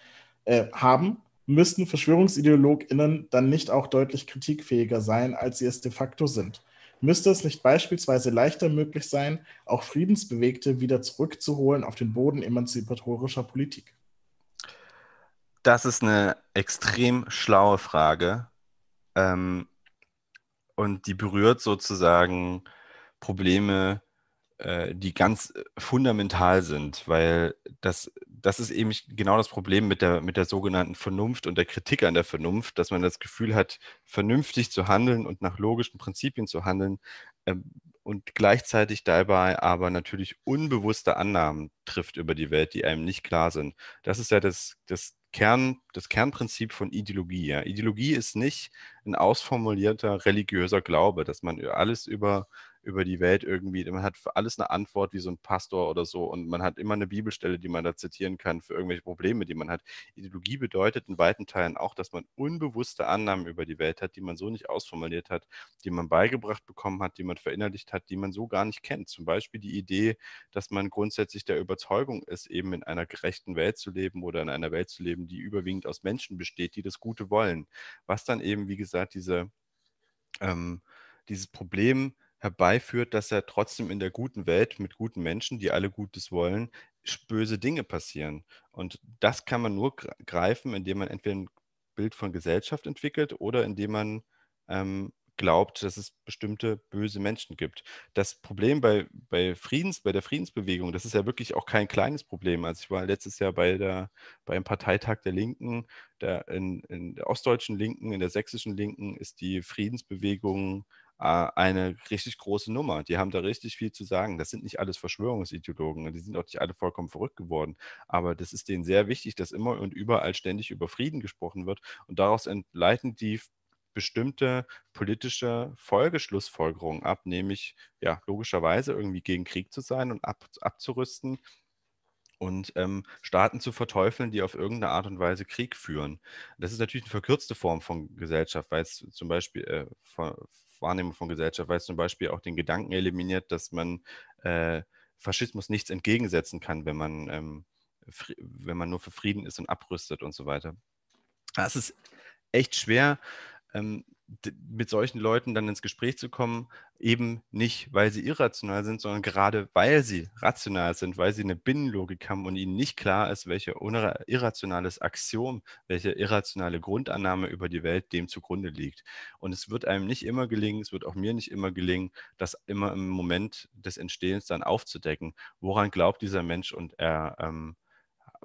Speaker 2: äh, haben, müssten VerschwörungsideologInnen dann nicht auch deutlich kritikfähiger sein, als sie es de facto sind? Müsste es nicht beispielsweise leichter möglich sein, auch Friedensbewegte wieder zurückzuholen auf den Boden emanzipatorischer Politik?
Speaker 1: Das ist eine extrem schlaue Frage ähm, und die berührt sozusagen Probleme, äh, die ganz äh, fundamental sind, weil das, das ist eben genau das Problem mit der, mit der sogenannten Vernunft und der Kritik an der Vernunft, dass man das Gefühl hat, vernünftig zu handeln und nach logischen Prinzipien zu handeln äh, und gleichzeitig dabei aber natürlich unbewusste Annahmen trifft über die Welt, die einem nicht klar sind. Das ist ja das, das Kern, das Kernprinzip von Ideologie. Ja. Ideologie ist nicht ein ausformulierter religiöser Glaube, dass man alles über über die Welt irgendwie. Man hat für alles eine Antwort wie so ein Pastor oder so und man hat immer eine Bibelstelle, die man da zitieren kann für irgendwelche Probleme, die man hat. Ideologie bedeutet in weiten Teilen auch, dass man unbewusste Annahmen über die Welt hat, die man so nicht ausformuliert hat, die man beigebracht bekommen hat, die man verinnerlicht hat, die man so gar nicht kennt. Zum Beispiel die Idee, dass man grundsätzlich der Überzeugung ist, eben in einer gerechten Welt zu leben oder in einer Welt zu leben, die überwiegend aus Menschen besteht, die das Gute wollen. Was dann eben, wie gesagt, diese, ähm, dieses Problem herbeiführt, dass er trotzdem in der guten Welt mit guten Menschen, die alle Gutes wollen, böse Dinge passieren. Und das kann man nur greifen, indem man entweder ein Bild von Gesellschaft entwickelt oder indem man ähm, glaubt, dass es bestimmte böse Menschen gibt. Das Problem bei, bei Friedens, bei der Friedensbewegung, das ist ja wirklich auch kein kleines Problem. Also ich war letztes Jahr bei der, beim Parteitag der Linken, der in, in der ostdeutschen Linken, in der sächsischen Linken ist die Friedensbewegung Ah, eine richtig große Nummer. Die haben da richtig viel zu sagen. Das sind nicht alles Verschwörungsideologen und die sind auch nicht alle vollkommen verrückt geworden. Aber das ist denen sehr wichtig, dass immer und überall ständig über Frieden gesprochen wird. Und daraus entleiten die bestimmte politische Folgeschlussfolgerungen ab, nämlich ja logischerweise irgendwie gegen Krieg zu sein und ab, abzurüsten und ähm, Staaten zu verteufeln, die auf irgendeine Art und Weise Krieg führen. Das ist natürlich eine verkürzte Form von Gesellschaft, weil es zum Beispiel äh, von, Wahrnehmung von Gesellschaft, weil es zum Beispiel auch den Gedanken eliminiert, dass man äh, Faschismus nichts entgegensetzen kann, wenn man, ähm, wenn man nur für Frieden ist und abrüstet und so weiter. Ah, es ist echt schwer, ähm, mit solchen Leuten dann ins Gespräch zu kommen, eben nicht, weil sie irrational sind, sondern gerade weil sie rational sind, weil sie eine Binnenlogik haben und ihnen nicht klar ist, welche irrationales Axiom, welche irrationale Grundannahme über die Welt dem zugrunde liegt. Und es wird einem nicht immer gelingen, es wird auch mir nicht immer gelingen, das immer im Moment des Entstehens dann aufzudecken. Woran glaubt dieser Mensch und er ähm,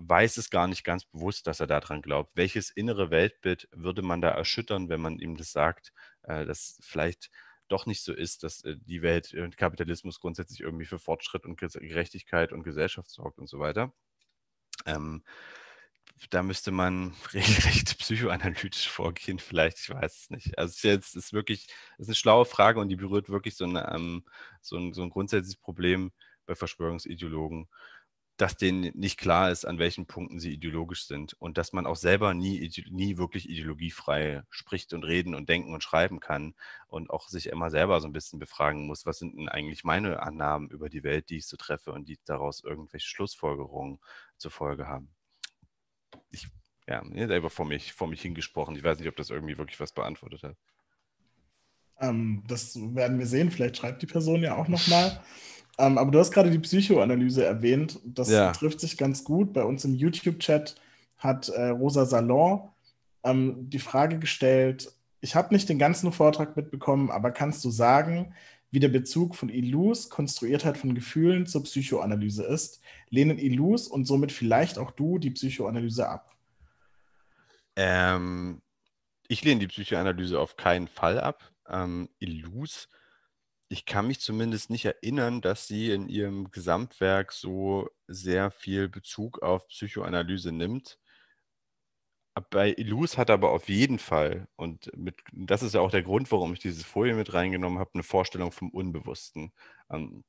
Speaker 1: weiß es gar nicht ganz bewusst, dass er daran glaubt. Welches innere Weltbild würde man da erschüttern, wenn man ihm das sagt, äh, dass vielleicht doch nicht so ist, dass äh, die Welt und Kapitalismus grundsätzlich irgendwie für Fortschritt und Gerechtigkeit und Gesellschaft sorgt und so weiter. Ähm, da müsste man regelrecht psychoanalytisch vorgehen, vielleicht, ich weiß es nicht. Also jetzt ist wirklich, ist eine schlaue Frage und die berührt wirklich so, eine, um, ähm, so, ein, so ein grundsätzliches Problem bei Verschwörungsideologen, dass denen nicht klar ist, an welchen Punkten sie ideologisch sind und dass man auch selber nie, nie wirklich ideologiefrei spricht und reden und denken und schreiben kann und auch sich immer selber so ein bisschen befragen muss, was sind denn eigentlich meine Annahmen über die Welt, die ich so treffe und die daraus irgendwelche Schlussfolgerungen zur Folge haben. Ich, ja, selber vor mich, vor mich hingesprochen. Ich weiß nicht, ob das irgendwie wirklich was beantwortet hat.
Speaker 2: Ähm, das werden wir sehen. Vielleicht schreibt die Person ja auch nochmal. Ähm, aber du hast gerade die Psychoanalyse erwähnt. Das ja. trifft sich ganz gut. Bei uns im YouTube-Chat hat äh, Rosa Salon ähm, die Frage gestellt, ich habe nicht den ganzen Vortrag mitbekommen, aber kannst du sagen, wie der Bezug von Illus, Konstruiertheit von Gefühlen zur Psychoanalyse ist? Lehnen Illus und somit vielleicht auch du die Psychoanalyse ab?
Speaker 1: Ähm, ich lehne die Psychoanalyse auf keinen Fall ab. Ähm, Illus ich kann mich zumindest nicht erinnern, dass sie in ihrem Gesamtwerk so sehr viel Bezug auf Psychoanalyse nimmt. Bei Illus hat aber auf jeden Fall, und mit, das ist ja auch der Grund, warum ich dieses Folien mit reingenommen habe, eine Vorstellung vom Unbewussten. Ähm,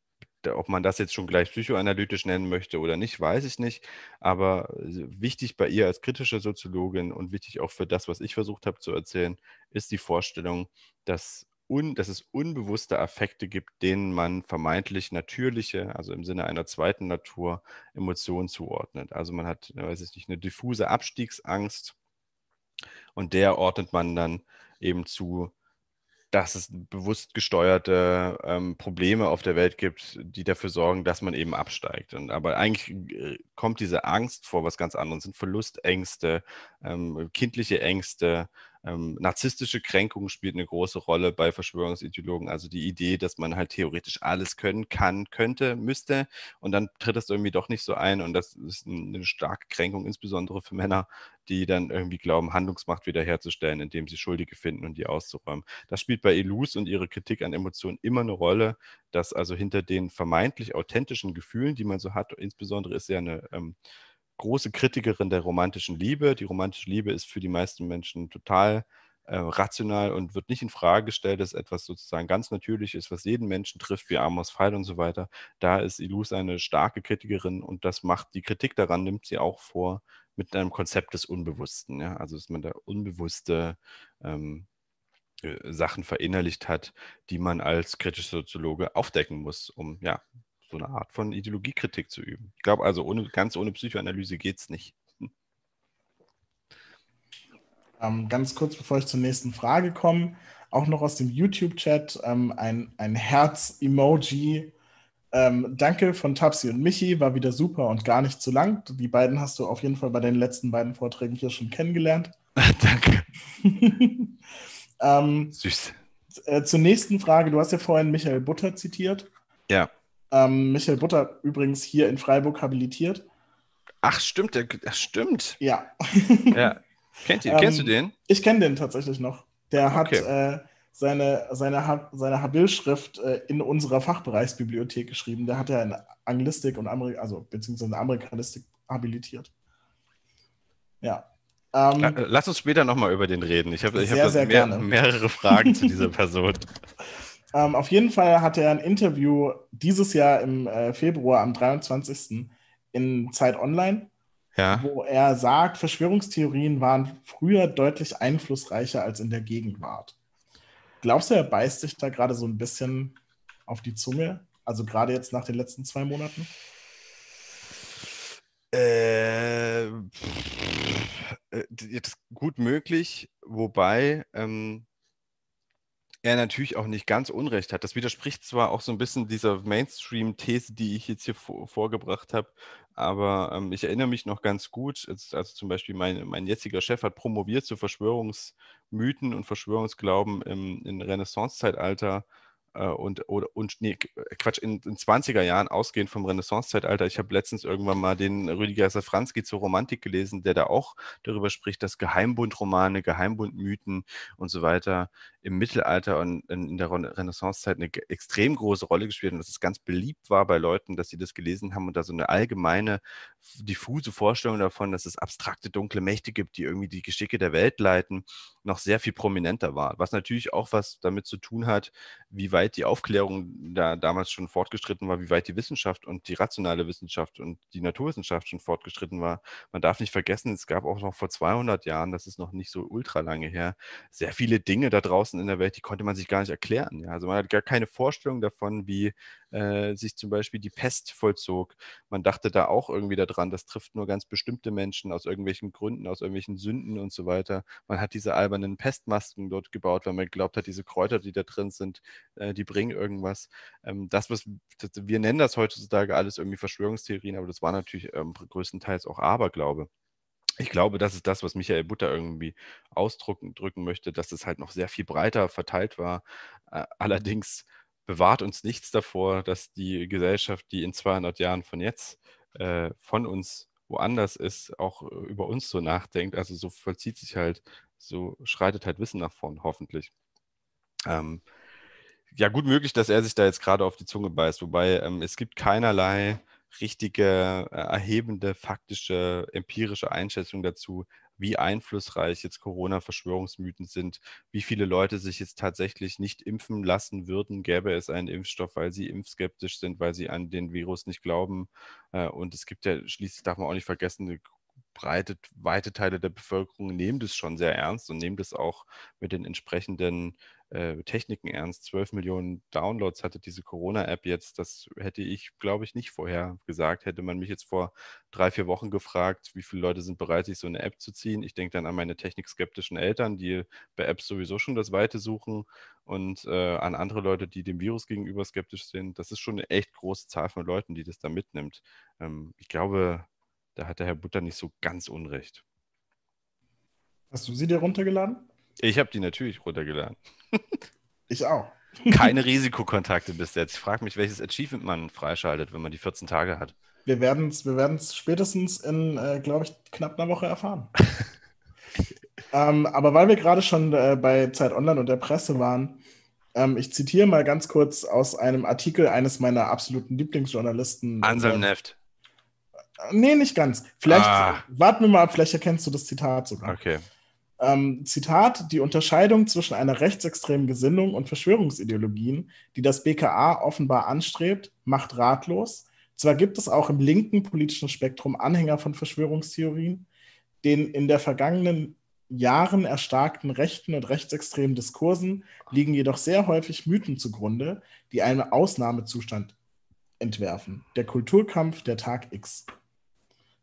Speaker 1: ob man das jetzt schon gleich psychoanalytisch nennen möchte oder nicht, weiß ich nicht. Aber äh, wichtig bei ihr als kritische Soziologin und wichtig auch für das, was ich versucht habe zu erzählen, ist die Vorstellung, dass un, dass es unbewusste Affekte gibt, denen man vermeintlich natürliche, also im Sinne einer zweiten Natur, Emotionen zuordnet. Also man hat, weiß ich nicht, eine diffuse Abstiegsangst und der ordnet man dann eben zu, dass es bewusst gesteuerte ähm, Probleme auf der Welt gibt, die dafür sorgen, dass man eben absteigt. Und, aber eigentlich äh, kommt diese Angst vor was ganz anderes, sind Verlustängste, ähm, kindliche Ängste, ähm, narzisstische Kränkung spielt eine große Rolle bei Verschwörungsideologen. Also die Idee, dass man halt theoretisch alles können kann, könnte, müsste und dann tritt das irgendwie doch nicht so ein und das ist eine starke Kränkung, insbesondere für Männer, die dann irgendwie glauben, Handlungsmacht wiederherzustellen, indem sie Schuldige finden und die auszuräumen. Das spielt bei Elus und ihrer Kritik an Emotionen immer eine Rolle, dass also hinter den vermeintlich authentischen Gefühlen, die man so hat, insbesondere ist ja eine ähm, große Kritikerin der romantischen Liebe. Die romantische Liebe ist für die meisten Menschen total äh, rational und wird nicht in Frage gestellt, dass etwas sozusagen ganz natürlich ist, was jeden Menschen trifft, wie Amos Pfeil und so weiter. Da ist Ilus eine starke Kritikerin und das macht die Kritik daran, nimmt sie auch vor mit einem Konzept des Unbewussten. Ja? Also, dass man da unbewusste ähm, äh, Sachen verinnerlicht hat, die man als kritischer Soziologe aufdecken muss, um ja so eine Art von Ideologiekritik zu üben. Ich glaube also, ohne, ganz ohne Psychoanalyse geht es nicht.
Speaker 2: Ähm, ganz kurz, bevor ich zur nächsten Frage komme, auch noch aus dem YouTube-Chat ähm, ein, ein Herz-Emoji. Ähm, danke von Tapsi und Michi, war wieder super und gar nicht zu lang. Die beiden hast du auf jeden Fall bei den letzten beiden Vorträgen hier schon kennengelernt. danke. ähm, Süß. Äh, zur nächsten Frage. Du hast ja vorhin Michael Butter zitiert. Ja. Ähm, Michael Butter übrigens hier in Freiburg habilitiert.
Speaker 1: Ach, stimmt, der, das stimmt. Ja. ja. Kennt ihr, ähm, kennst du ähm, den?
Speaker 2: Ich kenne den tatsächlich noch. Der hat okay. äh, seine, seine, seine Habilschrift äh, in unserer Fachbereichsbibliothek geschrieben. Der hat ja in Anglistik und Amerik also beziehungsweise Amerikanistik habilitiert. Ja.
Speaker 1: Ähm, Lass uns später nochmal über den reden. Ich habe hab, mehr, mehrere Fragen zu dieser Person.
Speaker 2: Ähm, auf jeden Fall hatte er ein Interview dieses Jahr im äh, Februar am 23. in Zeit Online, ja. wo er sagt, Verschwörungstheorien waren früher deutlich einflussreicher als in der Gegenwart. Glaubst du, er beißt sich da gerade so ein bisschen auf die Zunge? Also gerade jetzt nach den letzten zwei Monaten?
Speaker 1: Äh, äh das ist gut möglich, wobei ähm, er natürlich auch nicht ganz Unrecht hat. Das widerspricht zwar auch so ein bisschen dieser Mainstream-These, die ich jetzt hier vor, vorgebracht habe, aber ähm, ich erinnere mich noch ganz gut, also zum Beispiel mein, mein jetziger Chef hat promoviert zu Verschwörungsmythen und Verschwörungsglauben im, im Renaissance-Zeitalter äh, und, oder, und, nee, äh, Quatsch, in den 20er Jahren, ausgehend vom Renaissance-Zeitalter, ich habe letztens irgendwann mal den Rüdiger Safranski zur Romantik gelesen, der da auch darüber spricht, dass Geheimbundromane, Geheimbundmythen und so weiter im Mittelalter und in der Renaissance-Zeit eine extrem große Rolle gespielt haben, dass es ganz beliebt war bei Leuten, dass sie das gelesen haben und da so eine allgemeine, diffuse Vorstellung davon, dass es abstrakte, dunkle Mächte gibt, die irgendwie die Geschicke der Welt leiten noch sehr viel prominenter war. Was natürlich auch was damit zu tun hat, wie weit die Aufklärung da damals schon fortgeschritten war, wie weit die Wissenschaft und die rationale Wissenschaft und die Naturwissenschaft schon fortgeschritten war. Man darf nicht vergessen, es gab auch noch vor 200 Jahren, das ist noch nicht so ultra lange her, sehr viele Dinge da draußen in der Welt, die konnte man sich gar nicht erklären. Ja? Also man hat gar keine Vorstellung davon, wie äh, sich zum Beispiel die Pest vollzog. Man dachte da auch irgendwie daran, das trifft nur ganz bestimmte Menschen aus irgendwelchen Gründen, aus irgendwelchen Sünden und so weiter. Man hat diese albernen Pestmasken dort gebaut, weil man glaubt hat, diese Kräuter, die da drin sind, äh, die bringen irgendwas. Ähm, das, was das, wir nennen das heutzutage alles irgendwie Verschwörungstheorien, aber das war natürlich ähm, größtenteils auch Aberglaube ich glaube, das ist das, was Michael Butter irgendwie ausdrücken möchte, dass es halt noch sehr viel breiter verteilt war. Äh, allerdings bewahrt uns nichts davor, dass die Gesellschaft, die in 200 Jahren von jetzt äh, von uns woanders ist, auch äh, über uns so nachdenkt. Also so vollzieht sich halt, so schreitet halt Wissen nach vorn, hoffentlich. Ähm, ja, gut möglich, dass er sich da jetzt gerade auf die Zunge beißt, wobei ähm, es gibt keinerlei richtige, äh, erhebende, faktische, empirische Einschätzung dazu, wie einflussreich jetzt Corona-Verschwörungsmythen sind, wie viele Leute sich jetzt tatsächlich nicht impfen lassen würden, gäbe es einen Impfstoff, weil sie impfskeptisch sind, weil sie an den Virus nicht glauben. Äh, und es gibt ja, schließlich darf man auch nicht vergessen, eine breite, weite Teile der Bevölkerung nehmen das schon sehr ernst und nehmen das auch mit den entsprechenden äh, Techniken ernst. 12 Millionen Downloads hatte diese Corona-App jetzt. Das hätte ich, glaube ich, nicht vorher gesagt. Hätte man mich jetzt vor drei, vier Wochen gefragt, wie viele Leute sind bereit, sich so eine App zu ziehen. Ich denke dann an meine technikskeptischen Eltern, die bei Apps sowieso schon das Weite suchen und äh, an andere Leute, die dem Virus gegenüber skeptisch sind. Das ist schon eine echt große Zahl von Leuten, die das da mitnimmt. Ähm, ich glaube, da hat der Herr Butter nicht so ganz unrecht.
Speaker 2: Hast du sie dir runtergeladen?
Speaker 1: Ich habe die natürlich runtergeladen. ich auch. Keine Risikokontakte bis jetzt. Ich frage mich, welches Achievement man freischaltet, wenn man die 14 Tage hat.
Speaker 2: Wir werden es wir spätestens in, äh, glaube ich, knapp einer Woche erfahren. ähm, aber weil wir gerade schon äh, bei Zeit Online und der Presse waren, ähm, ich zitiere mal ganz kurz aus einem Artikel eines meiner absoluten Lieblingsjournalisten.
Speaker 1: Anselm ähm, Neft.
Speaker 2: Nee, nicht ganz. Vielleicht, ah. warten wir mal vielleicht erkennst du das Zitat sogar. Okay. Ähm, Zitat: Die Unterscheidung zwischen einer rechtsextremen Gesinnung und Verschwörungsideologien, die das BKA offenbar anstrebt, macht ratlos. Zwar gibt es auch im linken politischen Spektrum Anhänger von Verschwörungstheorien, den in der vergangenen Jahren erstarkten rechten und rechtsextremen Diskursen liegen jedoch sehr häufig Mythen zugrunde, die einen Ausnahmezustand entwerfen. Der Kulturkampf der Tag X.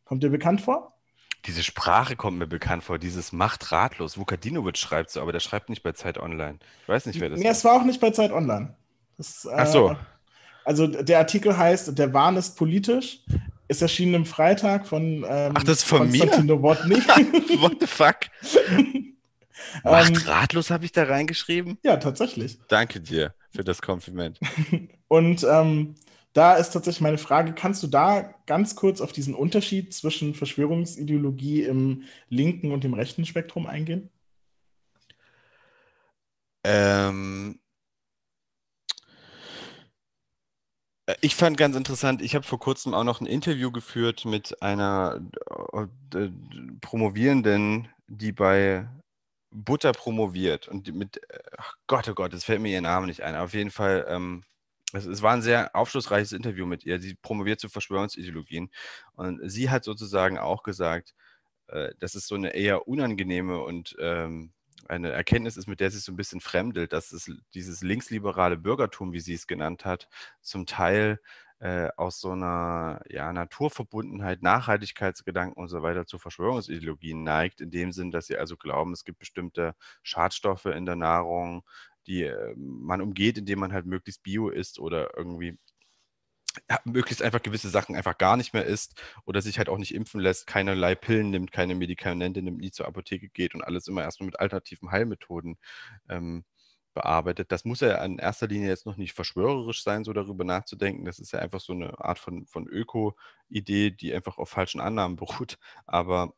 Speaker 2: Kommt dir bekannt vor?
Speaker 1: Diese Sprache kommt mir bekannt vor, dieses Macht ratlos. Vukadinovic schreibt so, aber der schreibt nicht bei Zeit Online. Ich weiß nicht, wer das nee, ist.
Speaker 2: Nee, es war auch nicht bei Zeit Online. Das, äh, Ach so. Also der Artikel heißt, der Wahn ist politisch, ist erschienen am Freitag von ähm, Ach, das ist von Konstantin mir? Nowotny. What the fuck? Ähm, macht ratlos habe ich da reingeschrieben? Ja, tatsächlich.
Speaker 1: Danke dir für das Kompliment.
Speaker 2: Und ähm, da ist tatsächlich meine Frage, kannst du da ganz kurz auf diesen Unterschied zwischen Verschwörungsideologie im linken und im rechten Spektrum eingehen?
Speaker 1: Ähm, ich fand ganz interessant, ich habe vor kurzem auch noch ein Interview geführt mit einer äh, Promovierenden, die bei Butter promoviert und mit, äh, ach Gott, oh Gott, es fällt mir ihr Name nicht ein, auf jeden Fall ähm, es, es war ein sehr aufschlussreiches Interview mit ihr. Sie promoviert zu Verschwörungsideologien. Und sie hat sozusagen auch gesagt, äh, dass es so eine eher unangenehme und ähm, eine Erkenntnis ist, mit der sie so ein bisschen fremdelt, dass es dieses linksliberale Bürgertum, wie sie es genannt hat, zum Teil äh, aus so einer ja, Naturverbundenheit, Nachhaltigkeitsgedanken und so weiter zu Verschwörungsideologien neigt, in dem Sinn, dass sie also glauben, es gibt bestimmte Schadstoffe in der Nahrung, die äh, man umgeht, indem man halt möglichst bio ist oder irgendwie möglichst einfach gewisse Sachen einfach gar nicht mehr isst oder sich halt auch nicht impfen lässt, keinerlei Pillen nimmt, keine Medikamente nimmt, nie zur Apotheke geht und alles immer erstmal mit alternativen Heilmethoden ähm, bearbeitet. Das muss ja in erster Linie jetzt noch nicht verschwörerisch sein, so darüber nachzudenken. Das ist ja einfach so eine Art von, von Öko-Idee, die einfach auf falschen Annahmen beruht. Aber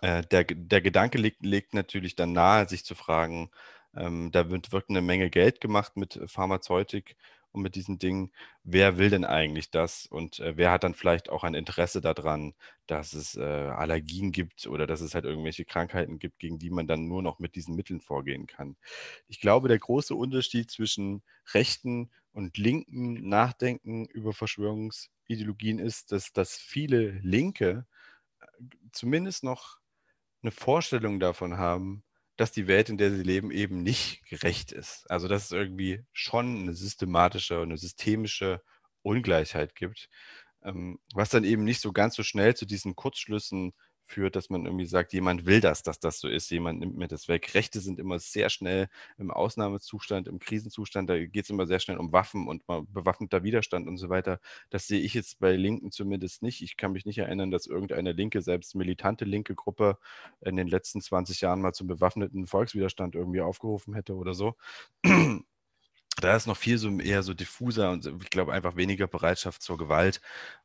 Speaker 1: äh, der, der Gedanke legt, legt natürlich dann nahe, sich zu fragen, ähm, da wird, wird eine Menge Geld gemacht mit äh, Pharmazeutik und mit diesen Dingen. Wer will denn eigentlich das und äh, wer hat dann vielleicht auch ein Interesse daran, dass es äh, Allergien gibt oder dass es halt irgendwelche Krankheiten gibt, gegen die man dann nur noch mit diesen Mitteln vorgehen kann. Ich glaube, der große Unterschied zwischen rechten und linken Nachdenken über Verschwörungsideologien ist, dass, dass viele Linke äh, zumindest noch eine Vorstellung davon haben, dass die Welt, in der sie leben, eben nicht gerecht ist. Also dass es irgendwie schon eine systematische, eine systemische Ungleichheit gibt, ähm, was dann eben nicht so ganz so schnell zu diesen Kurzschlüssen führt, dass man irgendwie sagt, jemand will das, dass das so ist, jemand nimmt mir das weg. Rechte sind immer sehr schnell im Ausnahmezustand, im Krisenzustand, da geht es immer sehr schnell um Waffen und bewaffneter Widerstand und so weiter. Das sehe ich jetzt bei Linken zumindest nicht. Ich kann mich nicht erinnern, dass irgendeine linke, selbst militante linke Gruppe in den letzten 20 Jahren mal zum bewaffneten Volkswiderstand irgendwie aufgerufen hätte oder so da ist noch viel so eher so diffuser und ich glaube einfach weniger Bereitschaft zur Gewalt,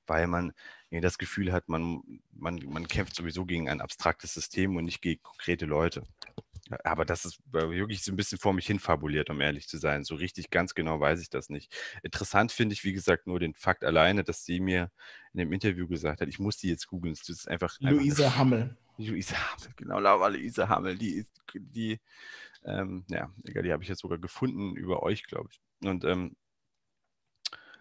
Speaker 1: weil man das Gefühl hat, man, man, man kämpft sowieso gegen ein abstraktes System und nicht gegen konkrete Leute. Aber das ist äh, wirklich so ein bisschen vor mich hin fabuliert, um ehrlich zu sein. So richtig ganz genau weiß ich das nicht. Interessant finde ich, wie gesagt, nur den Fakt alleine, dass sie mir in dem Interview gesagt hat, ich muss die jetzt googeln. Das ist einfach. Luise Hammel.
Speaker 2: Luise Hammel,
Speaker 1: genau, Laura Luise Hammel, die, die ähm, ja, egal, die habe ich jetzt sogar gefunden über euch, glaube ich. Und ähm,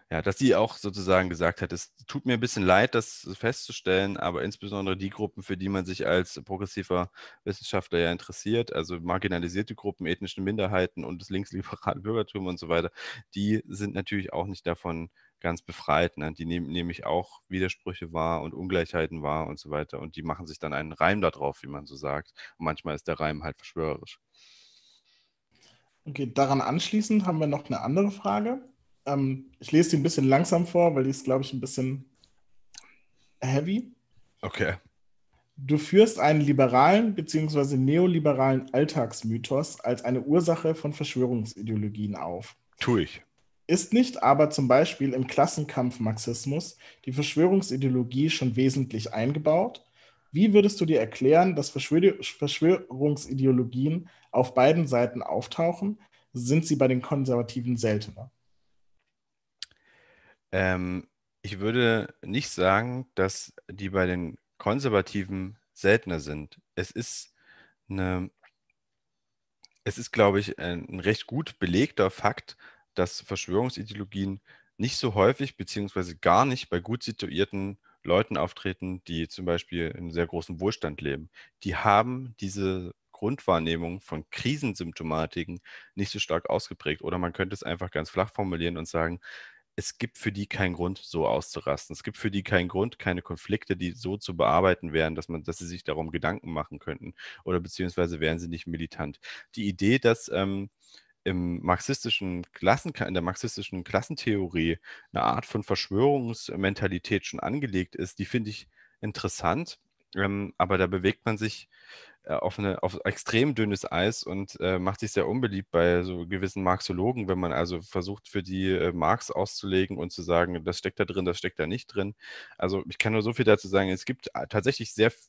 Speaker 1: ja, dass sie auch sozusagen gesagt hat, es tut mir ein bisschen leid, das festzustellen, aber insbesondere die Gruppen, für die man sich als progressiver Wissenschaftler ja interessiert, also marginalisierte Gruppen, ethnische Minderheiten und das linksliberale Bürgertum und so weiter, die sind natürlich auch nicht davon ganz befreit. Ne? Die nehmen nämlich auch Widersprüche wahr und Ungleichheiten wahr und so weiter und die machen sich dann einen Reim darauf, wie man so sagt. Und manchmal ist der Reim halt verschwörerisch.
Speaker 2: Okay, daran anschließend haben wir noch eine andere Frage. Ähm, ich lese die ein bisschen langsam vor, weil die ist, glaube ich, ein bisschen heavy. Okay. Du führst einen liberalen bzw. neoliberalen Alltagsmythos als eine Ursache von Verschwörungsideologien auf. Tue ich. Ist nicht aber zum Beispiel im Klassenkampf Marxismus die Verschwörungsideologie schon wesentlich eingebaut? Wie würdest du dir erklären, dass Verschwör Verschwörungsideologien auf beiden Seiten auftauchen? Sind sie bei den Konservativen seltener?
Speaker 1: Ähm, ich würde nicht sagen, dass die bei den Konservativen seltener sind. Es ist eine, es ist, glaube ich, ein recht gut belegter Fakt, dass Verschwörungsideologien nicht so häufig bzw. gar nicht bei gut situierten Leuten auftreten, die zum Beispiel in sehr großem Wohlstand leben. Die haben diese Grundwahrnehmung von Krisensymptomatiken nicht so stark ausgeprägt. Oder man könnte es einfach ganz flach formulieren und sagen, es gibt für die keinen Grund, so auszurasten. Es gibt für die keinen Grund, keine Konflikte, die so zu bearbeiten wären, dass man, dass sie sich darum Gedanken machen könnten oder beziehungsweise wären sie nicht militant. Die Idee, dass ähm, im marxistischen Klassen, in der marxistischen Klassentheorie eine Art von Verschwörungsmentalität schon angelegt ist, die finde ich interessant. Ähm, aber da bewegt man sich äh, auf, eine, auf extrem dünnes Eis und äh, macht sich sehr unbeliebt bei so gewissen Marxologen, wenn man also versucht, für die äh, Marx auszulegen und zu sagen, das steckt da drin, das steckt da nicht drin. Also ich kann nur so viel dazu sagen, es gibt äh, tatsächlich sehr viele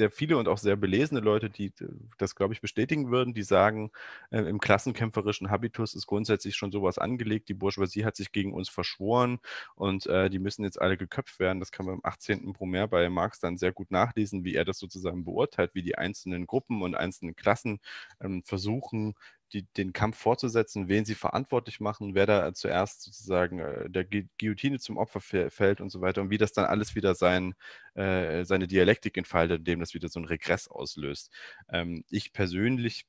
Speaker 1: sehr viele und auch sehr belesene Leute, die das, glaube ich, bestätigen würden, die sagen, äh, im klassenkämpferischen Habitus ist grundsätzlich schon sowas angelegt. Die Bourgeoisie hat sich gegen uns verschworen und äh, die müssen jetzt alle geköpft werden. Das kann man im 18. Brumaire bei Marx dann sehr gut nachlesen, wie er das sozusagen beurteilt, wie die einzelnen Gruppen und einzelnen Klassen ähm, versuchen, die, den Kampf fortzusetzen, wen sie verantwortlich machen, wer da zuerst sozusagen äh, der Guillotine zum Opfer fällt und so weiter und wie das dann alles wieder sein, äh, seine Dialektik entfaltet, indem das wieder so einen Regress auslöst. Ähm, ich persönlich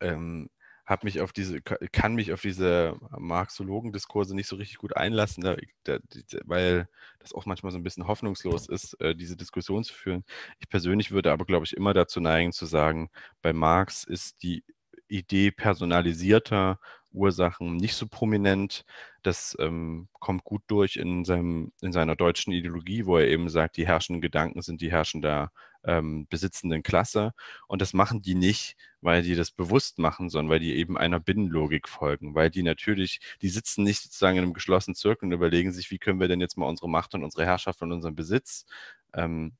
Speaker 1: ähm, habe mich auf diese, kann mich auf diese Marxologendiskurse nicht so richtig gut einlassen, da, da, weil das auch manchmal so ein bisschen hoffnungslos ist, äh, diese Diskussion zu führen. Ich persönlich würde aber, glaube ich, immer dazu neigen zu sagen, bei Marx ist die Idee personalisierter Ursachen nicht so prominent. Das ähm, kommt gut durch in, seinem, in seiner deutschen Ideologie, wo er eben sagt, die herrschenden Gedanken sind die herrschender ähm, besitzenden Klasse. Und das machen die nicht, weil die das bewusst machen, sondern weil die eben einer Binnenlogik folgen. Weil die natürlich, die sitzen nicht sozusagen in einem geschlossenen Zirkel und überlegen sich, wie können wir denn jetzt mal unsere Macht und unsere Herrschaft und unseren Besitz ähm,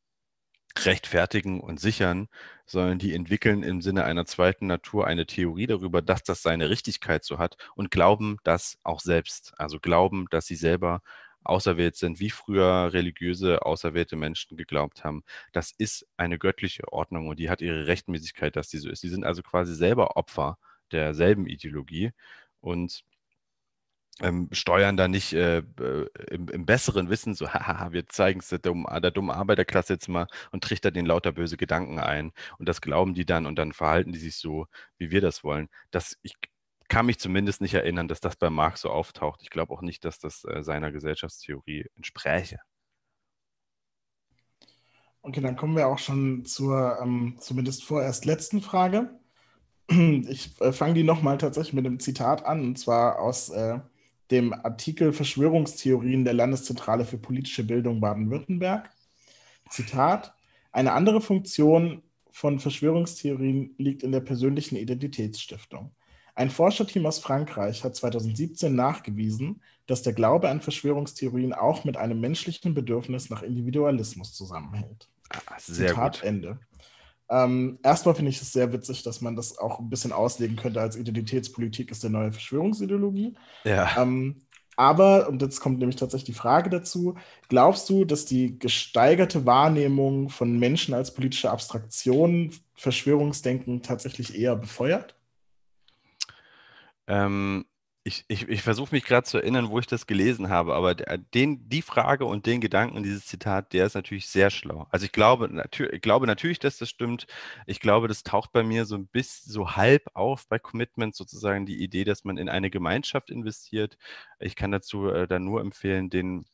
Speaker 1: rechtfertigen und sichern, sondern die entwickeln im Sinne einer zweiten Natur eine Theorie darüber, dass das seine Richtigkeit so hat und glauben das auch selbst. Also glauben, dass sie selber auserwählt sind, wie früher religiöse auserwählte Menschen geglaubt haben. Das ist eine göttliche Ordnung und die hat ihre Rechtmäßigkeit, dass die so ist. Die sind also quasi selber Opfer derselben Ideologie und ähm, steuern da nicht äh, äh, im, im, besseren Wissen, so, haha, wir zeigen es der, der dummen Arbeiterklasse jetzt mal und trichter den lauter böse Gedanken ein. Und das glauben die dann und dann verhalten die sich so, wie wir das wollen. Das, ich kann mich zumindest nicht erinnern, dass das bei Marx so auftaucht. Ich glaube auch nicht, dass das äh, seiner Gesellschaftstheorie entspräche.
Speaker 2: Okay, dann kommen wir auch schon zur ähm, zumindest vorerst letzten Frage. Ich äh, fange die nochmal tatsächlich mit einem Zitat an, und zwar aus äh, dem Artikel Verschwörungstheorien der Landeszentrale für politische Bildung Baden-Württemberg. Zitat, eine andere Funktion von Verschwörungstheorien liegt in der persönlichen Identitätsstiftung. Ein Forscherteam aus Frankreich hat 2017 nachgewiesen, dass der Glaube an Verschwörungstheorien auch mit einem menschlichen Bedürfnis nach Individualismus zusammenhält. Ah, sehr Zitat gut. Ende. Ähm, erstmal finde ich es sehr witzig, dass man das auch ein bisschen auslegen könnte als Identitätspolitik ist der neue Verschwörungsideologie. Ja. Ähm, aber, und jetzt kommt nämlich tatsächlich die Frage dazu, glaubst du, dass die gesteigerte Wahrnehmung von Menschen als politische Abstraktion Verschwörungsdenken tatsächlich eher befeuert?
Speaker 1: Ähm, ich, ich, ich versuche mich gerade zu erinnern, wo ich das gelesen habe, aber den, die Frage und den Gedanken, dieses Zitat, der ist natürlich sehr schlau. Also ich glaube, natür, ich glaube natürlich, dass das stimmt. Ich glaube, das taucht bei mir so ein bisschen so halb auf bei Commitment sozusagen die Idee, dass man in eine Gemeinschaft investiert. Ich kann dazu äh, dann nur empfehlen, den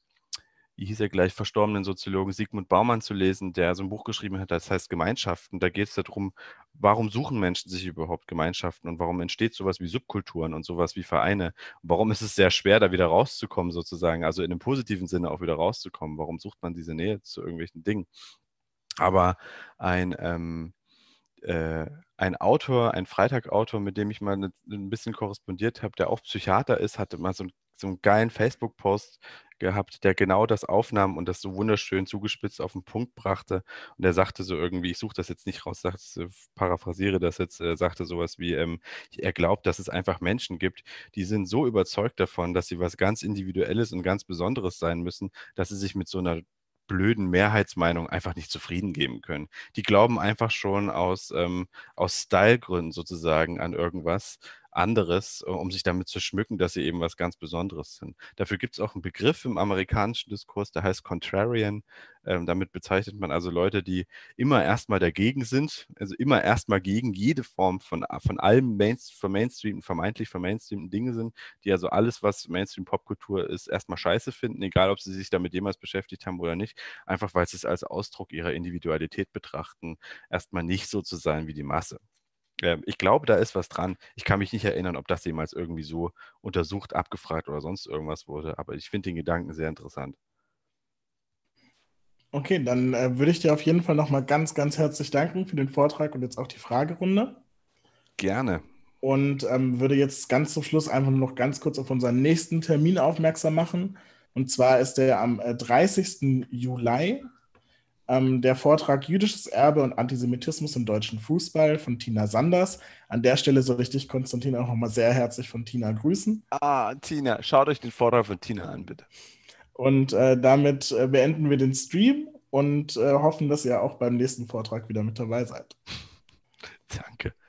Speaker 1: wie hieß er gleich, verstorbenen Soziologen Sigmund Baumann zu lesen, der so ein Buch geschrieben hat, das heißt Gemeinschaften. Da geht es darum, warum suchen Menschen sich überhaupt Gemeinschaften und warum entsteht sowas wie Subkulturen und sowas wie Vereine? Und warum ist es sehr schwer, da wieder rauszukommen, sozusagen, also in einem positiven Sinne auch wieder rauszukommen? Warum sucht man diese Nähe zu irgendwelchen Dingen? Aber ein, ähm, äh, ein Autor, ein Freitagautor, mit dem ich mal ne, ein bisschen korrespondiert habe, der auch Psychiater ist, hatte mal so, so einen geilen Facebook-Post gehabt, der genau das aufnahm und das so wunderschön zugespitzt auf den Punkt brachte. Und er sagte so irgendwie, ich suche das jetzt nicht raus, sagt, äh, paraphrasiere das jetzt, äh, sagte sowas wie, ähm, er glaubt, dass es einfach Menschen gibt, die sind so überzeugt davon, dass sie was ganz Individuelles und ganz Besonderes sein müssen, dass sie sich mit so einer blöden Mehrheitsmeinung einfach nicht zufrieden geben können. Die glauben einfach schon aus, ähm, aus Stylegründen sozusagen an irgendwas anderes, äh, um sich damit zu schmücken, dass sie eben was ganz Besonderes sind. Dafür gibt es auch einen Begriff im amerikanischen Diskurs, der heißt Contrarian. Ähm, damit bezeichnet man also Leute, die immer erstmal dagegen sind, also immer erstmal gegen jede Form von, äh, von allem Main, von Mainstream, vermeintlich von Mainstream Dinge sind, die also alles, was Mainstream-Popkultur ist, erstmal scheiße finden, egal ob sie sich damit jemals beschäftigt haben oder nicht, einfach weil sie es als Ausdruck ihrer Individualität betrachten, erstmal nicht so zu sein wie die Masse. Ähm, ich glaube, da ist was dran. Ich kann mich nicht erinnern, ob das jemals irgendwie so untersucht, abgefragt oder sonst irgendwas wurde, aber ich finde den Gedanken sehr interessant.
Speaker 2: Okay, dann äh, würde ich dir auf jeden Fall nochmal ganz, ganz herzlich danken für den Vortrag und jetzt auch die Fragerunde. Gerne. Und ähm, würde jetzt ganz zum Schluss einfach nur noch ganz kurz auf unseren nächsten Termin aufmerksam machen. Und zwar ist der am 30. Äh, Juli ähm, der Vortrag Jüdisches Erbe und Antisemitismus im deutschen Fußball von Tina Sanders. An der Stelle soll ich dich, Konstantin, auch nochmal sehr herzlich von Tina grüßen.
Speaker 1: Ah, Tina, schaut euch den Vortrag von Tina an, bitte.
Speaker 2: Und äh, damit äh, beenden wir den Stream und äh, hoffen, dass ihr auch beim nächsten Vortrag wieder mit dabei seid. Danke.